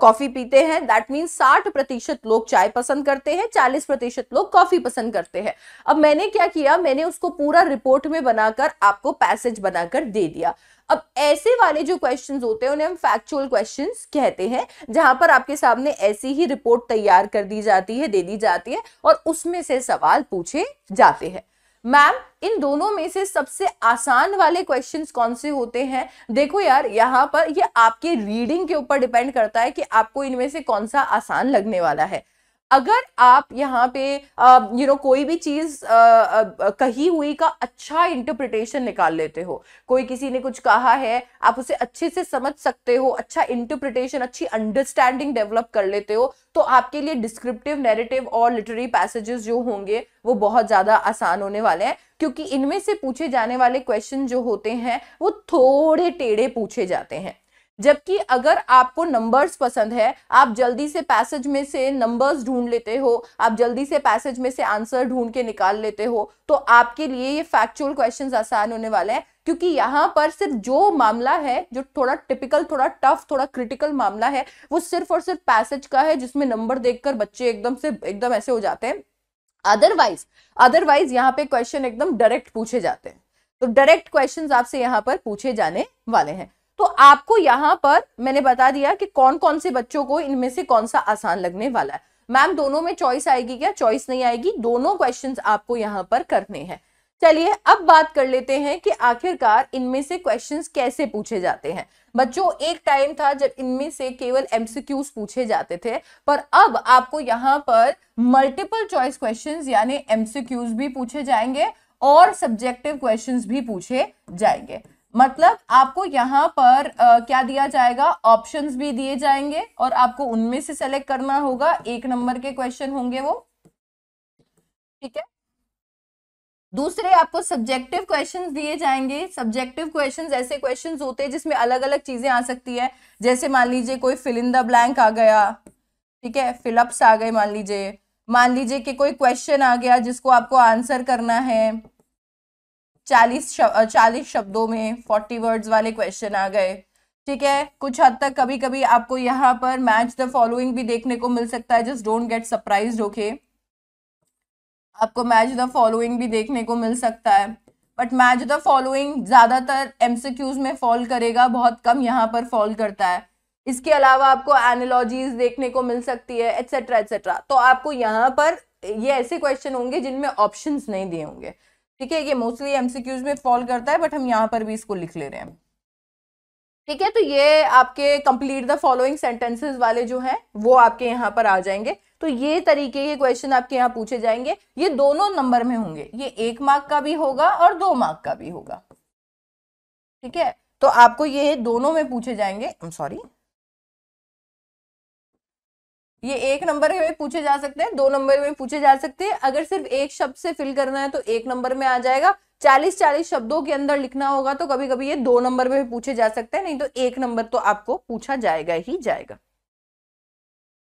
कॉफी पीते हैं दैट मीन 60 प्रतिशत लोग चाय पसंद करते हैं 40 प्रतिशत लोग कॉफी पसंद करते हैं अब मैंने क्या किया मैंने उसको पूरा रिपोर्ट में बनाकर आपको पैसेज बनाकर दे दिया अब ऐसे वाले जो क्वेश्चन होते हैं उन्हें हम फैक्चुअल क्वेश्चन कहते हैं जहां पर आपके सामने ऐसी ही रिपोर्ट तैयार कर दी जाती है दे दी जाती है और उसमें से सवाल पूछे जाते हैं मैम इन दोनों में से सबसे आसान वाले क्वेश्चंस कौन से होते हैं देखो यार यहाँ पर ये आपके रीडिंग के ऊपर डिपेंड करता है कि आपको इनमें से कौन सा आसान लगने वाला है अगर आप यहाँ पे यू नो कोई भी चीज़ कही हुई का अच्छा इंटरप्रिटेशन निकाल लेते हो कोई किसी ने कुछ कहा है आप उसे अच्छे से समझ सकते हो अच्छा इंटरप्रिटेशन अच्छी अंडरस्टैंडिंग डेवलप कर लेते हो तो आपके लिए डिस्क्रिप्टिव नेरेटिव और लिटरेरी पैसेजेस जो होंगे वो बहुत ज़्यादा आसान होने वाले हैं क्योंकि इनमें से पूछे जाने वाले क्वेश्चन जो होते हैं वो थोड़े टेढ़े पूछे जाते हैं जबकि अगर आपको नंबर्स पसंद है आप जल्दी से पैसेज में से नंबर्स ढूंढ लेते हो आप जल्दी से पैसेज में से आंसर ढूंढ के निकाल लेते हो तो आपके लिए ये फैक्चुअल क्वेश्चन आसान होने वाले हैं क्योंकि यहाँ पर सिर्फ जो मामला है जो थोड़ा टिपिकल थोड़ा टफ थोड़ा क्रिटिकल मामला है वो सिर्फ और सिर्फ पैसेज का है जिसमें नंबर देखकर बच्चे एकदम से एकदम ऐसे हो जाते हैं अदरवाइज अदरवाइज यहाँ पे क्वेश्चन एकदम डायरेक्ट पूछे जाते हैं तो डायरेक्ट क्वेश्चंस आपसे यहाँ पर पूछे जाने वाले हैं तो आपको यहाँ पर मैंने बता दिया कि कौन कौन से बच्चों को इनमें से कौन सा आसान लगने वाला है मैम दोनों में चॉइस आएगी क्या चॉइस नहीं आएगी दोनों क्वेश्चंस आपको यहाँ पर करने हैं चलिए अब बात कर लेते हैं कि आखिरकार इनमें से क्वेश्चंस कैसे पूछे जाते हैं बच्चों एक टाइम था जब इनमें से केवल एमसीक्यूज पूछे जाते थे पर अब आपको यहाँ पर मल्टीपल चॉइस क्वेश्चन यानी एमसीक्यूज भी पूछे जाएंगे और सब्जेक्टिव क्वेश्चन भी पूछे जाएंगे मतलब आपको यहाँ पर आ, क्या दिया जाएगा ऑप्शंस भी दिए जाएंगे और आपको उनमें से सेलेक्ट करना होगा एक नंबर के क्वेश्चन होंगे वो ठीक है दूसरे आपको सब्जेक्टिव क्वेश्चंस दिए जाएंगे सब्जेक्टिव क्वेश्चंस ऐसे क्वेश्चंस होते हैं जिसमें अलग अलग चीजें आ सकती है जैसे मान लीजिए कोई फिल इन द ब्लैंक आ गया ठीक है फिलअप्स आ गए मान लीजिए मान लीजिए कि कोई क्वेश्चन आ गया जिसको आपको आंसर करना है चालीस चालीस शब्दों में फोर्टी वर्ड्स वाले क्वेश्चन आ गए ठीक है कुछ हद तक कभी कभी आपको यहाँ पर मैच द फॉलोइंग भी देखने को मिल सकता है just don't get surprise okay आपको मैच द फॉलोइंग भी देखने को मिल सकता है बट मैच द फॉलोइंग ज़्यादातर एमसीक्यूज में फॉल करेगा बहुत कम यहाँ पर फॉल करता है इसके अलावा आपको एनोलॉजीज देखने को मिल सकती है एटसेट्रा एटसेट्रा तो आपको यहाँ पर ये ऐसे क्वेश्चन होंगे जिनमें ऑप्शंस नहीं दिए होंगे ठीक है ये मोस्टली एमसीक्यूज में फॉल करता है बट हम यहाँ पर भी इसको लिख ले रहे हैं ठीक है तो ये आपके कंप्लीट द फॉलोइंग सेंटेंसेस वाले जो हैं वो आपके यहाँ पर आ जाएंगे तो ये तरीके के क्वेश्चन आपके यहाँ पूछे जाएंगे ये दोनों नंबर में होंगे ये एक मार्क का भी होगा और दो मार्क का भी होगा ठीक है तो आपको ये दोनों में पूछे जाएंगे सॉरी ये एक नंबर में पूछे जा सकते हैं दो नंबर में पूछे जा सकते हैं अगर सिर्फ एक शब्द से फिल करना है तो एक नंबर में आ जाएगा चालीस चालीस शब्दों के अंदर लिखना होगा तो कभी कभी ये दो नंबर में भी पूछे जा सकते हैं नहीं तो एक नंबर तो आपको पूछा जाएगा ही जाएगा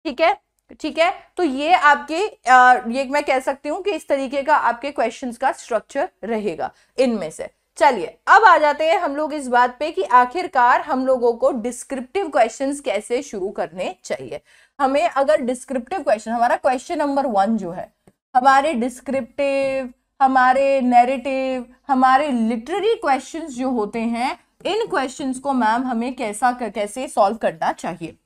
ठीक है ठीक है तो ये आपके आ, ये मैं कह सकती हूँ कि इस तरीके का आपके क्वेश्चन का स्ट्रक्चर रहेगा इनमें से चलिए अब आ जाते हैं हम लोग इस बात पे कि आखिरकार हम लोगों को डिस्क्रिप्टिव क्वेश्चंस कैसे शुरू करने चाहिए हमें अगर डिस्क्रिप्टिव क्वेश्चन हमारा क्वेश्चन नंबर वन जो है हमारे डिस्क्रिप्टिव हमारे नैरेटिव हमारे लिटरेरी क्वेश्चंस जो होते हैं इन क्वेश्चंस को मैम हमें कैसा कैसे सॉल्व करना चाहिए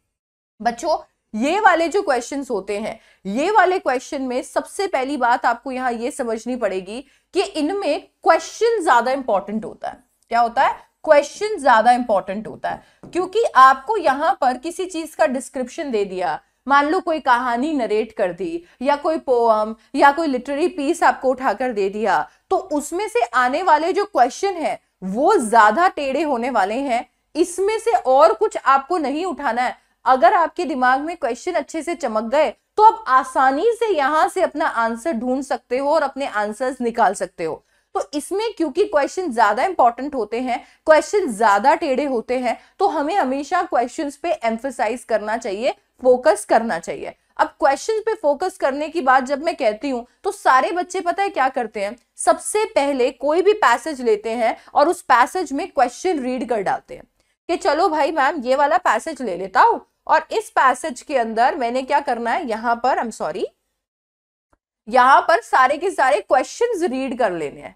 बच्चों ये वाले जो क्वेश्चंस होते हैं ये वाले क्वेश्चन में सबसे पहली बात आपको यहाँ ये समझनी पड़ेगी कि इनमें क्वेश्चन ज्यादा इंपॉर्टेंट होता है क्या होता है क्वेश्चन ज्यादा इंपॉर्टेंट होता है क्योंकि आपको यहाँ पर किसी चीज का डिस्क्रिप्शन दे दिया मान लो कोई कहानी नरेट कर दी या कोई पोअम या कोई लिटरेरी पीस आपको उठाकर दे दिया तो उसमें से आने वाले जो क्वेश्चन है वो ज्यादा टेढ़े होने वाले हैं इसमें से और कुछ आपको नहीं उठाना है अगर आपके दिमाग में क्वेश्चन अच्छे से चमक गए तो आप आसानी से यहां से अपना आंसर ढूंढ सकते हो और अपने आंसर्स निकाल सकते हो तो इसमें क्योंकि क्वेश्चन ज्यादा इंपॉर्टेंट होते हैं क्वेश्चन ज्यादा टेढ़े होते हैं तो हमें हमेशा क्वेश्चन पे एम्फोसाइज करना चाहिए फोकस करना चाहिए अब क्वेश्चन पे फोकस करने की बात जब मैं कहती हूँ तो सारे बच्चे पता है क्या करते हैं सबसे पहले कोई भी पैसेज लेते हैं और उस पैसेज में क्वेश्चन रीड कर डालते हैं कि चलो भाई मैम ये वाला पैसेज ले लेता हूँ और इस पैसेज के अंदर मैंने क्या करना है यहाँ पर आई एम सॉरी यहाँ पर सारे के सारे क्वेश्चन रीड कर लेने हैं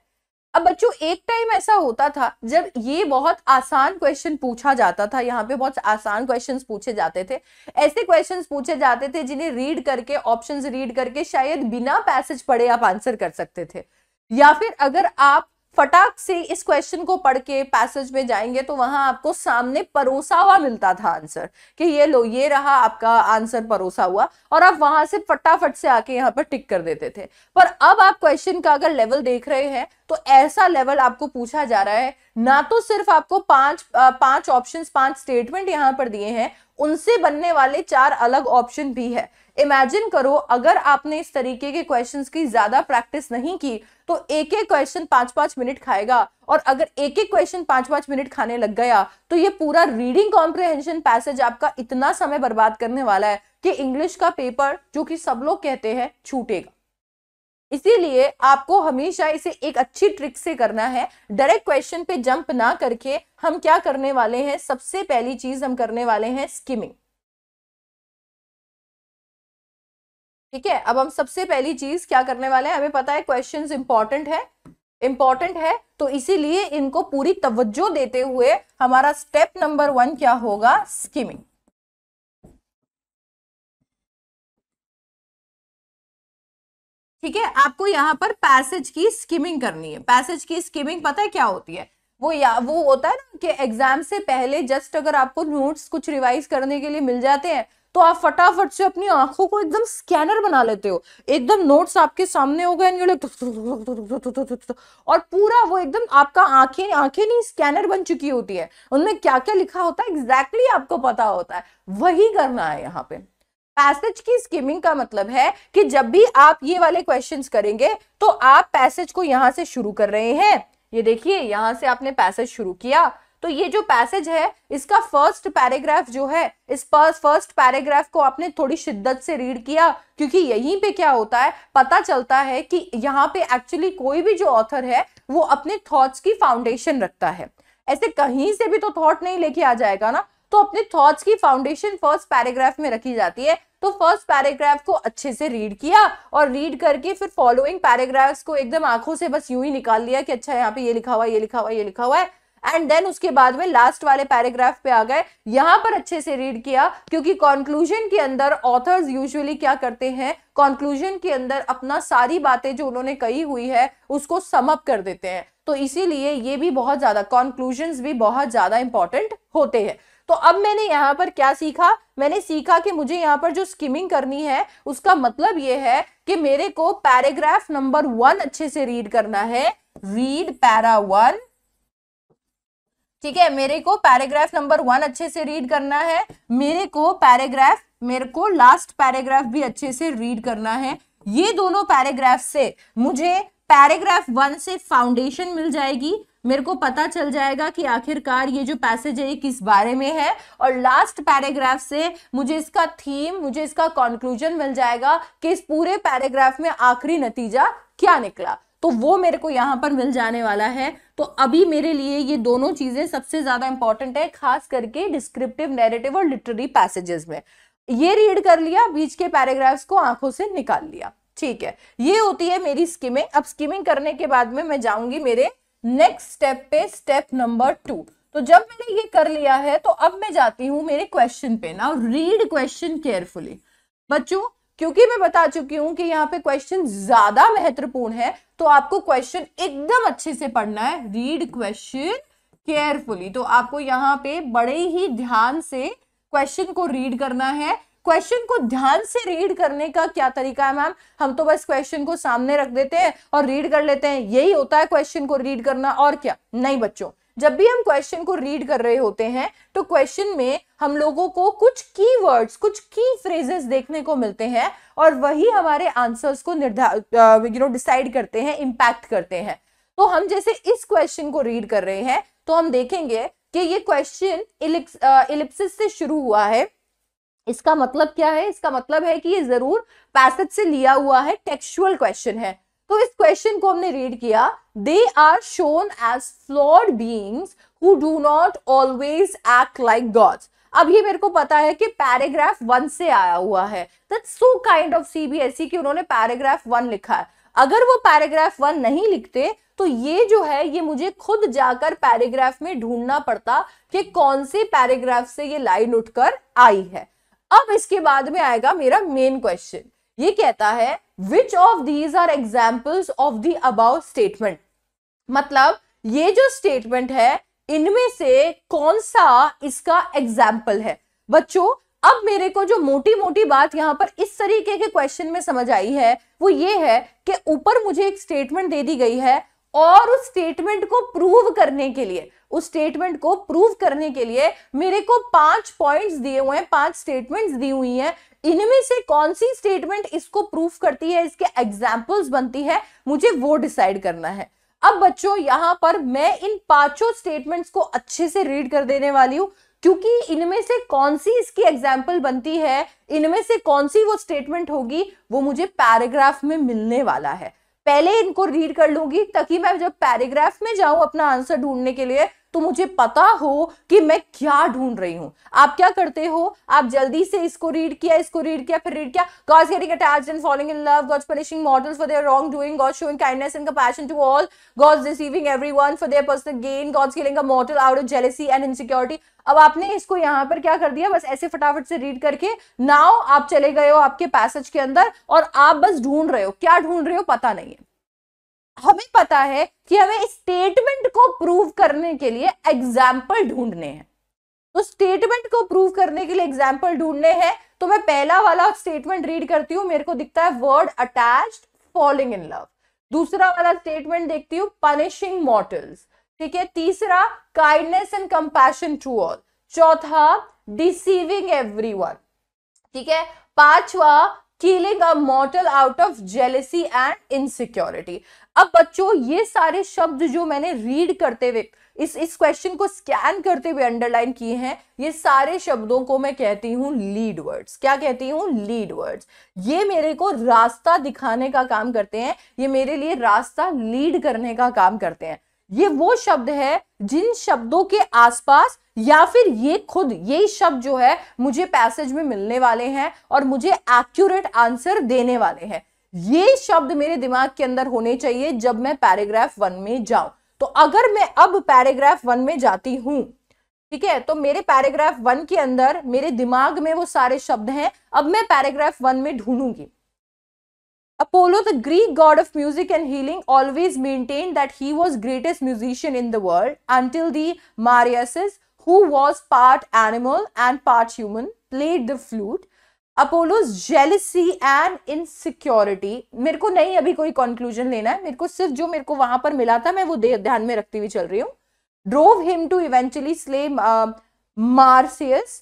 अब बच्चों एक टाइम ऐसा होता था जब ये बहुत आसान क्वेश्चन पूछा जाता था यहाँ पे बहुत आसान क्वेश्चंस पूछे जाते थे ऐसे क्वेश्चंस पूछे जाते थे जिन्हें रीड करके ऑप्शंस रीड करके शायद बिना पैसेज पढ़े आप आंसर कर सकते थे या फिर अगर आप फटाक से इस क्वेश्चन को पढ़ के पैसेज में जाएंगे तो वहां आपको सामने परोसा हुआ मिलता था आंसर कि ये लो ये रहा आपका आंसर परोसा हुआ और आप वहां से फटाफट से आके यहाँ पर टिक कर देते थे पर अब आप क्वेश्चन का अगर लेवल देख रहे हैं तो ऐसा लेवल आपको पूछा जा रहा है ना तो सिर्फ आपको पांच पांच ऑप्शन पांच स्टेटमेंट यहाँ पर दिए हैं उनसे बनने वाले चार अलग ऑप्शन भी है इमेजिन करो अगर आपने इस तरीके के क्वेश्चंस की ज्यादा प्रैक्टिस नहीं की तो एक एक क्वेश्चन पांच पांच मिनट खाएगा और अगर एक एक क्वेश्चन पांच पांच मिनट खाने लग गया तो ये पूरा रीडिंग कॉम्प्रिहेंशन पैसेज आपका इतना समय बर्बाद करने वाला है कि इंग्लिश का पेपर जो कि सब लोग कहते हैं छूटेगा इसीलिए आपको हमेशा इसे एक अच्छी ट्रिक से करना है डायरेक्ट क्वेश्चन पे जंप ना करके हम क्या करने वाले हैं सबसे पहली चीज हम करने वाले हैं स्किमिंग ठीक है अब हम सबसे पहली चीज क्या करने वाले हैं हमें पता है क्वेश्चन इंपॉर्टेंट है इंपॉर्टेंट है तो इसीलिए इनको पूरी तवज्जो देते हुए हमारा स्टेप नंबर वन क्या होगा स्कीमिंग ठीक है आपको यहां पर पैसेज की स्कीमिंग करनी है पैसेज की स्कीमिंग पता है क्या होती है वो या वो होता है ना कि एग्जाम से पहले जस्ट अगर आपको नोट्स कुछ रिवाइज करने के लिए मिल जाते हैं तो आप फटाफट से अपनी आंखों को एकदम स्कैनर बना लेते हो एकदम नोट्स आपके सामने हो गए और पूरा वो एकदम आपका आंखें आंखें नहीं स्कैनर बन चुकी होती है उनमें क्या क्या लिखा होता है एग्जैक्टली आपको पता होता है वही करना है यहाँ पे पैसेज की स्कीमिंग का मतलब है कि जब भी आप ये वाले क्वेश्चंस करेंगे तो आप पैसेज को यहां से शुरू कर रहे हैं ये देखिए यहां से आपने पैसेज शुरू किया तो ये जो पैसेज है इसका फर्स्ट पैराग्राफ जो है इस फर्स्ट पैराग्राफ को आपने थोड़ी शिद्दत से रीड किया क्योंकि यहीं पे क्या होता है पता चलता है कि यहाँ पे एक्चुअली कोई भी जो ऑथर है वो अपने थॉट्स की फाउंडेशन रखता है ऐसे कहीं से भी तो थॉट नहीं लेके आ जाएगा ना तो अपने थॉट्स की फाउंडेशन फर्स्ट पैराग्राफ में रखी जाती है तो फर्स्ट पैराग्राफ को अच्छे से रीड किया और रीड करके फिर फॉलोइंग पैराग्राफ्स को एकदम आंखों से बस यूं ही निकाल लिया कि अच्छा यहाँ पे ये लिखा हुआ ये लिखा हुआ ये लिखा हुआ है एंड देन उसके बाद में लास्ट वाले पैराग्राफ पे आ गए यहां पर अच्छे से रीड किया क्योंकि कॉन्क्लूजन के अंदर ऑथर्स यूजुअली क्या करते हैं कॉन्क्लूजन के अंदर अपना सारी बातें जो उन्होंने कही हुई है उसको समअप कर देते हैं तो इसीलिए ये भी बहुत ज्यादा कॉन्क्लूजन भी बहुत ज्यादा इंपॉर्टेंट होते हैं तो अब मैंने यहाँ पर क्या सीखा मैंने सीखा कि मुझे यहाँ पर जो स्किमिंग करनी है उसका मतलब ये है कि मेरे को पैराग्राफ नंबर वन अच्छे से रीड करना है रीड पैरा वन ठीक है मेरे को पैराग्राफ नंबर वन अच्छे से रीड करना है मेरे को पैराग्राफ मेरे को लास्ट पैराग्राफ भी अच्छे से रीड करना है ये दोनों पैराग्राफ से मुझे पैराग्राफ वन से फाउंडेशन मिल जाएगी मेरे को पता चल जाएगा कि आखिरकार ये जो पैसेज है ये किस बारे में है और लास्ट पैराग्राफ से मुझे इसका थीम मुझे इसका कंक्लूजन मिल जाएगा कि इस पूरे पैराग्राफ में आखिरी नतीजा क्या निकला तो वो मेरे को यहाँ पर मिल जाने वाला है तो अभी मेरे लिए ये दोनों चीज़ें सबसे ज़्यादा इंपॉर्टेंट है खास करके डिस्क्रिप्टिव नेरेटिव और लिटरेरी पैसेजेस में ये रीड कर लिया बीच के पैराग्राफ्स को आंखों से निकाल लिया ठीक है ये होती है मेरी स्कीमिंग अब स्कीमिंग करने के बाद में मैं जाऊंगी मेरे नेक्स्ट स्टेप पे स्टेप नंबर टू तो जब मैंने ये कर लिया है तो अब मैं जाती हूँ मेरे क्वेश्चन पे ना रीड क्वेश्चन केयरफुली बच्चों क्योंकि मैं बता चुकी हूं कि यहाँ पे क्वेश्चन ज्यादा महत्वपूर्ण है तो आपको क्वेश्चन एकदम अच्छे से पढ़ना है रीड क्वेश्चन केयरफुली तो आपको यहाँ पे बड़े ही ध्यान से क्वेश्चन को रीड करना है क्वेश्चन को ध्यान से रीड करने का क्या तरीका है मैम हम तो बस क्वेश्चन को सामने रख देते हैं और रीड कर लेते हैं यही होता है क्वेश्चन को रीड करना और क्या नहीं बच्चों जब भी हम क्वेश्चन को रीड कर रहे होते हैं तो क्वेश्चन में हम लोगों को कुछ की वर्ड्स कुछ की फ्रेजेस देखने को मिलते हैं और वही हमारे आंसर्स को निर्धारित यू नो डिसाइड करते हैं इम्पैक्ट करते हैं तो हम जैसे इस क्वेश्चन को रीड कर रहे हैं तो हम देखेंगे कि ये क्वेश्चन इलिप्सिस से शुरू हुआ है इसका मतलब क्या है इसका मतलब है कि ये जरूर पैसेज से लिया हुआ है टेक्सुअल क्वेश्चन है तो इस क्वेश्चन को हमने रीड किया they are shown as flawed beings who do not always act like gods अब ये मेरे को पता है कि पैराग्राफ वन से आया हुआ है that so kind of CBSE कि उन्होंने पैराग्राफ वन लिखा है अगर वो पैराग्राफ वन नहीं लिखते तो ये जो है ये मुझे खुद जाकर पैराग्राफ में ढूंढना पड़ता कि कौन से पैराग्राफ से ये लाइन उठकर आई है अब इसके बाद में आएगा मेरा मेन क्वेश्चन ये कहता है which of these are examples of the above statement मतलब ये जो स्टेटमेंट है इनमें से कौन सा इसका एग्जाम्पल है बच्चों अब मेरे को जो मोटी मोटी बात यहाँ पर इस तरीके के क्वेश्चन में समझ आई है वो ये है कि ऊपर मुझे एक स्टेटमेंट दे दी गई है और उस स्टेटमेंट को प्रूव करने के लिए उस स्टेटमेंट को प्रूव करने के लिए मेरे को पांच पॉइंट्स दिए हुए हैं पांच स्टेटमेंट्स दी हुई हैं इनमें से कौन सी स्टेटमेंट इसको प्रूफ करती है इसके एग्जाम्पल्स बनती है मुझे वो डिसाइड करना है अब बच्चों यहां पर मैं इन पांचों स्टेटमेंट्स को अच्छे से रीड कर देने वाली हूँ क्योंकि इनमें से कौन सी इसकी एग्जाम्पल बनती है इनमें से कौन सी वो स्टेटमेंट होगी वो मुझे पैराग्राफ में मिलने वाला है पहले इनको रीड कर लूंगी ताकि मैं जब पैराग्राफ में जाऊं अपना आंसर ढूंढने के लिए तो मुझे पता हो कि मैं क्या ढूंढ रही हूं आप क्या करते हो आप जल्दी से इसको रीड किया इसको रीड किया फिर रीड किया gods getting attached and following in love gods punishing mortals for their wrong doing gods showing kindness and compassion to all gods receiving everyone for their personal gain gods killing a mortal out of jealousy and insecurity अब आपने इसको यहां पर क्या कर दिया बस ऐसे फटाफट से रीड करके नाउ आप चले गए हो आपके पैसेज के अंदर और आप बस ढूंढ रहे हो क्या ढूंढ रहे हो पता नहीं है हमें पता है कि हमें स्टेटमेंट को प्रूव करने के लिए एग्जाम्पल ढूंढने हैं तो स्टेटमेंट को प्रूव करने के लिए एग्जाम्पल ढूंढने हैं तो मैं पहला वाला स्टेटमेंट रीड करती हूँ मेरे को दिखता है word attached falling in love दूसरा वाला स्टेटमेंट देखती हूँ पनिशिंग मॉटल्स ठीक है तीसरा kindness and compassion to all चौथा डिसीविंग एवरीवन ठीक है पांचवा killing a mortal out of jealousy and insecurity अब बच्चों ये सारे शब्द जो मैंने रीड करते हुए इस इस क्वेश्चन को स्कैन करते हुए अंडरलाइन किए हैं ये सारे शब्दों को मैं कहती हूँ लीड वर्ड्स क्या कहती हूँ लीड वर्ड्स ये मेरे को रास्ता दिखाने का काम करते हैं ये मेरे लिए रास्ता लीड करने का काम करते हैं ये वो शब्द है जिन शब्दों के आसपास या फिर ये खुद यही शब्द जो है मुझे पैसेज में मिलने वाले हैं और मुझे एक्यूरेट आंसर देने वाले हैं ये शब्द मेरे दिमाग के अंदर होने चाहिए जब मैं पैराग्राफ वन में जाऊं तो अगर मैं अब पैराग्राफ वन में जाती हूं ठीक है तो मेरे पैराग्राफ वन के अंदर मेरे दिमाग में वो सारे शब्द हैं अब मैं पैराग्राफ वन में ढूंढूंगी Apollo, the Greek god of music and healing, always maintained that he was greatest musician in the world until the Mariuses, who was part animal and part human, played the flute. Apollo's jealousy and insecurity मेरे को नहीं अभी कोई conclusion लेना है मेरे को सिर्फ जो मेरे को वहां पर मिला था मैं वो ध्यान में रखती हुई चल रही हूँ drove him to eventually slay Marsyas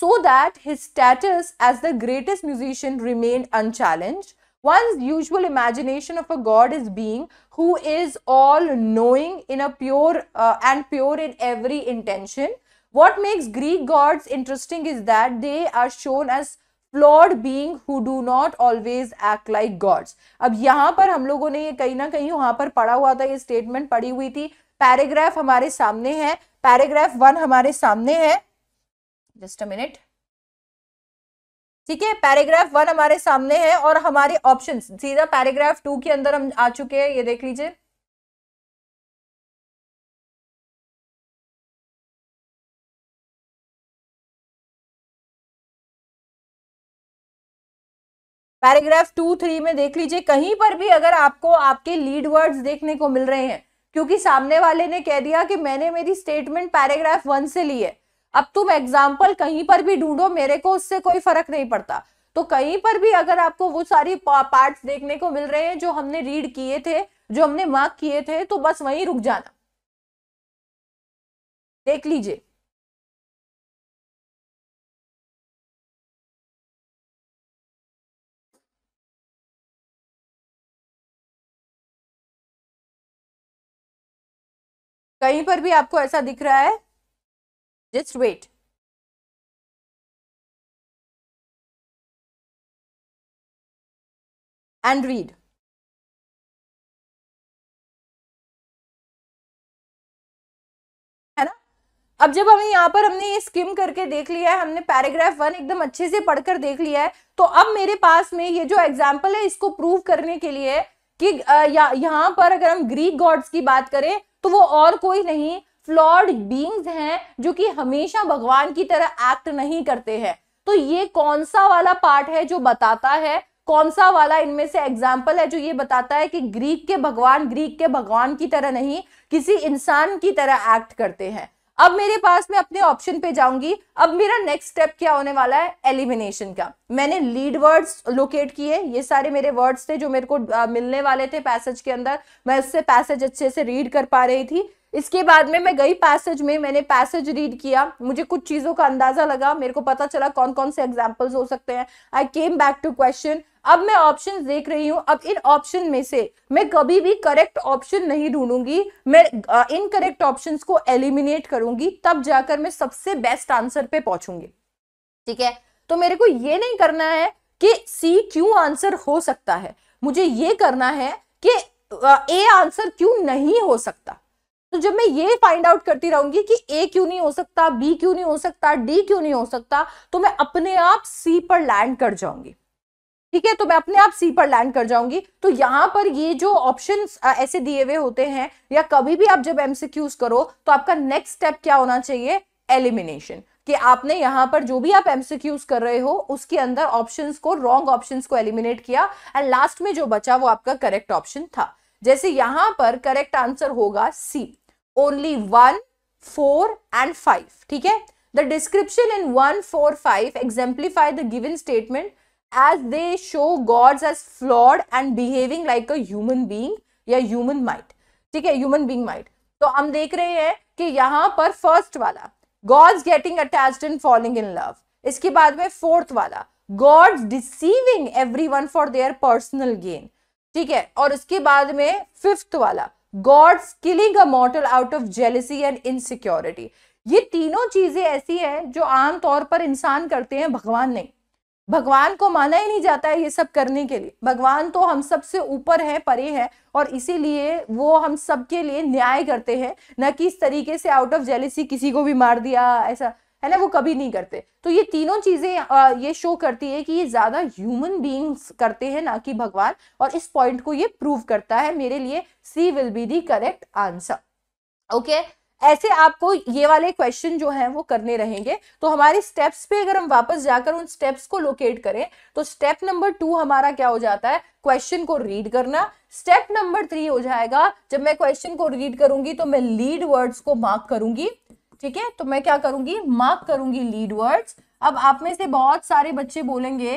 so that his status as the greatest musician remained unchallenged. One's usual imagination of a God is being who is all knowing in a pure uh, and pure in every intention. What makes Greek gods interesting is that they are shown as flawed who do not always act like gods. अब यहाँ पर हम लोगों ने ये कहीं ना कहीं वहां पर पढ़ा हुआ था ये statement पढ़ी हुई थी Paragraph हमारे सामने है Paragraph one हमारे सामने है Just a minute. ठीक है पैराग्राफ वन हमारे सामने है और हमारे ऑप्शन सीधा पैराग्राफ टू के अंदर हम आ चुके हैं ये देख लीजिए पैराग्राफ टू थ्री में देख लीजिए कहीं पर भी अगर आपको आपके लीड वर्ड्स देखने को मिल रहे हैं क्योंकि सामने वाले ने कह दिया कि मैंने मेरी स्टेटमेंट पैराग्राफ वन से ली है अब तुम एग्जाम्पल कहीं पर भी ढूंढो मेरे को उससे कोई फर्क नहीं पड़ता तो कहीं पर भी अगर आपको वो सारी पार्ट्स देखने को मिल रहे हैं जो हमने रीड किए थे जो हमने मार्क किए थे तो बस वहीं रुक जाना देख लीजिए कहीं पर भी आपको ऐसा दिख रहा है Just wait. And read. अब जब हमें यहाँ पर हमने ये स्किम करके देख लिया है हमने पैराग्राफ वन एकदम अच्छे से पढ़कर देख लिया है तो अब मेरे पास में ये जो एग्जाम्पल है इसको प्रूव करने के लिए कि यहाँ पर अगर हम ग्रीक गॉड्स की बात करें तो वो और कोई नहीं फ्लॉड बींग्स हैं जो कि हमेशा भगवान की तरह एक्ट नहीं करते हैं तो ये कौन सा वाला पार्ट है जो बताता है कौन सा वाला इनमें से एग्जाम्पल है जो ये बताता है कि ग्रीक के भगवान ग्रीक के भगवान की तरह नहीं किसी इंसान की तरह एक्ट करते हैं अब मेरे पास मैं अपने ऑप्शन पे जाऊंगी अब मेरा नेक्स्ट स्टेप क्या होने वाला है एलिमिनेशन का मैंने लीड वर्ड्स लोकेट किए ये सारे मेरे वर्ड्स थे जो मेरे को मिलने वाले थे पैसेज के अंदर मैं उससे पैसेज अच्छे से रीड कर पा रही थी इसके बाद में मैं गई पैसेज में मैंने पैसेज रीड किया मुझे कुछ चीज़ों का अंदाजा लगा मेरे को पता चला कौन कौन से एग्जाम्पल्स हो सकते हैं I came back to question अब मैं ऑप्शन देख रही हूँ अब इन ऑप्शन में से मैं कभी भी करेक्ट ऑप्शन नहीं ढूंढूंगी मैं इन करेक्ट ऑप्शन को एलिमिनेट करूंगी तब जाकर मैं सबसे बेस्ट आंसर पे पहुंचूंगी ठीक है तो मेरे को ये नहीं करना है कि सी क्यों आंसर हो सकता है मुझे ये करना है कि ए आंसर क्यों नहीं हो सकता तो जब मैं ये फाइंड आउट करती रहूंगी कि ए क्यों नहीं हो सकता बी क्यों नहीं हो सकता डी क्यों नहीं हो सकता तो मैं अपने आप सी पर लैंड कर जाऊंगी ठीक है तो मैं अपने आप सी पर लैंड कर जाऊंगी तो यहाँ पर ये जो ऑप्शन ऐसे दिए हुए होते हैं या कभी भी आप जब एमसीक्यूज करो तो आपका नेक्स्ट स्टेप क्या होना चाहिए एलिमिनेशन कि आपने यहाँ पर जो भी आप एमसीक्यूज कर रहे हो उसके अंदर ऑप्शंस को रॉन्ग ऑप्शंस को एलिमिनेट किया एंड लास्ट में जो बचा वो आपका करेक्ट ऑप्शन था जैसे यहां पर करेक्ट आंसर होगा C only one four and five ठीक है the description in one four five exemplify the given statement as they show gods as flawed and behaving like a human being या human mind ठीक है human being mind तो हम देख रहे हैं कि यहां पर फर्स्ट वाला gods getting attach in falling in love इसके बाद में फोर्थ वाला gods deceiving every one for their personal gain ठीक है और उसके बाद में फिफ्थ वाला gods killing a mortal out of jealousy and insecurity ये तीनों चीजें ऐसी हैं जो आमतौर पर इंसान करते हैं भगवान नहीं भगवान को माना ही नहीं जाता है ये सब करने के लिए भगवान तो हम सबसे ऊपर है परे है और इसीलिए वो हम सबके लिए न्याय करते हैं ना कि इस तरीके से आउट ऑफ जेलिसी किसी को भी मार दिया ऐसा है ना वो कभी नहीं करते तो ये तीनों चीजें ये शो करती है कि ये ज्यादा ह्यूमन बींग्स करते हैं ना कि भगवान और इस पॉइंट को ये प्रूव करता है मेरे लिए C will be the correct answer okay ऐसे आपको ये वाले क्वेश्चन जो हैं वो करने रहेंगे तो हमारे स्टेप्स पे अगर हम वापस जाकर उन स्टेप्स को लोकेट करें तो स्टेप नंबर टू हमारा क्या हो जाता है क्वेश्चन को रीड करना स्टेप नंबर थ्री हो जाएगा जब मैं क्वेश्चन को रीड करूंगी तो मैं लीड वर्ड्स को मार्क करूंगी ठीक है तो मैं क्या करूंगी मार्क करूंगी लीड वर्ड्स अब आप में से बहुत सारे बच्चे बोलेंगे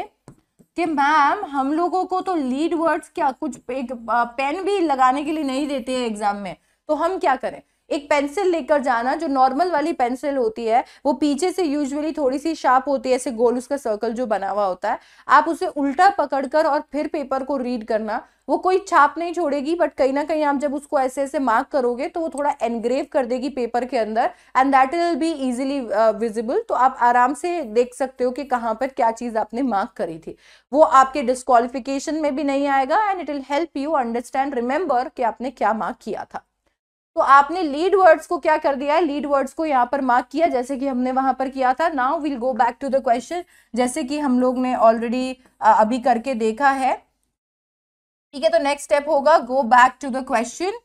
कि मैम हम लोगों को तो लीड वर्ड्स क्या कुछ एक पेन भी लगाने के लिए नहीं देते हैं एग्जाम में तो हम क्या करें एक पेंसिल लेकर जाना जो नॉर्मल वाली पेंसिल होती है वो पीछे से यूजुअली थोड़ी सी शार्प होती है ऐसे गोल उसका सर्कल जो बना हुआ होता है आप उसे उल्टा पकड़कर और फिर पेपर को रीड करना वो कोई छाप नहीं छोड़ेगी बट कहीं ना कहीं आप जब उसको ऐसे ऐसे मार्क करोगे तो वो थोड़ा एनग्रेव कर देगी पेपर के अंदर and that will be easily visible तो आप आराम से देख सकते हो कि कहाँ पर क्या चीज़ आपने मार्क करी थी वो आपके डिस्कालिफिकेशन में भी नहीं आएगा and it will help you understand remember कि आपने क्या मार्क किया था तो आपने लीड वर्ड्स को क्या कर दिया है लीड वर्ड्स को यहाँ पर मार्क किया जैसे कि हमने वहां पर किया था now will go back to the question जैसे कि हम लोग ने ऑलरेडी अभी करके देखा है ठीक है तो नेक्स्ट स्टेप होगा go back to the question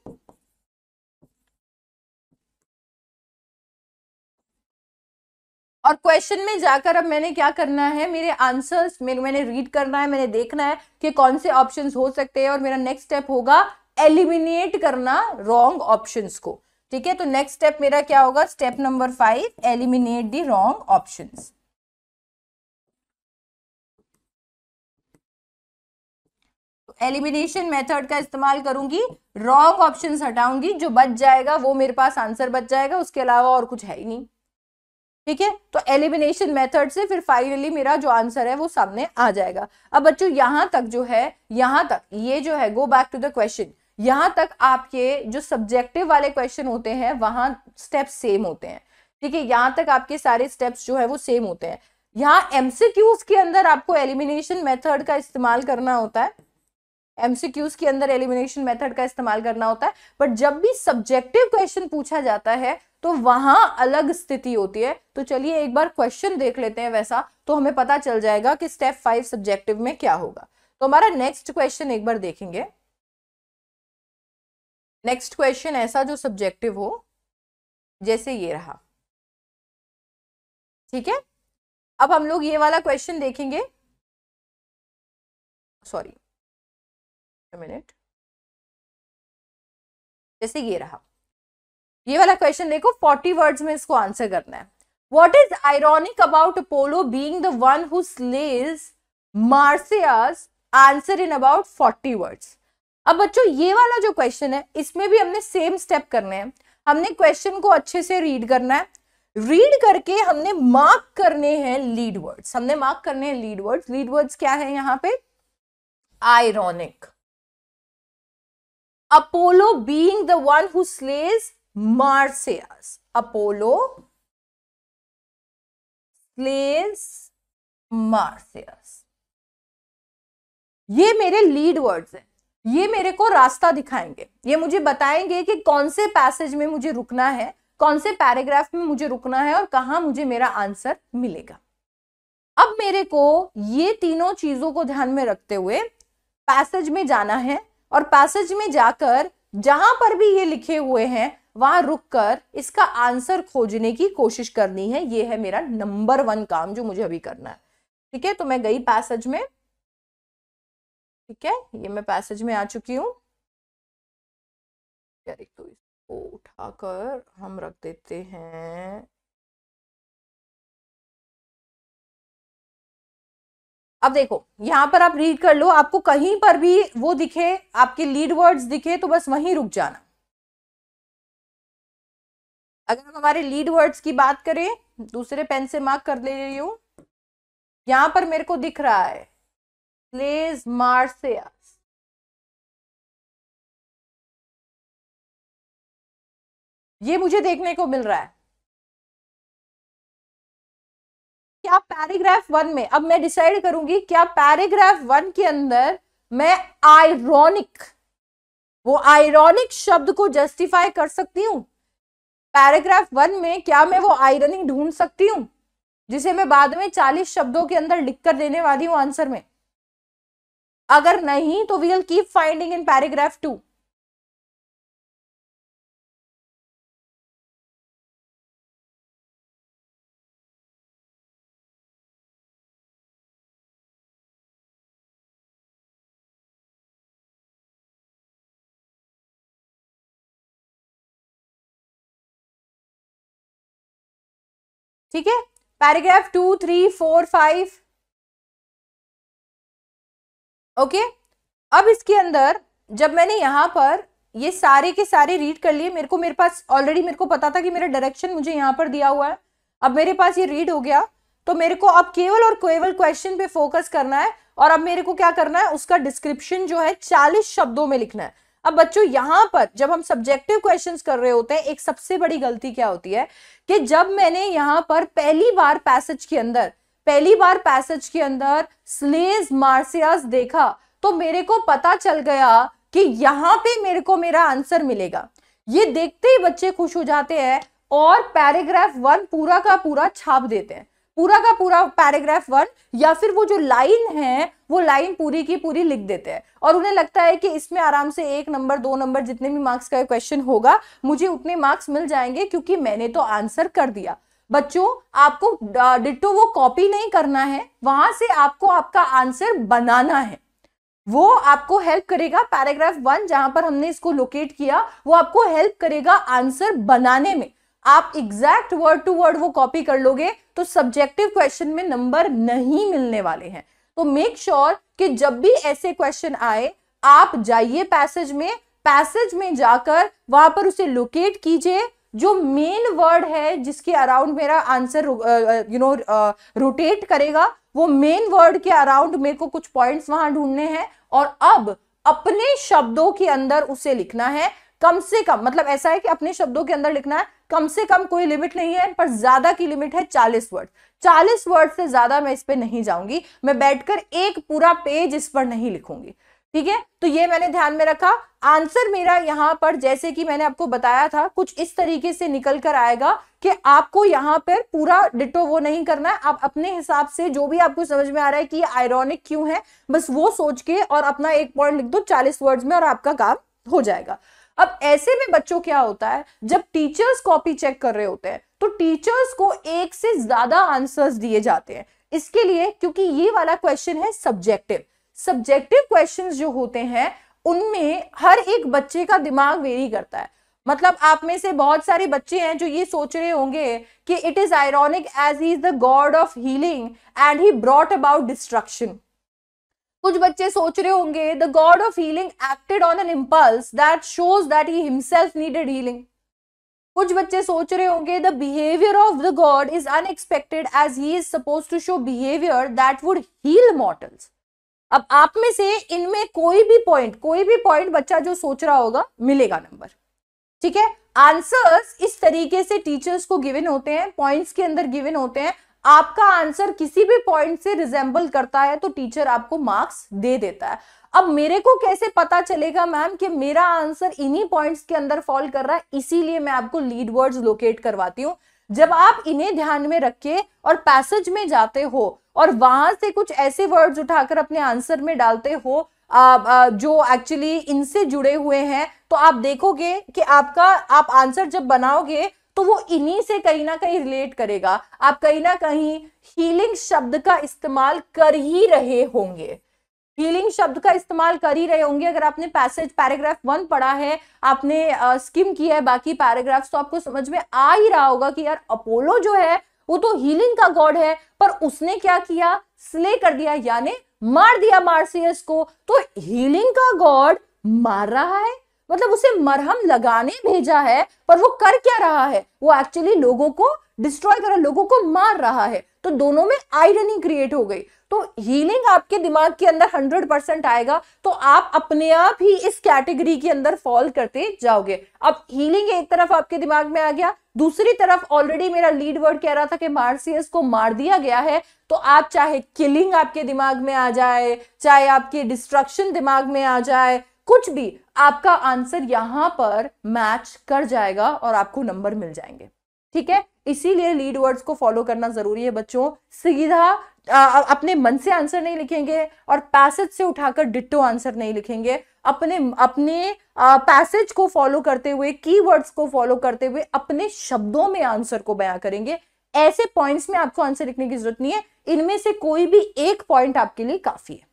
और क्वेश्चन में जाकर अब मैंने क्या करना है मेरे आंसर्स मेरे मैंने रीड करना है मैंने देखना है कि कौन से ऑप्शंस हो सकते हैं और मेरा नेक्स्ट स्टेप होगा एलिमिनेट करना रॉन्ग ऑप्शंस को ठीक है तो नेक्स्ट स्टेप मेरा क्या होगा step number five eliminate the wrong options elimination method का इस्तेमाल करूंगी रॉन्ग ऑप्शन हटाऊंगी जो बच जाएगा वो मेरे पास आंसर बच जाएगा उसके अलावा और कुछ है ही नहीं ठीक है तो एलिमिनेशन मेथड से फिर फाइनली मेरा जो आंसर है वो सामने आ जाएगा अब बच्चों यहां तक जो है यहां तक ये जो है go back to the question यहां तक आपके जो सब्जेक्टिव वाले क्वेश्चन होते हैं वहां स्टेप्स सेम होते हैं ठीक है यहां तक आपके सारे स्टेप्स जो है वो सेम होते हैं यहाँ एमसीक्यूज के अंदर आपको एलिमिनेशन मेथड का इस्तेमाल करना होता है एमसीक्यूज के अंदर एलिमिनेशन मेथड का इस्तेमाल करना होता है बट जब भी सब्जेक्टिव क्वेश्चन पूछा जाता है तो वहां अलग स्थिति होती है तो चलिए एक बार क्वेश्चन देख लेते हैं वैसा तो हमें पता चल जाएगा कि स्टेप फाइव सब्जेक्टिव में क्या होगा तो हमारा नेक्स्ट क्वेश्चन एक बार देखेंगे नेक्स्ट क्वेश्चन ऐसा जो सब्जेक्टिव हो जैसे ये रहा ठीक है अब हम लोग ये वाला क्वेश्चन देखेंगे सॉरी मिनट जैसे ये रहा ये वाला क्वेश्चन देखो फोर्टी वर्ड्स में इसको आंसर करना है what is ironic about Apollo being the one who slays Marsyas answer in about forty words अब बच्चों ये वाला जो क्वेश्चन है इसमें भी हमने सेम स्टेप करने हैं हमने क्वेश्चन को अच्छे से रीड करना है रीड करके हमने मार्क करने हैं लीड वर्ड्स हमने मार्क करने हैं लीड वर्ड्स लीड वर्ड्स क्या है यहाँ पे ironic Apollo being the one who slays Marsyas Apollo slays Marsyas ये मेरे लीड वर्ड्स हैं ये मेरे को रास्ता दिखाएंगे ये मुझे बताएंगे कि कौन से पैसेज में मुझे रुकना है कौन से पैराग्राफ में मुझे रुकना है और कहा मुझे मेरा आंसर मिलेगा अब मेरे को ये तीनों चीजों को ध्यान में रखते हुए पैसेज में जाना है और पैसेज में जाकर जहां पर भी ये लिखे हुए हैं वहां रुककर इसका आंसर खोजने की कोशिश करनी है ये है मेरा नंबर वन काम जो मुझे अभी करना है ठीक है तो मैं गई पैसेज में ठीक है ये मैं पैसेज में आ चुकी हूँ तो इसको उठाकर हम रख देते हैं अब देखो यहाँ पर आप रीड कर लो आपको कहीं पर भी वो दिखे आपके लीड वर्ड्स दिखे तो बस वहीं रुक जाना अगर हम हमारे लीड वर्ड्स की बात करें दूसरे पेन से मार्क कर ले रही हूँ यहाँ पर मेरे को दिख रहा है प्लेज Marseilles. ये मुझे देखने को मिल रहा है क्या पैराग्राफ वन में अब मैं डिसाइड करूंगी क्या पैराग्राफ वन के अंदर मैं आयरॉनिक वो आयरॉनिक शब्द को जस्टिफाई कर सकती हूँ पैराग्राफ वन में क्या मैं वो आयरनिक ढूंढ सकती हूँ जिसे मैं बाद में चालीस शब्दों के अंदर लिख कर देने वाली हूँ आंसर में अगर नहीं तो we'll keep finding in paragraph two ठीक है paragraph two three four five okay अब इसके अंदर जब मैंने यहाँ पर ये सारे के सारे रीड कर लिए मेरे को मेरे पास ऑलरेडी मेरे को पता था कि मेरा डायरेक्शन मुझे यहाँ पर दिया हुआ है अब मेरे पास ये रीड हो गया तो मेरे को अब केवल और केवल क्वेश्चन पे फोकस करना है और अब मेरे को क्या करना है उसका डिस्क्रिप्शन जो है चालीस शब्दों में लिखना है अब बच्चों यहाँ पर जब हम सब्जेक्टिव क्वेश्चंस कर रहे होते हैं एक सबसे बड़ी गलती क्या होती है कि जब मैंने यहाँ पर पहली बार पैसेज के अंदर पहली बार पैसेज के अंदर स्लेज मार्सियास देखा तो मेरे को पता चल गया कि यहाँ पे मेरे को मेरा आंसर मिलेगा ये देखते ही बच्चे खुश हो जाते हैं और पैराग्राफ वन पूरा का पूरा छाप देते हैं पूरा का पूरा पैराग्राफ वन या फिर वो जो लाइन है वो लाइन पूरी की पूरी लिख देते हैं और उन्हें लगता है कि इसमें आराम से एक नंबर दो नंबर जितने भी मार्क्स का क्वेश्चन होगा मुझे उतने मार्क्स मिल जाएंगे क्योंकि मैंने तो आंसर कर दिया बच्चों आपको डिटो वो कॉपी नहीं करना है वहां से आपको आपका आंसर बनाना है वो आपको हेल्प करेगा पैराग्राफ वन जहां पर हमने इसको लोकेट किया वो आपको हेल्प करेगा आंसर बनाने में आप एग्जैक्ट वर्ड टू वर्ड वो कॉपी कर लोगे तो सब्जेक्टिव क्वेश्चन में नंबर नहीं मिलने वाले हैं तो मेक श्योर sure कि जब भी ऐसे क्वेश्चन आए आप जाइए पैसेज में पैसेज में जाकर वहां पर उसे लोकेट कीजिए जो मेन वर्ड है जिसके अराउंड मेरा आंसर यू नो रोटेट करेगा वो मेन वर्ड के अराउंड मेरे को कुछ पॉइंट्स वहां ढूंढने हैं और अब अपने शब्दों के अंदर उसे लिखना है कम से कम मतलब ऐसा है कि अपने शब्दों के अंदर लिखना है कम से कम कोई लिमिट नहीं है पर ज्यादा की लिमिट है चालीस वर्ड चालीस वर्ड से ज्यादा मैं इस पर नहीं जाऊंगी मैं बैठकर एक पूरा पेज इस पर नहीं लिखूंगी ठीक है तो ये मैंने ध्यान में रखा आंसर मेरा यहाँ पर जैसे कि मैंने आपको बताया था कुछ इस तरीके से निकल कर आएगा कि आपको यहाँ पर पूरा डिटो वो नहीं करना है आप अपने हिसाब से जो भी आपको समझ में आ रहा है कि आयरॉनिक क्यों है बस वो सोच के और अपना एक पॉइंट लिख दो चालीस वर्ड्स में और आपका काम हो जाएगा अब ऐसे में बच्चों क्या होता है जब टीचर्स कॉपी चेक कर रहे होते हैं तो टीचर्स को एक से ज्यादा आंसर्स दिए जाते हैं इसके लिए क्योंकि ये वाला क्वेश्चन है सब्जेक्टिव सब्जेक्टिव क्वेश्चंस जो होते हैं उनमें हर एक बच्चे का दिमाग वेरी करता है मतलब आप में से बहुत सारे बच्चे हैं जो ये सोच रहे होंगे कि it is ironic as he is the god of healing and he brought about destruction कुछ बच्चे सोच रहे होंगे the god of healing acted on an impulse that shows that he himself needed healing कुछ बच्चे सोच रहे होंगे the behaviour of the god is unexpected as he is suppose to show behaviour that would heal mortals अब आप में से इनमें कोई भी पॉइंट कोई भी पॉइंट बच्चा जो सोच रहा होगा मिलेगा नंबर ठीक है आंसर्स इस तरीके से टीचर्स को गिवन होते हैं पॉइंट्स के अंदर गिवन होते हैं आपका आंसर किसी भी पॉइंट से रिजेंबल करता है तो टीचर आपको मार्क्स दे देता है अब मेरे को कैसे पता चलेगा मैम कि मेरा आंसर इन्हीं पॉइंट्स के अंदर फॉल कर रहा है इसीलिए मैं आपको लीड वर्ड्स लोकेट करवाती हूँ जब आप इन्हें ध्यान में रख के और पैसेज में जाते हो और वहां से कुछ ऐसे वर्ड्स उठाकर अपने आंसर में डालते हो जो एक्चुअली इनसे जुड़े हुए हैं तो आप देखोगे कि आपका आप आंसर जब बनाओगे तो वो इन्हीं से कहीं ना कहीं रिलेट करेगा आप कहीं ना कहीं हीलिंग शब्द का इस्तेमाल कर ही रहे होंगे हीलिंग शब्द का इस्तेमाल कर ही रहे होंगे अगर आपने पैसेज पैराग्राफ वन पढ़ा है आपने स्किम किया है बाकी पैराग्राफ तो आपको समझ में आ ही रहा होगा कि यार अपोलो जो है वो तो हीलिंग का गॉड है पर उसने क्या किया स्ले कर दिया यानी मार दिया मार्सियस को तो हीलिंग का गॉड मार रहा है मतलब उसे मरहम लगाने भेजा है पर वो कर क्या रहा है वो एक्चुअली लोगों को डिस्ट्रॉय कर रहा है लोगों को मार रहा है तो दोनों में आयरनी क्रिएट हो गई तो हीलिंग आपके दिमाग के अंदर हंड्रेड परसेंट आएगा तो आप अपने आप ही इस कैटेगरी के अंदर फॉल करते जाओगे अब हीलिंग एक तरफ आपके दिमाग में आ गया दूसरी तरफ ऑलरेडी मेरा लीड वर्ड कह रहा था कि मार्सियस को मार दिया गया है तो आप चाहे किलिंग आपके दिमाग में आ जाए चाहे आपके डिस्ट्रक्शन दिमाग में आ जाए कुछ भी आपका आंसर यहां पर मैच कर जाएगा और आपको नंबर मिल जाएंगे ठीक है इसीलिए लीड वर्ड्स को फॉलो करना जरूरी है बच्चों सीधा आ, अपने मन से आंसर नहीं लिखेंगे और पैसेज से उठाकर डिट्टो आंसर नहीं लिखेंगे अपने अपने पैसेज को फॉलो करते हुए की को फॉलो करते हुए अपने शब्दों में आंसर को बया करेंगे ऐसे पॉइंट्स में आपको आंसर लिखने की जरूरत नहीं है इनमें से कोई भी एक पॉइंट आपके लिए काफी है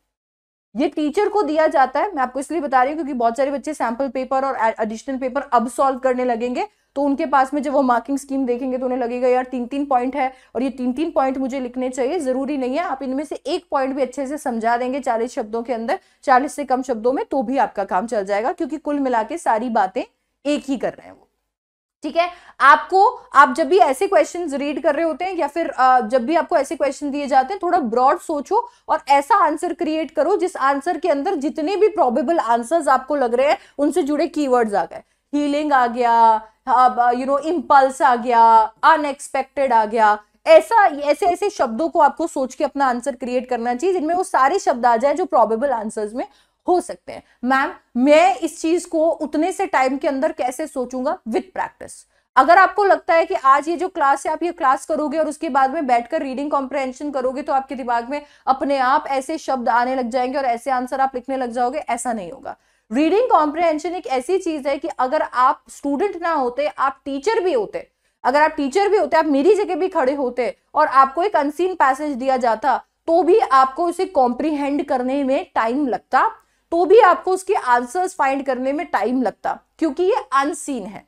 ये टीचर को दिया जाता है मैं आपको इसलिए बता रही हूँ क्योंकि बहुत सारे बच्चे सैंपल पेपर और एडिशनल पेपर अब सॉल्व करने लगेंगे तो उनके पास में जब वो मार्किंग स्कीम देखेंगे तो उन्हें लगेगा यार तीन तीन पॉइंट है और ये तीन तीन पॉइंट मुझे लिखने चाहिए ज़रूरी नहीं है आप इनमें से एक पॉइंट भी अच्छे से समझा देंगे चालीस शब्दों के अंदर चालीस से कम शब्दों में तो भी आपका काम चल जाएगा क्योंकि कुल मिला के सारी बातें एक ही कर रहे हैं वो ठीक है आपको आप जब भी ऐसे क्वेश्चन रीड कर रहे होते हैं या फिर जब भी आपको ऐसे क्वेश्चन दिए जाते हैं थोड़ा ब्रॉड सोचो और ऐसा आंसर क्रिएट करो जिस आंसर के अंदर जितने भी प्रोबेबल आंसर्स आपको लग रहे हैं उनसे जुड़े कीवर्ड्स आ गए हीलिंग आ गया यू नो इम्पल्स आ गया अनएक्सपेक्टेड आ गया ऐसा ऐसे ऐसे शब्दों को आपको सोच के अपना आंसर क्रिएट करना चाहिए जिनमें वो सारे शब्द आ जाए जो प्रॉबेबल आंसर्स में हो सकते हैं मैम मैं इस चीज को उतने से टाइम के अंदर कैसे सोचूंगा विथ प्रैक्टिस अगर आपको लगता है कि आज ये जो क्लास है आप ये क्लास करोगे और उसके बाद में बैठकर रीडिंग कॉम्प्रहेंशन करोगे तो आपके दिमाग में अपने आप ऐसे शब्द आने लग जाएंगे और ऐसे आंसर आप लिखने लग जाओगे ऐसा नहीं होगा रीडिंग कॉम्प्रिहेंशन एक ऐसी चीज है कि अगर आप स्टूडेंट ना होते आप टीचर भी होते अगर आप टीचर भी होते आप मेरी जगह भी खड़े होते और आपको एक अनसीन पैसेज दिया जाता तो भी आपको उसे कॉम्प्रीहेंड करने में टाइम लगता तो भी आपको उसके आंसर्स फाइंड करने में टाइम लगता क्योंकि ये अनसीन है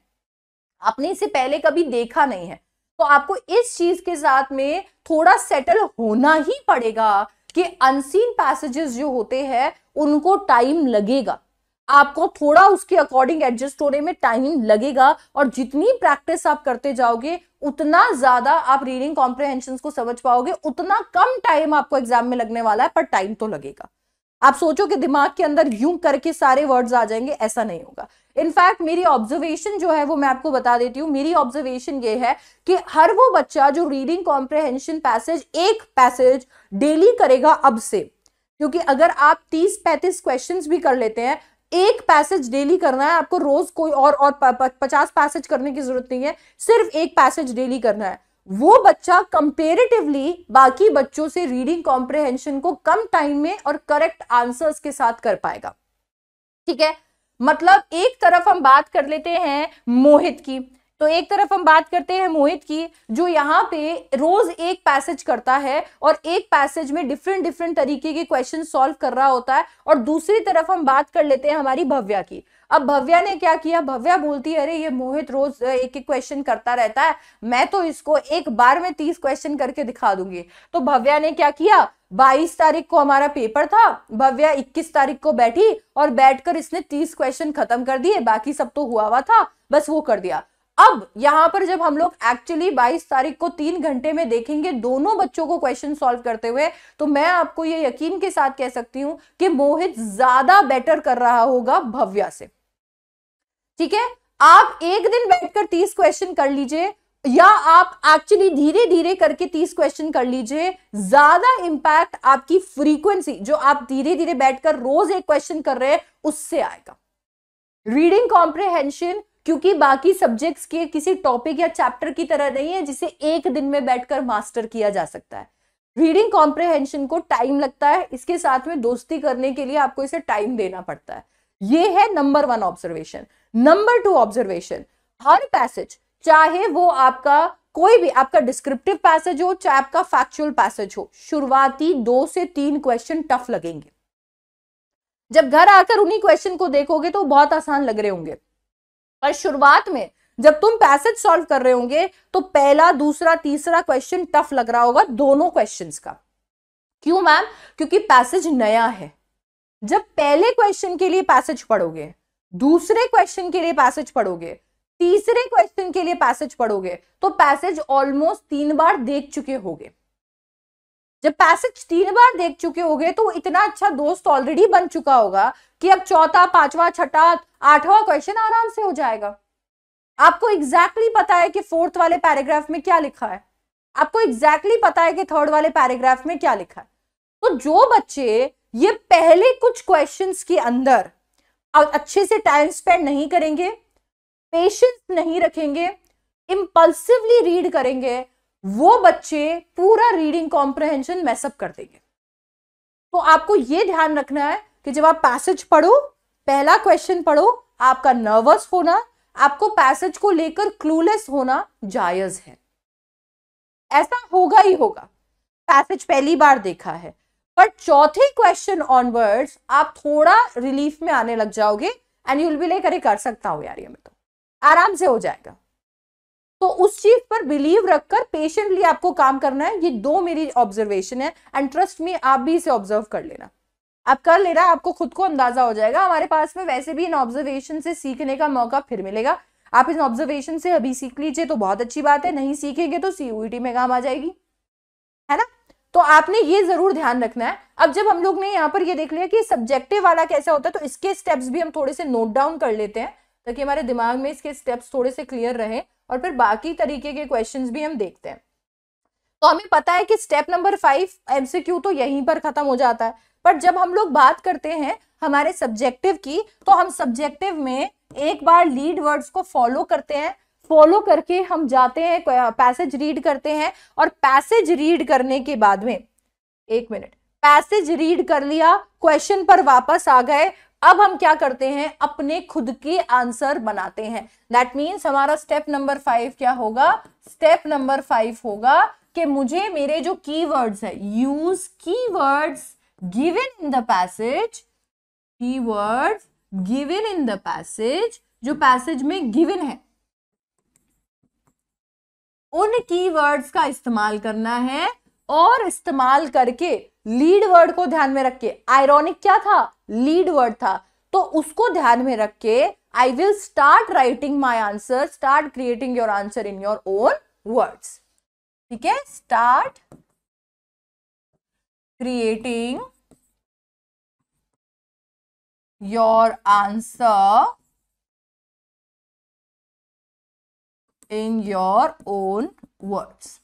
आपने इसे पहले कभी देखा नहीं है तो आपको इस चीज के साथ में थोड़ा सेटल होना ही पड़ेगा कि अनसीन पैसेजेस जो होते हैं उनको टाइम लगेगा आपको थोड़ा उसके अकॉर्डिंग एडजस्ट होने में टाइम लगेगा और जितनी प्रैक्टिस आप करते जाओगे उतना ज्यादा आप रीडिंग कॉम्प्रिहेंशन को समझ पाओगे उतना कम टाइम आपको एग्जाम में लगने वाला है पर टाइम तो लगेगा आप सोचो कि दिमाग के अंदर यूं करके सारे वर्ड्स आ जाएंगे ऐसा नहीं होगा इनफैक्ट मेरी ऑब्जर्वेशन जो है वो मैं आपको बता देती हूँ मेरी ऑब्जर्वेशन ये है कि हर वो बच्चा जो रीडिंग कॉम्प्रिहेंशन पैसेज एक पैसेज डेली करेगा अब से क्योंकि अगर आप 30-35 क्वेश्चंस भी कर लेते हैं एक पैसेज डेली करना है आपको रोज कोई और और पचास पैसेज करने की जरूरत नहीं है सिर्फ एक पैसेज डेली करना है वो बच्चा कंपेरेटिवली बाकी बच्चों से रीडिंग कॉम्प्रिहेंशन को कम टाइम में और करेक्ट आंसर्स के साथ कर पाएगा ठीक है मतलब एक तरफ हम बात कर लेते हैं मोहित की तो एक तरफ हम बात करते हैं मोहित की जो यहाँ पे रोज एक पैसेज करता है और एक पैसेज में डिफरेंट डिफरेंट तरीके के क्वेश्चन सॉल्व कर रहा होता है और दूसरी तरफ हम बात कर लेते हैं हमारी भव्या की अब भव्या ने क्या किया भव्या बोलती है अरे ये मोहित रोज एक एक क्वेश्चन करता रहता है मैं तो इसको एक बार में तीस क्वेश्चन करके दिखा दूंगी तो भव्या ने क्या किया बाईस तारीख को हमारा पेपर था भव्या इक्कीस तारीख को बैठी और बैठकर इसने तीस क्वेश्चन खत्म कर दिए बाकी सब तो हुआ हुआ था बस वो कर दिया अब यहां पर जब हम लोग एक्चुअली 22 तारीख को तीन घंटे में देखेंगे दोनों बच्चों को क्वेश्चन सॉल्व करते हुए तो मैं आपको ये यकीन के साथ कह सकती हूं कि मोहित ज्यादा बेटर कर रहा होगा भव्या से ठीक है आप एक दिन बैठकर तीस क्वेश्चन कर लीजिए या आप एक्चुअली धीरे धीरे करके तीस क्वेश्चन कर लीजिए ज्यादा इंपैक्ट आपकी फ्रीक्वेंसी जो आप धीरे धीरे बैठकर रोज एक क्वेश्चन कर रहे हैं उससे आएगा रीडिंग कॉम्प्रिहेंशन क्योंकि बाकी सब्जेक्ट्स के किसी टॉपिक या चैप्टर की तरह नहीं है जिसे एक दिन में बैठकर मास्टर किया जा सकता है रीडिंग कॉम्प्रिहेंशन को टाइम लगता है इसके साथ में दोस्ती करने के लिए आपको इसे टाइम देना पड़ता है ये है number one observation number two observation हर पैसेज चाहे वो आपका कोई भी आपका डिस्क्रिप्टिव पैसेज हो चाहे आपका फैक्चुअल पैसेज हो शुरुआती दो से तीन क्वेश्चन टफ लगेंगे जब घर आकर उन्हीं क्वेश्चन को देखोगे तो बहुत आसान लग रहे होंगे पर शुरुआत में जब तुम पैसेज सॉल्व कर रहे होंगे तो पहला दूसरा तीसरा क्वेश्चन टफ लग रहा होगा दोनों क्वेश्चंस का क्यों मैम क्योंकि पैसेज नया है जब पहले क्वेश्चन के लिए पैसेज पढ़ोगे दूसरे क्वेश्चन के लिए पैसेज पढ़ोगे तीसरे क्वेश्चन के लिए पैसेज पढ़ोगे तो पैसेज ऑलमोस्ट तीन बार देख चुके होगे जब पैसेज तीन बार देख चुके होगे तो इतना अच्छा दोस्त ऑलरेडी बन चुका होगा कि अब चौथा पांचवा छठा आठवां क्वेश्चन आराम से हो जाएगा आपको एग्जैक्टली exactly पता है कि फोर्थ वाले पैराग्राफ में क्या लिखा है आपको एग्जैक्टली exactly पता है कि थर्ड वाले पैराग्राफ में क्या लिखा है तो जो बच्चे ये पहले कुछ क्वेश्चन के अंदर अच्छे से टाइम स्पेंड नहीं करेंगे पेशेंस नहीं रखेंगे इम्पल्सिवली रीड करेंगे वो बच्चे पूरा रीडिंग कॉम्प्रहेंशन मैसअप कर देंगे तो आपको ये ध्यान रखना है कि जब आप पैसेज पढ़ो पहला क्वेश्चन पढ़ो आपका नर्वस होना आपको पैसेज को लेकर क्लूलेस होना जायज है ऐसा होगा ही होगा पैसेज पहली बार देखा है पर चौथे क्वेश्चन ऑनवर्ड्स आप थोड़ा रिलीफ में आने लग जाओगे एंड यूल बी लाइक अरे कर सकता हूं यार ये मैं तो आराम से हो जाएगा तो उस चीज पर बिलीव रखकर पेशेंटली आपको काम करना है ये दो मेरी ऑब्जर्वेशन है एंड ट्रस्ट में आप भी इसे ऑब्जर्व कर लेना आप कर लेना आपको खुद को अंदाजा हो जाएगा हमारे पास में वैसे भी इन ऑब्जर्वेशन से सीखने का मौका फिर मिलेगा आप इन ऑब्जर्वेशन से अभी सीख लीजिए तो बहुत अच्छी बात है नहीं सीखेंगे तो सीयूईटी e में काम आ जाएगी है ना तो आपने ये जरूर ध्यान रखना है अब जब हम लोग ने यहाँ पर ये देख लिया कि सब्जेक्टिव वाला कैसा होता है तो इसके स्टेप्स भी हम थोड़े से नोट डाउन कर लेते हैं ताकि हमारे दिमाग में इसके स्टेप्स थोड़े से क्लियर रहे और फिर बाकी तरीके के क्वेश्चन भी हम देखते हैं तो हमें पता है कि स्टेप नंबर फाइव एमसीक्यू तो यहीं पर खत्म हो जाता है पर जब हम लोग बात करते हैं हमारे सब्जेक्टिव की तो हम सब्जेक्टिव में एक बार लीड वर्ड्स को फॉलो करते हैं फॉलो करके हम जाते हैं पैसेज रीड करते हैं और पैसेज रीड करने के बाद में एक मिनट पैसेज रीड कर लिया क्वेश्चन पर वापस आ गए अब हम क्या करते हैं अपने खुद के आंसर बनाते हैं दैट मीन्स हमारा स्टेप नंबर फाइव क्या होगा स्टेप नंबर फाइव होगा कि मुझे मेरे जो की वर्ड्स है use key words given in the passage words given in the passage जो पैसेज में गिवन है उन की वर्ड्स का इस्तेमाल करना है और इस्तेमाल करके लीड वर्ड को ध्यान में रख के आयरॉनिक क्या था लीड वर्ड था तो उसको ध्यान में रख के I will start writing my answer start creating your answer in your own words ठीक है start creating your answer in your own words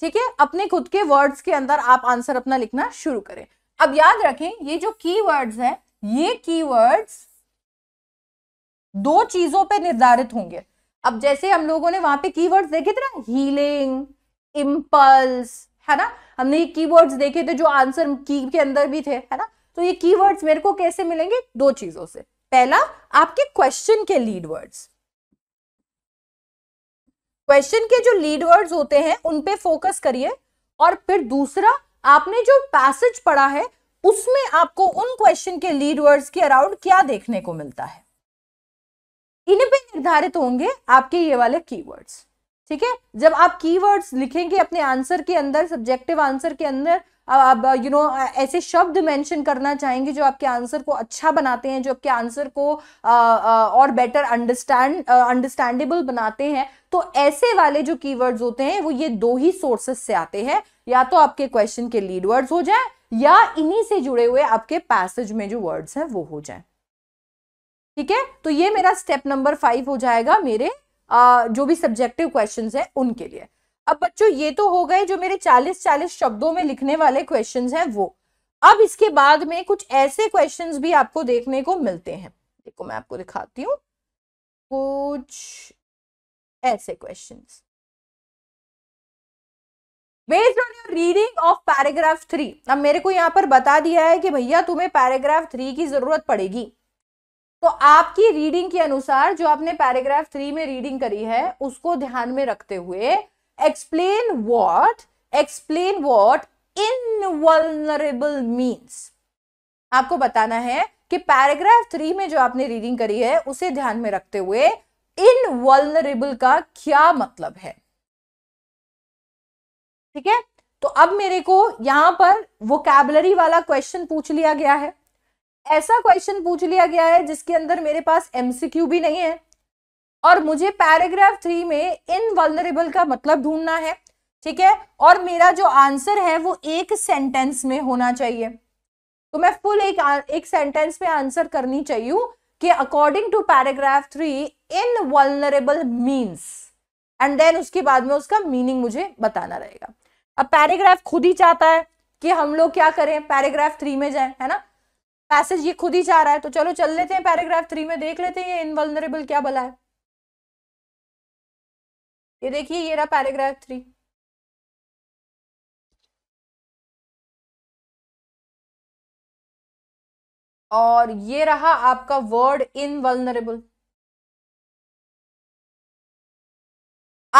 ठीक है अपने खुद के वर्ड्स के अंदर आप आंसर अपना लिखना शुरू करें अब याद रखें ये जो की वर्ड्स हैं ये की वर्ड्स दो चीजों पे निर्धारित होंगे अब जैसे हम लोगों ने वहां पे वर्ड्स देखे थे ना हीलिंग इम्पल्स है ना हमने ये कीवर्ड्स देखे थे जो आंसर की के अंदर भी थे है ना तो ये वर्ड्स मेरे को कैसे मिलेंगे दो चीजों से पहला आपके क्वेश्चन के लीड वर्ड्स क्वेश्चन के जो लीड वर्ड्स होते हैं उन पे फोकस करिए और फिर दूसरा आपने जो पैसेज पढ़ा है उसमें आपको उन क्वेश्चन के लीड वर्ड्स के अराउंड क्या देखने को मिलता है इन्हीं पे निर्धारित होंगे आपके ये वाले कीवर्ड्स ठीक है जब आप कीवर्ड्स लिखेंगे अपने आंसर के अंदर सब्जेक्टिव आंसर के अंदर अब यू नो ऐसे शब्द मेंशन करना चाहेंगे जो आपके आंसर को अच्छा बनाते हैं जो आपके आंसर को आ, आ, और बेटर अंडरस्टैंड अंडरस्टैंडेबल बनाते हैं तो ऐसे वाले जो कीवर्ड्स होते हैं वो ये दो ही सोर्सेस से आते हैं या तो आपके क्वेश्चन के लीड वर्ड्स हो जाए या इन्हीं से जुड़े हुए आपके पैसेज में जो वर्ड्स हैं वो हो जाए ठीक है तो ये मेरा स्टेप नंबर फाइव हो जाएगा मेरे आ, जो भी सब्जेक्टिव क्वेश्चन है उनके लिए अब बच्चों ये तो हो गए जो मेरे चालीस चालीस शब्दों में लिखने वाले क्वेश्चन हैं वो अब इसके बाद में कुछ ऐसे क्वेश्चन भी आपको देखने को मिलते हैं देखो मैं आपको दिखाती हूँ कुछ ऐसे question based on your reading of paragraph three अब मेरे को यहाँ पर बता दिया है कि भैया तुम्हें पैराग्राफ थ्री की जरूरत पड़ेगी तो आपकी रीडिंग के अनुसार जो आपने पैराग्राफ थ्री में रीडिंग करी है उसको ध्यान में रखते हुए explain what explain what invulnerable means आपको बताना है कि पैराग्राफ थ्री में जो आपने रीडिंग करी है उसे ध्यान में रखते हुए इन वल्नरेबल का क्या मतलब है ठीक है तो अब मेरे को यहां पर वोकेबलरी वाला क्वेश्चन पूछ लिया गया है ऐसा क्वेश्चन पूछ लिया गया है जिसके अंदर मेरे पास एमसीक्यू भी नहीं है और मुझे पैराग्राफ थ्री में इन वर्नरेबल का मतलब ढूंढना है ठीक है और मेरा जो आंसर है वो एक सेंटेंस में होना चाहिए तो मैं फुल एक एक सेंटेंस में आंसर करनी चाहिए कि according to paragraph three invulnerable means and then उसके बाद में उसका मीनिंग मुझे बताना रहेगा अब पैराग्राफ खुद ही चाहता है कि हम लोग क्या करें पैराग्राफ थ्री में जाए है ना पैसेज ये खुद ही चाह रहा है तो चलो चल लेते हैं पैराग्राफ थ्री में देख लेते हैं ये इनवलनरेबल क्या बला है ये देखिए ये रहा पैराग्राफ थ्री और ये रहा आपका वर्ड इनवल्नरेबल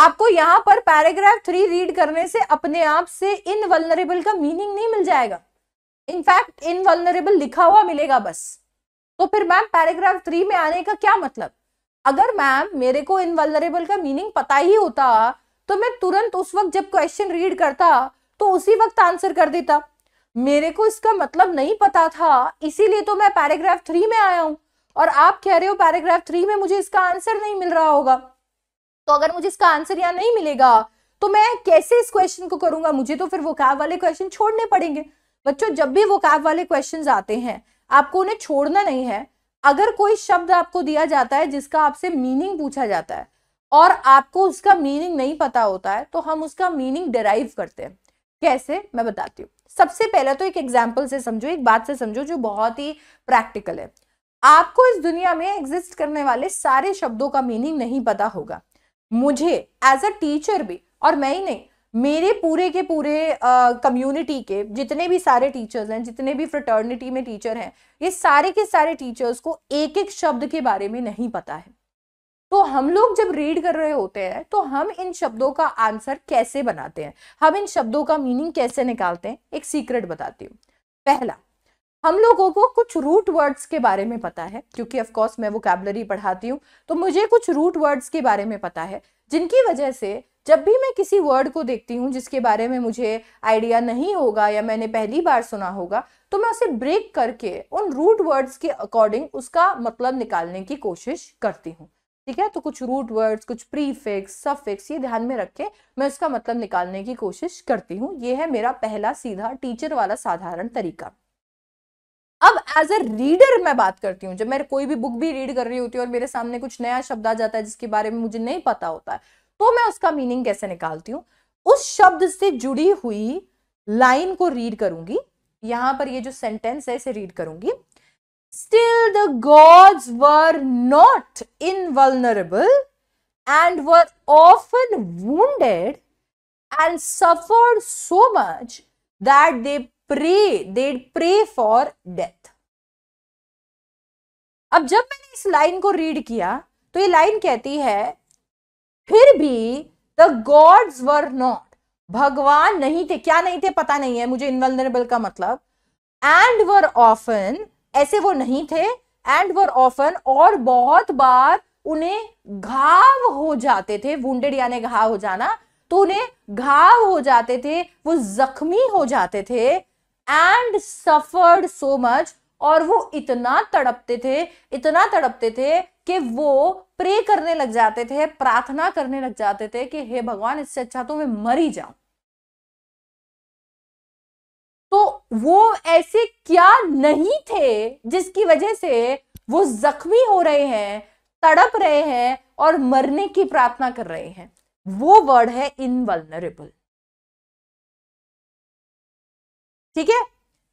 आपको यहां पर पैराग्राफ थ्री रीड करने से अपने आप से इनवल्नरेबल का मीनिंग नहीं मिल जाएगा इनफैक्ट इनवल्नरेबल लिखा हुआ मिलेगा बस तो फिर मैम पैराग्राफ थ्री में आने का क्या मतलब अगर मैम मेरे को इनवल्नरेबल का मीनिंग पता ही होता तो मैं तुरंत उस वक्त जब क्वेश्चन रीड करता तो उसी वक्त आंसर कर देता मेरे को इसका मतलब नहीं पता था इसीलिए तो मैं पैराग्राफ थ्री में आया हूं और आप कह रहे हो पैराग्राफ थ्री में मुझे इसका आंसर नहीं मिल रहा होगा तो अगर मुझे इसका आंसर यहाँ नहीं मिलेगा तो मैं कैसे इस क्वेश्चन को करूंगा मुझे तो फिर वो कैब वाले क्वेश्चन छोड़ने पड़ेंगे बच्चों जब भी वो कैब वाले क्वेश्चन आते हैं आपको उन्हें छोड़ना नहीं है अगर कोई शब्द आपको दिया जाता है जिसका आपसे मीनिंग पूछा जाता है और आपको उसका मीनिंग नहीं पता होता है तो हम उसका मीनिंग डिराइव करते हैं कैसे मैं बताती हूँ सबसे पहले तो एक एग्जाम्पल से समझो एक बात से समझो जो बहुत ही प्रैक्टिकल है आपको इस दुनिया में एग्जिस्ट करने वाले सारे शब्दों का मीनिंग नहीं पता होगा मुझे एज अ टीचर भी और मैं ही नहीं मेरे पूरे के पूरे कम्युनिटी uh, के जितने भी सारे टीचर्स हैं जितने भी फ्रटर्निटी में टीचर हैं ये सारे के सारे टीचर्स को एक एक शब्द के बारे में नहीं पता है तो हम लोग जब रीड कर रहे होते हैं तो हम इन शब्दों का आंसर कैसे बनाते हैं हम इन शब्दों का मीनिंग कैसे निकालते हैं एक सीक्रेट बताती हूँ पहला हम लोगों को कुछ रूट वर्ड्स के बारे में पता है क्योंकि ऑफ कोर्स मैं कैबलरी पढ़ाती हूँ तो मुझे कुछ रूट वर्ड्स के बारे में पता है जिनकी वजह से जब भी मैं किसी वर्ड को देखती हूँ जिसके बारे में मुझे आइडिया नहीं होगा या मैंने पहली बार सुना होगा तो मैं उसे ब्रेक करके उन रूट वर्ड्स के अकॉर्डिंग उसका मतलब निकालने की कोशिश करती हूँ ठीक है तो कुछ रूट वर्ड्स कुछ प्रीफिक्स सफिक्स ये ध्यान में रखे मैं उसका मतलब निकालने की कोशिश करती हूँ ये है मेरा पहला सीधा टीचर वाला साधारण तरीका अब एज अ रीडर मैं बात करती हूँ जब मैं कोई भी बुक भी रीड कर रही होती है और मेरे सामने कुछ नया शब्द आ जाता है जिसके बारे में मुझे नहीं पता होता है तो मैं उसका मीनिंग कैसे निकालती हूँ उस शब्द से जुड़ी हुई लाइन को रीड करूंगी यहां पर ये जो सेंटेंस है इसे रीड करूंगी Still, the gods were not invulnerable and were often wounded and suffered so much that they pray, they'd pray for death. अब जब मैंने इस लाइन को रीड किया तो ये लाइन कहती है फिर भी द गॉड्स वर नॉट भगवान नहीं थे क्या नहीं थे पता नहीं है मुझे इनवल्नरेबल का मतलब एंड वर ऑफन ऐसे वो नहीं थे एंड वर ऑफन और बहुत बार उन्हें घाव हो जाते थे वेड यानी घाव हो जाना तो उन्हें घाव हो जाते थे वो जख्मी हो जाते थे एंड सफर्ड सो मच और वो इतना तड़पते थे इतना तड़पते थे कि वो प्रे करने लग जाते थे प्रार्थना करने लग जाते थे कि हे भगवान इससे अच्छा तो मैं मर ही जाऊं तो वो ऐसे क्या नहीं थे जिसकी वजह से वो जख्मी हो रहे हैं तड़प रहे हैं और मरने की प्रार्थना कर रहे हैं वो वर्ड है इनवलनरेबल ठीक है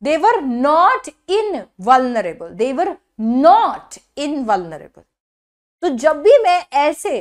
they're not in vulnerable they're not in तो जब भी मैं ऐसे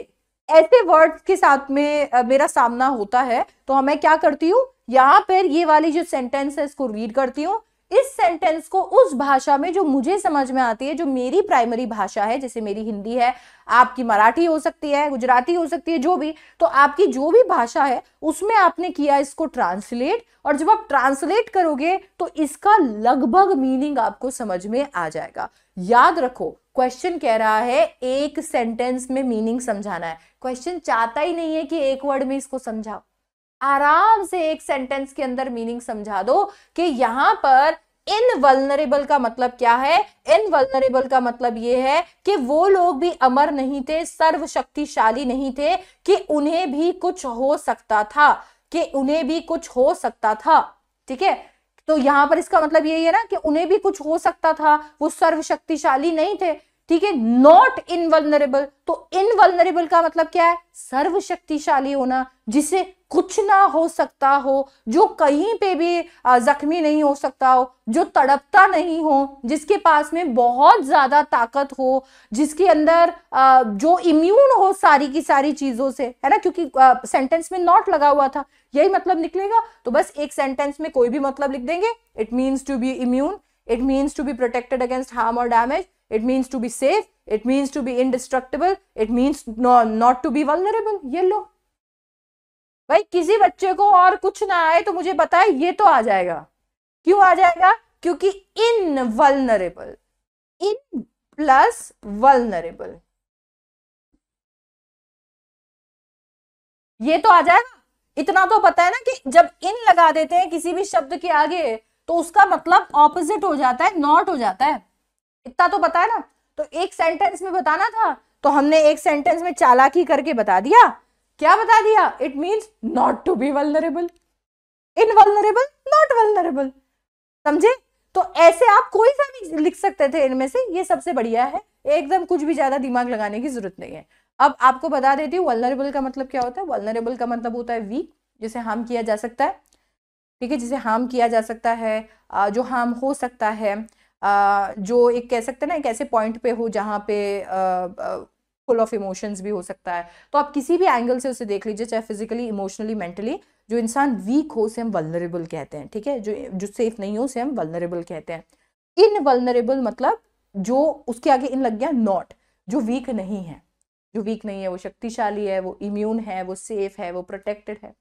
ऐसे वर्ड के साथ में मेरा सामना होता है तो मैं क्या करती हूँ यहाँ पर ये वाली जो सेंटेंस है इसको रीड करती हूँ इस सेंटेंस को उस भाषा में जो मुझे समझ में आती है जो मेरी प्राइमरी भाषा है जैसे मेरी हिंदी है आपकी मराठी हो सकती है गुजराती हो सकती है जो भी तो आपकी जो भी भाषा है उसमें आपने किया इसको ट्रांसलेट और जब आप ट्रांसलेट करोगे तो इसका लगभग मीनिंग आपको समझ में आ जाएगा याद रखो क्वेश्चन कह रहा है एक सेंटेंस में मीनिंग समझाना है क्वेश्चन चाहता ही नहीं है कि एक वर्ड में इसको समझाओ आराम से एक सेंटेंस के अंदर मीनिंग समझा दो कि यहां पर इन वलनरेबल का मतलब क्या है इन वलनरेबल का मतलब यह है कि वो लोग भी अमर नहीं थे सर्वशक्तिशाली नहीं थे कि उन्हें भी कुछ हो सकता था कि उन्हें भी कुछ हो सकता था ठीक है तो यहां पर इसका मतलब यही है ना कि उन्हें भी कुछ हो सकता था वो सर्वशक्तिशाली नहीं थे ठीक है नॉट इनवलनरेबल तो इनवलनरेबल का मतलब क्या है सर्वशक्तिशाली होना जिसे कुछ ना हो सकता हो जो कहीं पे भी जख्मी नहीं हो सकता हो जो तड़पता नहीं हो जिसके पास में बहुत ज्यादा ताकत हो जिसके अंदर जो इम्यून हो सारी की सारी चीजों से है ना क्योंकि सेंटेंस में नॉट लगा हुआ था यही मतलब निकलेगा तो बस एक सेंटेंस में कोई भी मतलब लिख देंगे it means to be immune it means to be protected against harm और damage it means to be safe it means to be indestructible it means not to be be ये लो भाई किसी बच्चे को और कुछ ना आए तो मुझे पता है ये तो आ जाएगा क्यों आ जाएगा क्योंकि in vulnerable in plus vulnerable ये तो आ जाएगा इतना तो पता है ना कि जब इन लगा देते हैं किसी भी शब्द के आगे तो उसका मतलब ऑपोजिट हो जाता है नॉट हो जाता है इतना तो पता है ना तो एक सेंटेंस में बताना था तो हमने एक सेंटेंस में चालाकी करके बता दिया क्या बता दिया it means not to be vulnerable in vulnerable not vulnerable समझे तो ऐसे आप कोई सा भी लिख सकते थे इनमें से ये सबसे बढ़िया है एकदम कुछ भी ज्यादा दिमाग लगाने की जरूरत नहीं है अब आपको बता देती हूँ वलनरेबल का मतलब क्या होता है वलनरेबल का मतलब होता है वीक जिसे हार्म किया जा सकता है ठीक है जिसे हार्म किया जा सकता है जो हार्म हो सकता है जो एक कह सकते हैं ना एक ऐसे पॉइंट पे हो जहाँ पे फुल ऑफ इमोशंस भी हो सकता है तो आप किसी भी एंगल से उसे देख लीजिए चाहे फिजिकली इमोशनली मेंटली जो इंसान वीक हो उसे हम वल्नरेबल कहते हैं ठीक है जो जो सेफ नहीं हो उसे हम वल्नरेबल कहते हैं इन वल्नरेबल मतलब जो उसके आगे इन लग गया नॉट जो वीक नहीं है जो वीक नहीं है वो शक्तिशाली है वो इम्यून है वो सेफ है वो प्रोटेक्टेड है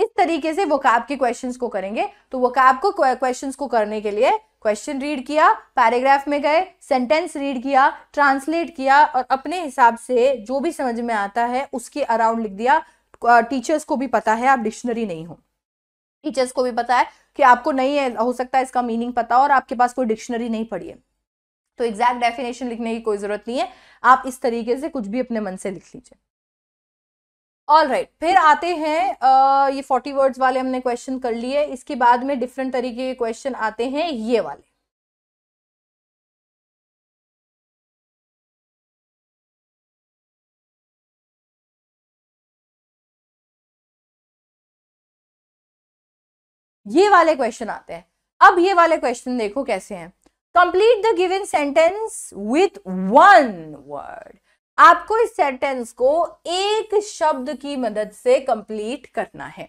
इस तरीके से कैब के क्वेश्चन को करेंगे तो कैब को क्वेश्चन को करने के लिए क्वेश्चन रीड किया पैराग्राफ में गए सेंटेंस रीड किया ट्रांसलेट किया और अपने हिसाब से जो भी समझ में आता है उसके अराउंड लिख दिया टीचर्स को भी पता है आप डिक्शनरी नहीं हो टीचर्स को भी पता है कि आपको नहीं है हो सकता है इसका मीनिंग पता हो और आपके पास कोई डिक्शनरी नहीं पड़ी है तो एग्जैक्ट डेफिनेशन लिखने की कोई जरूरत नहीं है आप इस तरीके से कुछ भी अपने मन से लिख लीजिए ऑल राइट right. फिर आते हैं आ, ये फोर्टी वर्ड्स वाले हमने क्वेश्चन कर लिए इसके बाद में डिफरेंट तरीके के क्वेश्चन आते हैं ये वाले ये वाले क्वेश्चन आते हैं अब ये वाले क्वेश्चन देखो कैसे हैं complete the given sentence with one word आपको इस सेंटेंस को एक शब्द की मदद से कंप्लीट करना है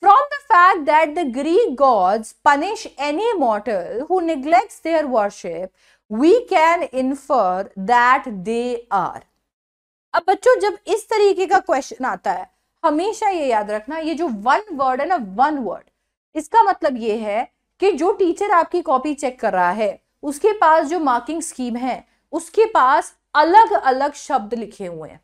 from the fact that the Greek gods punish any mortal who neglect their worship we can infer that they are अब बच्चों जब इस तरीके का क्वेश्चन आता है हमेशा ये याद रखना ये जो वन वर्ड है ना वन वर्ड इसका मतलब ये है कि जो टीचर आपकी कॉपी चेक कर रहा है उसके पास जो मार्किंग स्कीम है उसके पास अलग अलग शब्द लिखे हुए हैं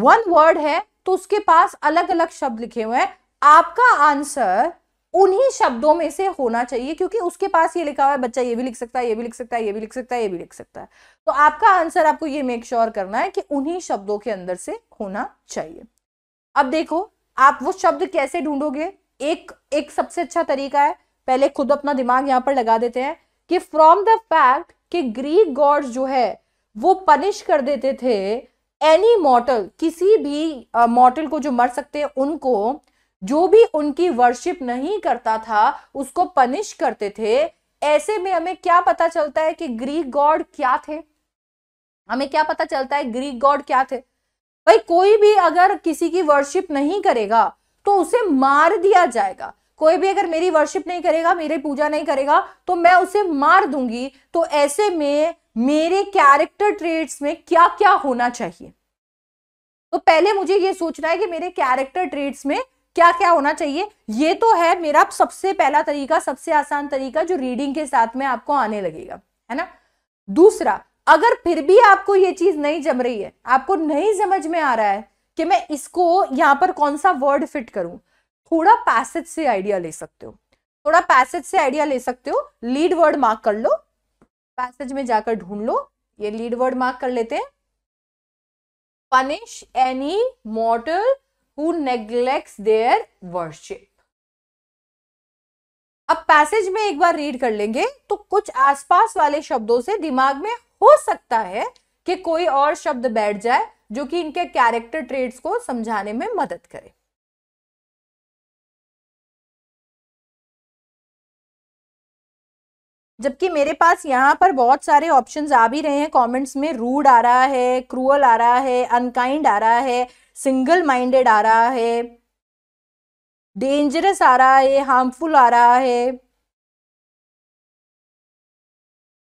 वन वर्ड है तो उसके पास अलग अलग शब्द लिखे हुए हैं आपका आंसर उन्हीं शब्दों में से होना चाहिए क्योंकि उसके पास ये लिखा हुआ है बच्चा ये भी लिख सकता है ये भी लिख सकता है ये भी लिख सकता है ये भी लिख सकता है तो आपका आंसर आपको ये मेक श्योर sure करना है कि उन्हीं शब्दों के अंदर से होना चाहिए अब देखो आप वो शब्द कैसे ढूंढोगे एक एक सबसे अच्छा तरीका है पहले खुद अपना दिमाग यहां पर लगा देते हैं कि फ्रॉम द फैक्ट कि ग्रीक गॉड्स जो है वो पनिश कर देते थे एनी मॉटल किसी भी मॉटल को जो मर सकते हैं उनको जो भी उनकी वर्शिप नहीं करता था उसको पनिश करते थे ऐसे में हमें क्या पता चलता है कि ग्रीक गॉड क्या थे हमें क्या पता चलता है ग्रीक गॉड क्या थे भाई कोई भी अगर किसी की वर्शिप नहीं करेगा तो उसे मार दिया जाएगा कोई भी अगर मेरी वर्शिप नहीं करेगा मेरी पूजा नहीं करेगा तो मैं उसे मार दूंगी तो ऐसे में मेरे कैरेक्टर ट्रेट्स में क्या क्या होना चाहिए तो पहले मुझे ये सोचना है कि मेरे कैरेक्टर ट्रेट्स में क्या क्या होना चाहिए ये तो है मेरा सबसे पहला तरीका सबसे आसान तरीका जो रीडिंग के साथ में आपको आने लगेगा है ना दूसरा अगर फिर भी आपको ये चीज नहीं जम रही है आपको नहीं समझ में आ रहा है कि मैं इसको यहाँ पर कौन सा वर्ड फिट करूं थोड़ा पैसेज से आइडिया ले सकते हो थोड़ा पैसेज से आइडिया ले सकते हो लीड वर्ड मार्क कर लो पैसेज में जाकर ढूंढ लो ये लीड वर्ड मार्क कर लेते हैं punish any mortal who neglect their worship अब पैसेज में एक बार रीड कर लेंगे तो कुछ आसपास वाले शब्दों से दिमाग में हो सकता है कि कोई और शब्द बैठ जाए जो कि इनके कैरेक्टर ट्रेड्स को समझाने में मदद करे जबकि मेरे पास यहाँ पर बहुत सारे ऑप्शंस आ भी रहे हैं कमेंट्स में रूड आ रहा है क्रूअल आ रहा है अनकाइंड आ रहा है सिंगल माइंडेड आ रहा है डेंजरस आ रहा है हार्मफुल आ रहा है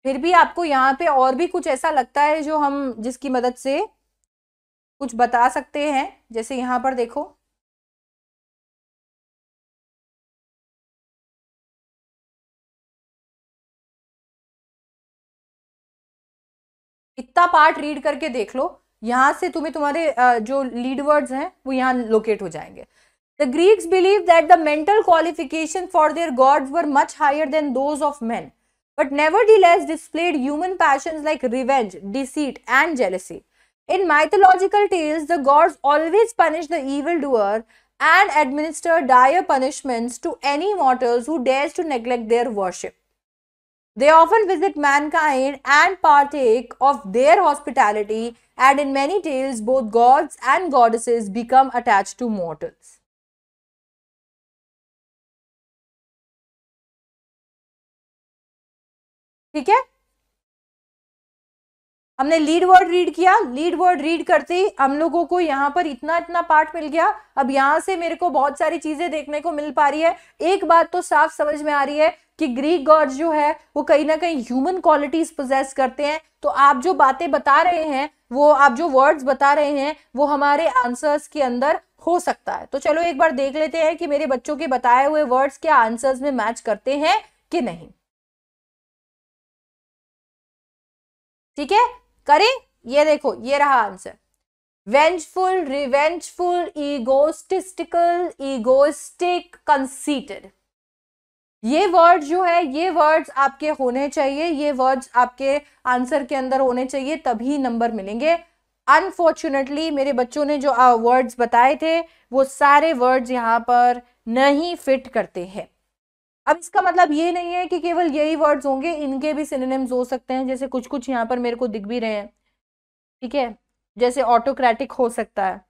फिर भी आपको यहाँ पे और भी कुछ ऐसा लगता है जो हम जिसकी मदद से कुछ बता सकते हैं जैसे यहाँ पर देखो इतना पार्ट रीड करके देख लो यहाँ से तुम्हें तुम्हारे जो लीड वर्ड्स हैं वो यहाँ लोकेट हो जाएंगे the Greeks believe that the mental qualification for their gods were much higher than those of man but nevertheless displayed human passion like revenge deceit and jealousy in mythological tales the gods always punish the evil doer and administer dire punishments to any mortals who dare to neglect their worship They often visit mankind and partake of their hospitality, and in many tales, both gods and goddesses become attached to mortals. ठीक है हमने lead word read किया lead word read करते ही हम लोगों को यहाँ पर इतना इतना पार्ट मिल गया अब यहां से मेरे को बहुत सारी चीजें देखने को मिल पा रही है एक बात तो साफ समझ में आ रही है कि ग्रीक गॉड जो है वो कहीं ना कहीं ह्यूमन क्वालिटीज प्रोजेस करते हैं तो आप जो बातें बता रहे हैं वो आप जो वर्ड्स बता रहे हैं वो हमारे आंसर्स के अंदर हो सकता है तो चलो एक बार देख लेते हैं कि मेरे बच्चों के बताए हुए वर्ड्स क्या आंसर्स में मैच करते हैं कि नहीं ठीक है करें ये देखो ये रहा answer vengeful revengeful egotistical egotistic conceited ये वर्ड जो है ये वर्ड्स आपके होने चाहिए ये वर्ड्स आपके आंसर के अंदर होने चाहिए तभी नंबर मिलेंगे अनफॉर्चुनेटली मेरे बच्चों ने जो वर्ड्स बताए थे वो सारे वर्ड्स यहाँ पर नहीं फिट करते हैं अब इसका मतलब ये नहीं है कि केवल यही वर्ड्स होंगे इनके भी सिनेम्स हो सकते हैं जैसे कुछ कुछ यहाँ पर मेरे को दिख भी रहे हैं ठीक है जैसे ऑटोक्रेटिक हो सकता है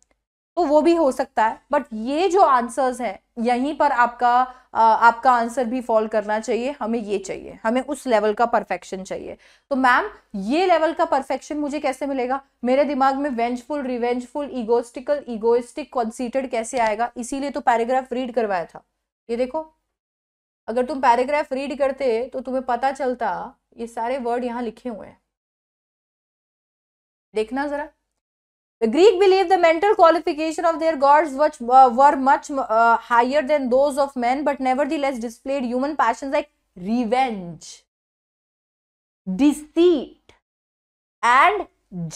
तो वो भी हो सकता है बट ये जो आंसर्स हैं यहीं पर आपका आ, आपका आंसर भी फॉल करना चाहिए हमें ये चाहिए हमें उस लेवल का परफेक्शन चाहिए तो मैम ये लेवल का परफेक्शन मुझे कैसे मिलेगा मेरे दिमाग में vengeful revengeful egotistical egoistic conceited कैसे आएगा इसीलिए तो पैराग्राफ रीड करवाया था ये देखो अगर तुम पैराग्राफ रीड करते तो तुम्हें पता चलता ये सारे वर्ड यहाँ लिखे हुए हैं देखना जरा The Greek believed the mental qualification of their gods was uh, were much uh, higher than those of men, but nevertheless displayed human passions like revenge, deceit, and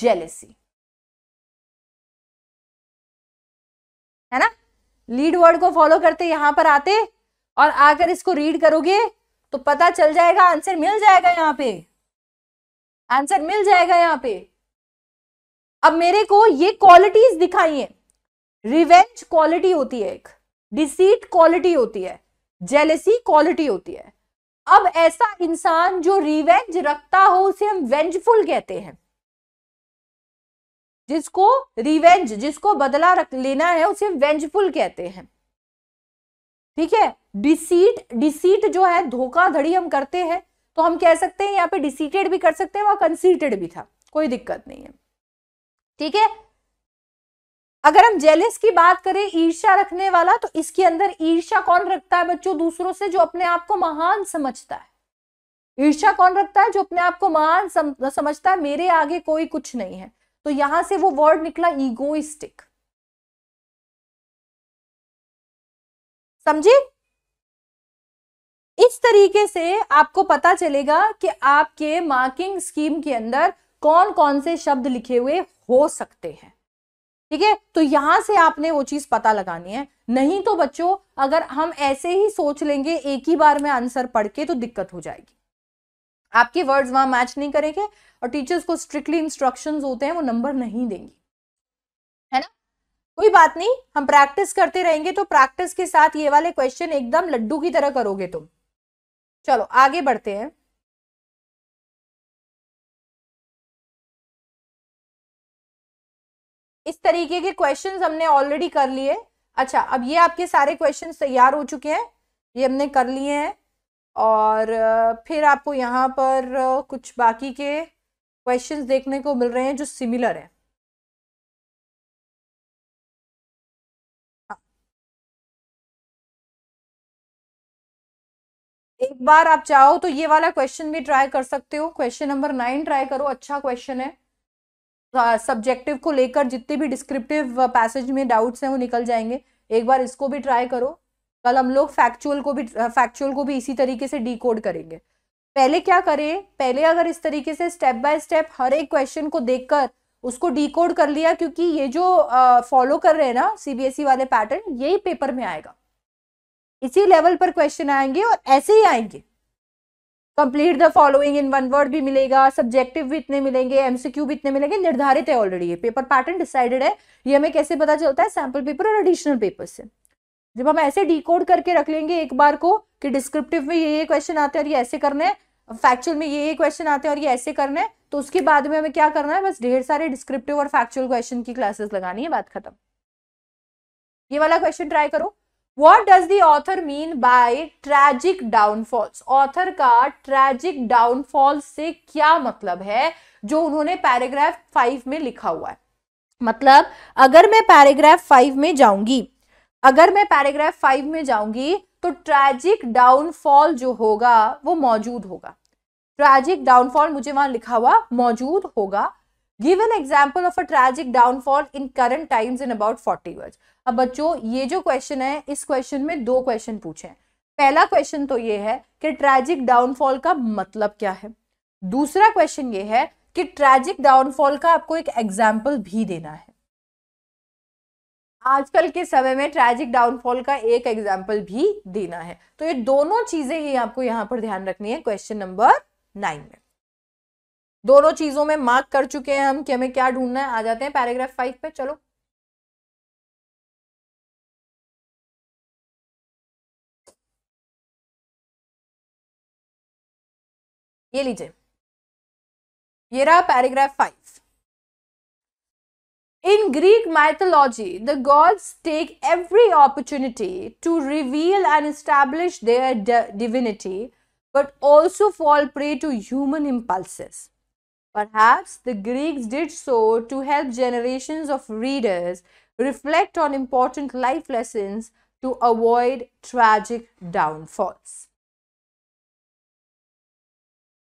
jealousy. है ना Lead word को follow करते यहाँ पर आते और आकर इसको read करोगे तो पता चल जाएगा answer मिल जाएगा यहाँ पे answer मिल जाएगा यहाँ पे अब मेरे को ये क्वालिटीज दिखाई है रिवेंज क्वालिटी होती है एक डिसीट क्वालिटी होती है जेलेसी क्वालिटी होती है अब ऐसा इंसान जो रिवेंज रखता हो उसे हम वेंजफुल कहते हैं जिसको रिवेंज जिसको बदला रख लेना है उसे वेंजफुल कहते हैं ठीक है डिसीट डिसीट जो है धोखाधड़ी हम करते हैं तो हम कह सकते हैं यहाँ पे डिसीटेड भी कर सकते हैं वह कंसीटेड भी था कोई दिक्कत नहीं है ठीक है अगर हम जेलिस की बात करें ईर्षा रखने वाला तो इसके अंदर ईर्षा कौन रखता है बच्चों दूसरों से जो अपने आप को महान समझता है ईर्षा कौन रखता है जो अपने आप को महान समझता है मेरे आगे कोई कुछ नहीं है तो यहां से वो वर्ड निकला ईगोइस्टिक समझे इस तरीके से आपको पता चलेगा कि आपके मार्किंग स्कीम के अंदर कौन कौन से शब्द लिखे हुए हो सकते हैं ठीक है तो यहां से आपने वो चीज पता लगानी है नहीं तो बच्चों अगर हम ऐसे ही सोच लेंगे एक ही बार में आंसर पढ़ के तो दिक्कत हो जाएगी आपके वर्ड्स वहां मैच नहीं करेंगे और टीचर्स को स्ट्रिक्टली इंस्ट्रक्शन होते हैं वो नंबर नहीं देंगी है ना कोई बात नहीं हम प्रैक्टिस करते रहेंगे तो प्रैक्टिस के साथ ये वाले क्वेश्चन एकदम लड्डू की तरह करोगे तुम चलो आगे बढ़ते हैं इस तरीके के क्वेश्चन हमने ऑलरेडी कर लिए अच्छा अब ये आपके सारे क्वेश्चन तैयार हो चुके हैं ये हमने कर लिए हैं और फिर आपको यहाँ पर कुछ बाकी के क्वेश्चंस देखने को मिल रहे हैं जो सिमिलर हैं हाँ। एक बार आप चाहो तो ये वाला क्वेश्चन भी ट्राई कर सकते हो क्वेश्चन नंबर नाइन ट्राई करो अच्छा क्वेश्चन है सब्जेक्टिव को लेकर जितने भी डिस्क्रिप्टिव पैसेज में डाउट्स हैं वो निकल जाएंगे एक बार इसको भी ट्राई करो कल हम लोग फैक्चुअल को भी फैक्चुअल को भी इसी तरीके से डी करेंगे पहले क्या करें पहले अगर इस तरीके से स्टेप बाय स्टेप हर एक क्वेश्चन को कर उसको डीकोड कर लिया क्योंकि ये जो फॉलो कर रहे हैं ना सीबीएसई e वाले पैटर्न यही पेपर में आएगा इसी लेवल पर क्वेश्चन आएंगे और ऐसे ही आएंगे complete the following in one word भी मिलेगा सब्जेक्टिव भी इतने मिलेंगे एमसीक्यू भी इतने मिलेंगे निर्धारित है ऑलरेडी ये पेपर पैटर्न डिसाइडेड है ये हमें कैसे पता चलता है सैम्पल पेपर और एडिशनल पेपर से जब हम ऐसे डिकोड करके रख लेंगे एक बार को कि डिस्क्रिप्टिव में ये ये क्वेश्चन आते हैं और ये ऐसे करने है फैक्चुअल में ये ये क्वेश्चन आते हैं और ये ऐसे करने है तो उसके बाद में हमें क्या करना है बस ढेर सारे डिस्क्रिप्टिव और फैक्चुअल क्वेश्चन की क्लासेस लगानी है बात खत्म ये वाला क्वेश्चन ट्राई करो what does the author mean by tragic downfalls author का ट्रैजिक डाउनफॉल से क्या मतलब है जो उन्होंने पैराग्राफ फाइव में लिखा हुआ है मतलब अगर मैं पैराग्राफ फाइव में जाऊंगी अगर मैं पैराग्राफ फाइव में जाऊंगी तो ट्रैजिक डाउनफॉल जो होगा वो मौजूद होगा ट्रैजिक डाउनफॉल मुझे वहां लिखा हुआ मौजूद होगा give an example of a tragic downfall in current times in about forty words अब बच्चों ये जो क्वेश्चन है इस क्वेश्चन में दो क्वेश्चन पूछे हैं पहला क्वेश्चन तो ये है कि ट्रैजिक डाउनफॉल का मतलब क्या है दूसरा क्वेश्चन ये है कि ट्रैजिक डाउनफॉल का आपको एक एग्जाम्पल भी देना है आजकल के समय में ट्रेजिक डाउनफॉल का एक एग्जाम्पल भी देना है तो ये दोनों चीजें ही आपको यहां पर ध्यान रखनी है क्वेश्चन नंबर नाइन में दोनों चीजों में मार्क कर चुके हैं हम कि हमें क्या ढूंढना है आ जाते हैं पैराग्राफ फाइव पे चलो ये लीजिए ये रहा paragraph five in Greek mythology the gods take every opportunity to reveal and establish their divinity but also fall prey to human impulses Perhaps the Greeks did so to help generations of readers reflect on important life lessons to avoid tragic downfalls.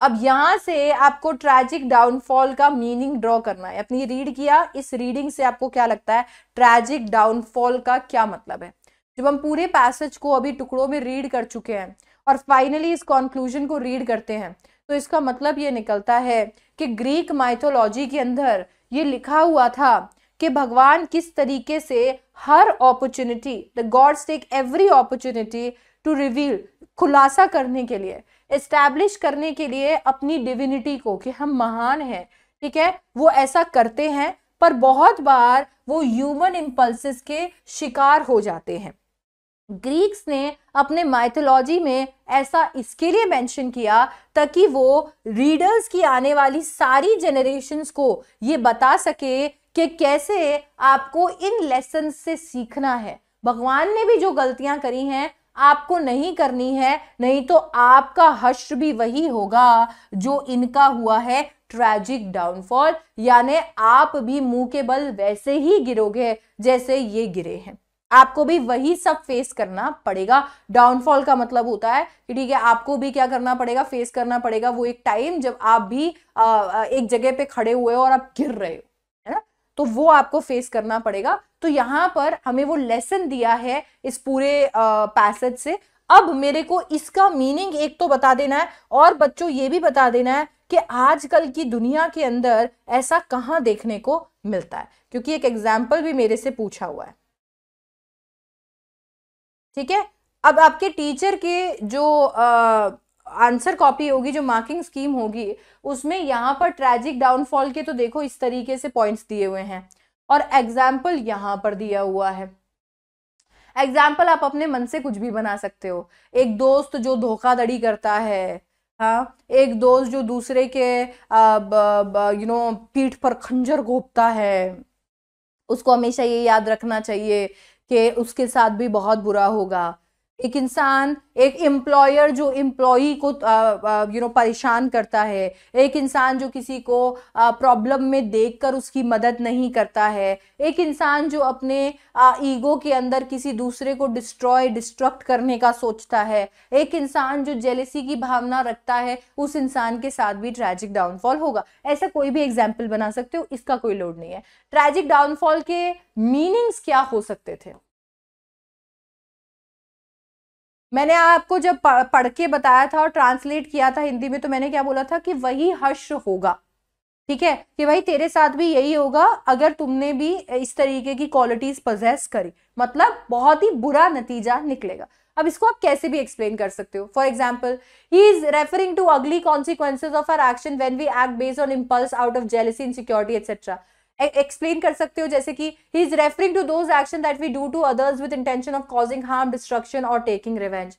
अब यहां से आपको tragic downfall का meaning draw करना है अपनी read किया इस रीडिंग से आपको क्या लगता है ट्रैजिक डाउनफॉल का क्या मतलब है जब हम पूरे पैसेज को अभी टुकड़ों में रीड कर चुके हैं और फाइनली इस कॉन्क्लूजन को रीड करते हैं तो इसका मतलब ये निकलता है कि ग्रीक माइथोलॉजी के अंदर ये लिखा हुआ था कि भगवान किस तरीके से हर opportunity the gods take every opportunity to reveal खुलासा करने के लिए इस्टेब्लिश करने के लिए अपनी डिविनिटी को कि हम महान हैं ठीक है वो ऐसा करते हैं पर बहुत बार वो ह्यूमन इम्पल्सिस के शिकार हो जाते हैं ग्रीक्स ने अपने माइथोलॉजी में ऐसा इसके लिए मेंशन किया ताकि वो रीडर्स की आने वाली सारी जनरेशन्स को ये बता सके कि कैसे आपको इन लेसन से सीखना है भगवान ने भी जो गलतियां करी हैं आपको नहीं करनी है नहीं तो आपका हश्र भी वही होगा जो इनका हुआ है ट्रैजिक डाउनफॉल यानी आप भी मुंह के बल वैसे ही गिरोगे जैसे ये गिरे हैं आपको भी वही सब फेस करना पड़ेगा डाउनफॉल का मतलब होता है कि ठीक है आपको भी क्या करना पड़ेगा फेस करना पड़ेगा वो एक टाइम जब आप भी आ, एक जगह पे खड़े हुए हो और आप गिर रहे हो है ना तो वो आपको फेस करना पड़ेगा तो यहाँ पर हमें वो लेसन दिया है इस पूरे पैसेज से अब मेरे को इसका मीनिंग एक तो बता देना है और बच्चों ये भी बता देना है कि आजकल की दुनिया के अंदर ऐसा कहाँ देखने को मिलता है क्योंकि एक एग्जाम्पल भी मेरे से पूछा हुआ है ठीक है अब आपके टीचर के जो आंसर कॉपी होगी जो मार्किंग स्कीम होगी उसमें यहाँ पर ट्रेजिक डाउनफॉल के तो देखो इस तरीके से पॉइंट्स दिए हुए हैं और एग्जाम्पल यहाँ पर दिया हुआ है एग्जाम्पल आप अपने मन से कुछ भी बना सकते हो एक दोस्त जो धोखाधड़ी करता है हाँ एक दोस्त जो दूसरे के यू नो पीठ पर खंजर घोपता है उसको हमेशा ये याद रखना चाहिए कि उसके साथ भी बहुत बुरा होगा एक इंसान एक एम्प्लॉयर जो एम्प्लॉई को यू नो परेशान करता है एक इंसान जो किसी को प्रॉब्लम में देखकर उसकी मदद नहीं करता है एक इंसान जो अपने ईगो के अंदर किसी दूसरे को डिस्ट्रॉय डिस्ट्रक्ट करने का सोचता है एक इंसान जो जेलेसी की भावना रखता है उस इंसान के साथ भी ट्रैजिक डाउनफॉल होगा ऐसा कोई भी एग्जाम्पल बना सकते हो इसका कोई लोड नहीं है ट्रैजिक डाउनफॉल के मीनिंग्स क्या हो सकते थे मैंने आपको जब पढ़ के बताया था और ट्रांसलेट किया था हिंदी में तो मैंने क्या बोला था कि वही हर्ष होगा ठीक है कि भाई तेरे साथ भी यही होगा अगर तुमने भी इस तरीके की क्वालिटीज पजेस करी मतलब बहुत ही बुरा नतीजा निकलेगा अब इसको आप कैसे भी एक्सप्लेन कर सकते हो for example he is referring to ugly consequences of our action when we act based on impulse out of jealousy insecurity etcetera explain e- कर सकते हो जैसे कि he is referring to those action that we do to others with intention of causing harm destruction और taking revenge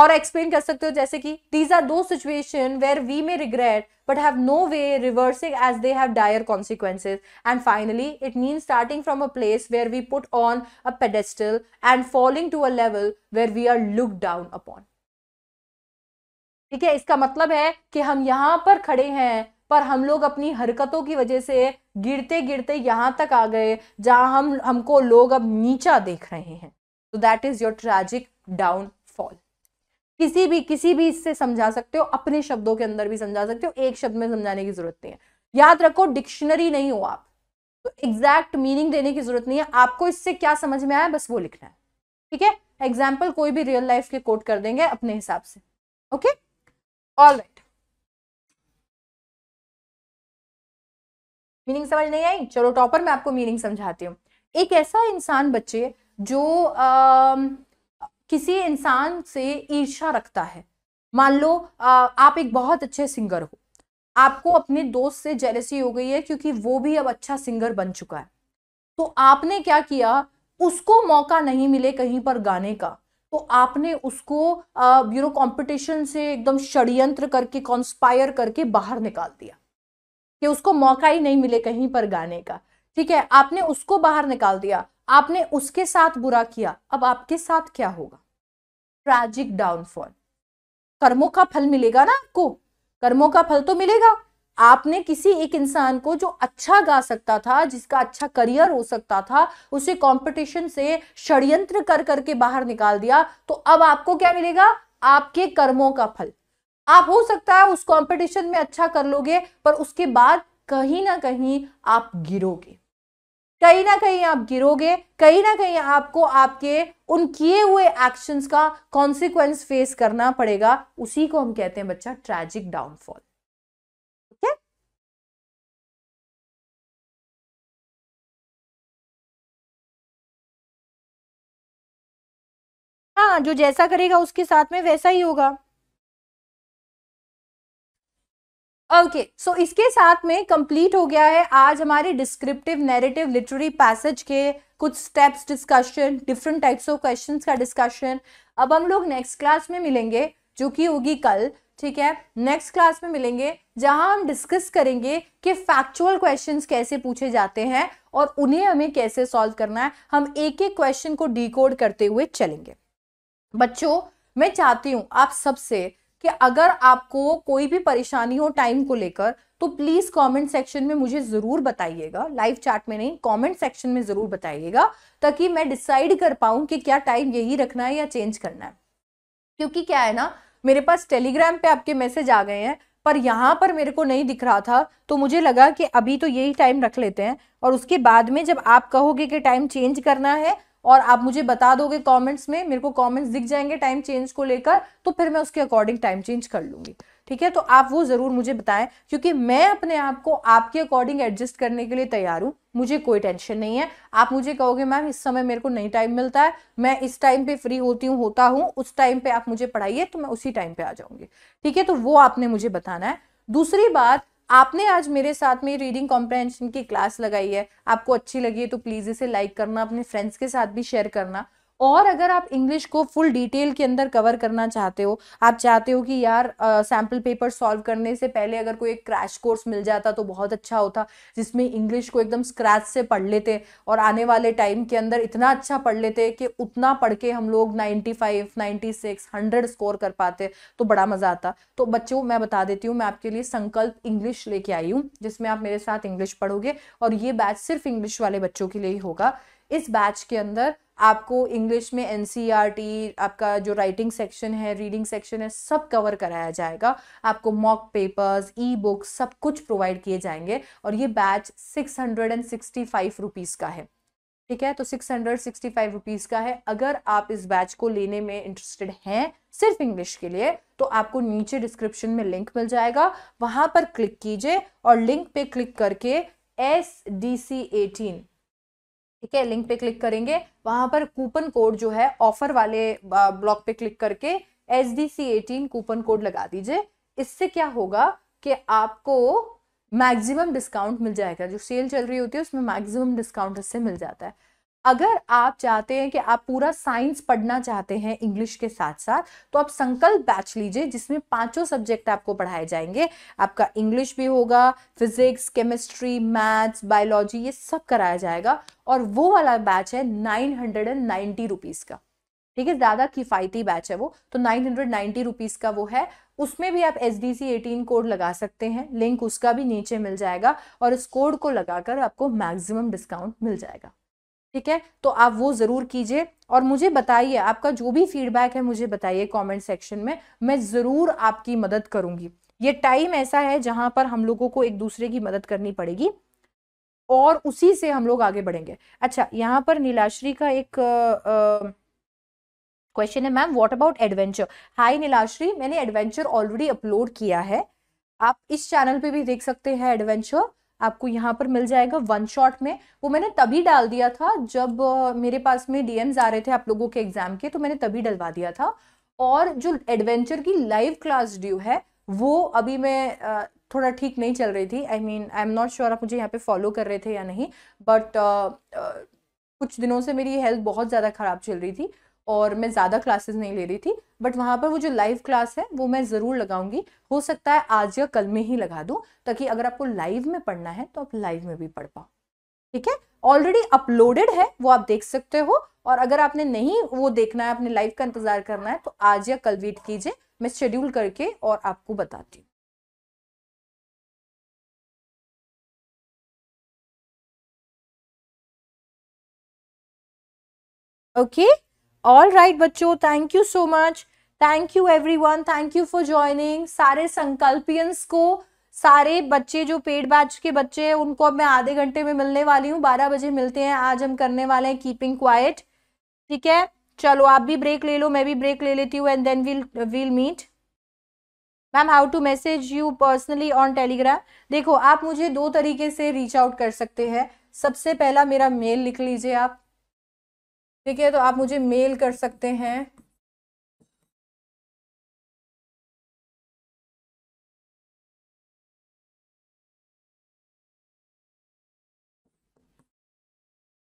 और explain कर सकते हो जैसे कि दीज आर दो situation where we may regret but have no way reversing as they have dire consequences and finally it mean starting from a place where we put on a pedestal and falling to a level where we are look down upon ठीक है इसका मतलब है कि हम यहां पर खड़े हैं पर हम लोग अपनी हरकतों की वजह से गिरते गिरते यहाँ तक आ गए जहाँ हम हमको लोग अब नीचा देख रहे हैं तो that is your tragic downfall किसी भी किसी भी इससे समझा सकते हो अपने शब्दों के अंदर भी समझा सकते हो एक शब्द में समझाने की जरूरत नहीं है याद रखो डिक्शनरी नहीं हो आप तो एग्जैक्ट मीनिंग देने की जरूरत नहीं है आपको इससे क्या समझ में आया बस वो लिखना है ठीक है एग्जाम्पल कोई भी रियल लाइफ के कोट कर देंगे अपने हिसाब से ओके ऑल राइट मीनिंग समझ नहीं आई चलो टॉपर मैं आपको मीनिंग समझाती हूँ एक ऐसा इंसान बच्चे जो आ, किसी इंसान से ईर्षा रखता है मान लो आ, आप एक बहुत अच्छे सिंगर हो आपको अपने दोस्त से जेलसी हो गई है क्योंकि वो भी अब अच्छा सिंगर बन चुका है तो आपने क्या किया उसको मौका नहीं मिले कहीं पर गाने का तो आपने उसको यू नो कंपटीशन से एकदम षड्यंत्र करके कॉन्स्पायर करके बाहर निकाल दिया कि उसको मौका ही नहीं मिले कहीं पर गाने का ठीक है आपने उसको बाहर निकाल दिया आपने उसके साथ बुरा किया अब आपके साथ क्या होगा ट्रैजिक डाउनफॉल कर्मों का फल मिलेगा ना आपको कर्मों का फल तो मिलेगा आपने किसी एक इंसान को जो अच्छा गा सकता था जिसका अच्छा करियर हो सकता था उसे कंपटीशन से षड्यंत्र कर करके बाहर निकाल दिया तो अब आपको क्या मिलेगा आपके कर्मों का फल आप हो सकता है उस कंपटीशन में अच्छा कर लोगे पर उसके बाद कहीं ना कहीं आप गिरोगे कहीं ना कहीं आप गिरोगे कहीं ना कहीं आपको आपके उन किए हुए एक्शंस का कॉन्सिक्वेंस फेस करना पड़ेगा उसी को हम कहते हैं बच्चा ट्रैजिक डाउनफॉल हाँ जो जैसा करेगा उसके साथ में वैसा ही होगा ओके okay, सो so इसके साथ में कंप्लीट हो गया है आज हमारे डिस्क्रिप्टिव नैरेटिव लिटरेरी पैसेज के कुछ steps discussion different types of questions का डिस्कशन अब हम लोग नेक्स्ट क्लास में मिलेंगे जो कि होगी कल ठीक है नेक्स्ट क्लास में मिलेंगे जहां हम डिस्कस करेंगे कि फैक्चुअल क्वेश्चंस कैसे पूछे जाते हैं और उन्हें हमें कैसे सॉल्व करना है हम एक एक क्वेश्चन को डिकोड करते हुए चलेंगे बच्चों मैं चाहती हूँ आप सबसे कि अगर आपको कोई भी परेशानी हो टाइम को लेकर तो प्लीज कमेंट सेक्शन में मुझे जरूर बताइएगा लाइव चैट में नहीं कमेंट सेक्शन में जरूर बताइएगा ताकि मैं डिसाइड कर पाऊं कि क्या टाइम यही रखना है या चेंज करना है क्योंकि क्या है ना मेरे पास टेलीग्राम पे आपके मैसेज आ गए हैं पर यहाँ पर मेरे को नहीं दिख रहा था तो मुझे लगा कि अभी तो यही टाइम रख लेते हैं और उसके बाद में जब आप कहोगे कि टाइम चेंज करना है और आप मुझे बता दोगे कमेंट्स में मेरे को कमेंट्स दिख जाएंगे टाइम चेंज को लेकर तो फिर मैं उसके अकॉर्डिंग टाइम चेंज कर लूंगी ठीक है तो आप वो ज़रूर मुझे बताएं क्योंकि मैं अपने आप को आपके अकॉर्डिंग एडजस्ट करने के लिए तैयार हूं मुझे कोई टेंशन नहीं है आप मुझे कहोगे मैम इस समय मेरे को नहीं टाइम मिलता है मैं इस टाइम पे फ्री होती हूँ होता हूँ उस टाइम पे आप मुझे पढ़ाइए तो मैं उसी टाइम पे आ जाऊँगी ठीक है तो वो आपने मुझे बताना है दूसरी बात आपने आज मेरे साथ में रीडिंग कॉम्प्रहेंशन की क्लास लगाई है आपको अच्छी लगी है तो प्लीज़ इसे लाइक करना अपने फ्रेंड्स के साथ भी शेयर करना और अगर आप इंग्लिश को फुल डिटेल के अंदर कवर करना चाहते हो आप चाहते हो कि यार सैम्पल पेपर सॉल्व करने से पहले अगर कोई एक क्रैश कोर्स मिल जाता तो बहुत अच्छा होता जिसमें इंग्लिश को एकदम स्क्रैच से पढ़ लेते और आने वाले टाइम के अंदर इतना अच्छा पढ़ लेते कि उतना पढ़ के हम लोग ninety five ninety six hundred score कर पाते तो बड़ा मज़ा आता तो बच्चों मैं बता देती हूँ मैं आपके लिए संकल्प इंग्लिश लेके आई हूँ जिसमें आप मेरे साथ इंग्लिश पढ़ोगे और ये बैच सिर्फ इंग्लिश वाले बच्चों के लिए ही होगा इस बैच के अंदर आपको इंग्लिश में एन e आपका जो राइटिंग सेक्शन है रीडिंग सेक्शन है सब कवर कराया जाएगा आपको मॉक पेपर्स ई बुक्स सब कुछ प्रोवाइड किए जाएंगे और ये batch six hundred and sixty five rupees का है ठीक है तो six hundred sixty five rupees का है अगर आप इस बैच को लेने में इंटरेस्टेड हैं सिर्फ इंग्लिश के लिए तो आपको नीचे डिस्क्रिप्शन में लिंक मिल जाएगा वहाँ पर क्लिक कीजिए और लिंक पे क्लिक करके एस डी सी एटीन ठीक है लिंक पे क्लिक करेंगे वहां पर कूपन कोड जो है ऑफर वाले ब्लॉक पे क्लिक करके H D C eighteen coupon code लगा दीजिए इससे क्या होगा कि आपको मैक्सिमम डिस्काउंट मिल जाएगा जो सेल चल रही होती है उसमें मैक्सिमम डिस्काउंट इससे मिल जाता है अगर आप चाहते हैं कि आप पूरा साइंस पढ़ना चाहते हैं इंग्लिश के साथ साथ तो आप संकल्प बैच लीजिए जिसमें पांचों सब्जेक्ट आपको पढ़ाए जाएंगे आपका इंग्लिश भी होगा फिजिक्स केमिस्ट्री मैथ्स बायोलॉजी ये सब कराया जाएगा और वो वाला बैच है nine hundred and ninety rupees का ठीक है ज़्यादा किफ़ायती बैच है वो तो नाइन हंड्रेड नाइन्टी रुपीज़ का वो है उसमें भी आप S D C eighteen code लगा सकते हैं लिंक उसका भी नीचे मिल जाएगा और इस कोड को लगाकर आपको मैक्सिमम डिस्काउंट मिल जाएगा ठीक है तो आप वो ज़रूर कीजिए और मुझे बताइए आपका जो भी फीडबैक है मुझे बताइए कमेंट सेक्शन में मैं ज़रूर आपकी मदद करूंगी ये टाइम ऐसा है जहां पर हम लोगों को एक दूसरे की मदद करनी पड़ेगी और उसी से हम लोग आगे बढ़ेंगे अच्छा यहाँ पर नीलाश्री का एक क्वेश्चन है ma'am what about adventure hi Nilashree मैंने एडवेंचर ऑलरेडी अपलोड किया है आप इस चैनल पे भी देख सकते हैं एडवेंचर आपको यहाँ पर मिल जाएगा वन शॉट में वो मैंने तभी डाल दिया था जब मेरे पास में डीएम्स आ रहे थे आप लोगों के एग्जाम के तो मैंने तभी डलवा दिया था और जो एडवेंचर की लाइव क्लास ड्यू है वो अभी मैं थोड़ा ठीक नहीं चल रही थी I mean I am not sure आप मुझे यहाँ पे फॉलो कर रहे थे या नहीं बट कुछ दिनों से मेरी हेल्थ बहुत ज़्यादा ख़राब चल रही थी और मैं ज़्यादा क्लासेस नहीं ले रही थी बट वहाँ पर वो जो लाइव क्लास है वो मैं ज़रूर लगाऊंगी हो सकता है आज या कल में ही लगा दूँ ताकि अगर आपको लाइव में पढ़ना है तो आप लाइव में भी पढ़ पाओ ठीक है ऑलरेडी अपलोडेड है वो आप देख सकते हो और अगर आपने नहीं वो देखना है आपने लाइव का इंतजार करना है तो आज या कल वेट कीजिए मैं शेड्यूल करके और आपको बताती हूँ ओके okay? ऑल राइट बच्चो बच्चों thank you so much thank you everyone thank you for joining सारे संकल्पियंस को सारे बच्चे जो पेड बैच के बच्चे हैं उनको अब मैं आधे घंटे में मिलने वाली हूँ बारह बजे मिलते हैं आज हम करने वाले हैं कीपिंग क्वाइट ठीक है चलो आप भी ब्रेक ले लो मैं भी ब्रेक ले लेती हूँ and then will will meet ma'am how to message you personally on Telegram देखो आप मुझे दो तरीके से रीच आउट कर सकते हैं सबसे पहला मेरा मेल लिख लीजिए आप ठीक है तो आप मुझे मेल कर सकते हैं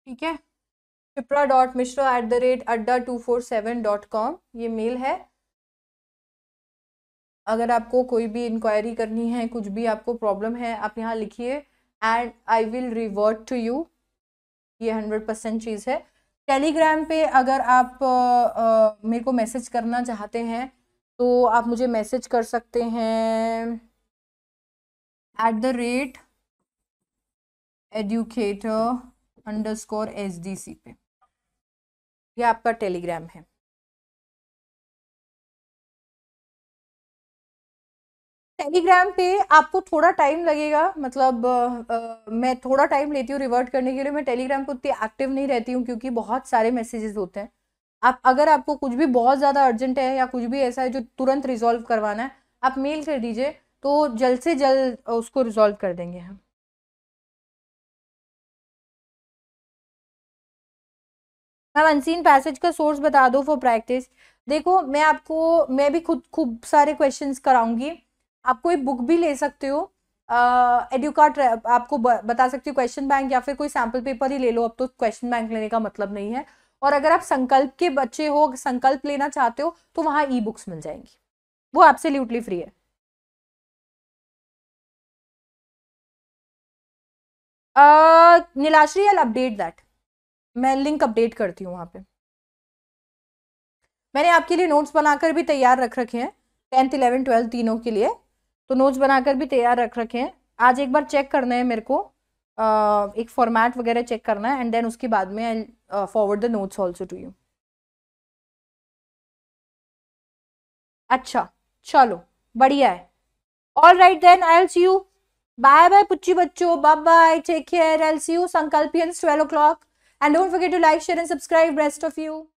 ठीक है Shipra dot Mishra at the rate Adda two four seven dot com ये मेल है अगर आपको कोई भी इंक्वायरी करनी है कुछ भी आपको प्रॉब्लम है आप यहाँ लिखिए and I will revert to you ये हंड्रेड परसेंट चीज़ है टेलीग्राम पे अगर आप आ, आ, मेरे को मैसेज करना चाहते हैं तो आप मुझे मैसेज कर सकते हैं at the rate educator underscore S D C पे यह आपका टेलीग्राम है टेलीग्राम पे आपको थोड़ा टाइम लगेगा मतलब आ, मैं थोड़ा टाइम लेती हूँ रिवर्ट करने के लिए मैं टेलीग्राम पे उतनी एक्टिव नहीं रहती हूँ क्योंकि बहुत सारे मैसेजेस होते हैं आप अगर आपको कुछ भी बहुत ज़्यादा अर्जेंट है या कुछ भी ऐसा है जो तुरंत रिजॉल्व करवाना है आप मेल कर दीजिए तो जल्द से जल्द उसको रिजॉल्व कर देंगे हम मैम अनसीन पैसेज का सोर्स बता दो फॉर प्रैक्टिस देखो मैं आपको मैं भी खुद खूब सारे क्वेश्चंस कराऊंगी आप कोई बुक भी ले सकते हो एड्यूकार्ट uh, आपको बता सकती हूँ क्वेश्चन बैंक या फिर कोई सैम्पल पेपर ही ले लो अब तो क्वेश्चन बैंक लेने का मतलब नहीं है और अगर आप संकल्प के बच्चे हो संकल्प लेना चाहते हो तो वहाँ ई बुक्स मिल जाएंगी वो आपसे ल्यूटली फ्री है नीलाश्री एल अपडेट दैट मैं लिंक अपडेट करती हूँ वहाँ पे मैंने आपके लिए नोट्स बनाकर भी तैयार रख रखे हैं टेंथ इलेवन ट्वेल्थ तीनों के लिए तो नोट्स बनाकर भी तैयार रख रखे हैं आज एक बार चेक करना है मेरे को uh, एक फॉर्मेट वगैरह चेक करना है एंड देन उसके बाद में I forward the notes also to you अच्छा चलो बढ़िया है all right then I'll see you bye bye पुच्ची बच्चो bye bye take care I'll see you संकल्पियंस twelve o'clock and don't forget to like share and subscribe rest of you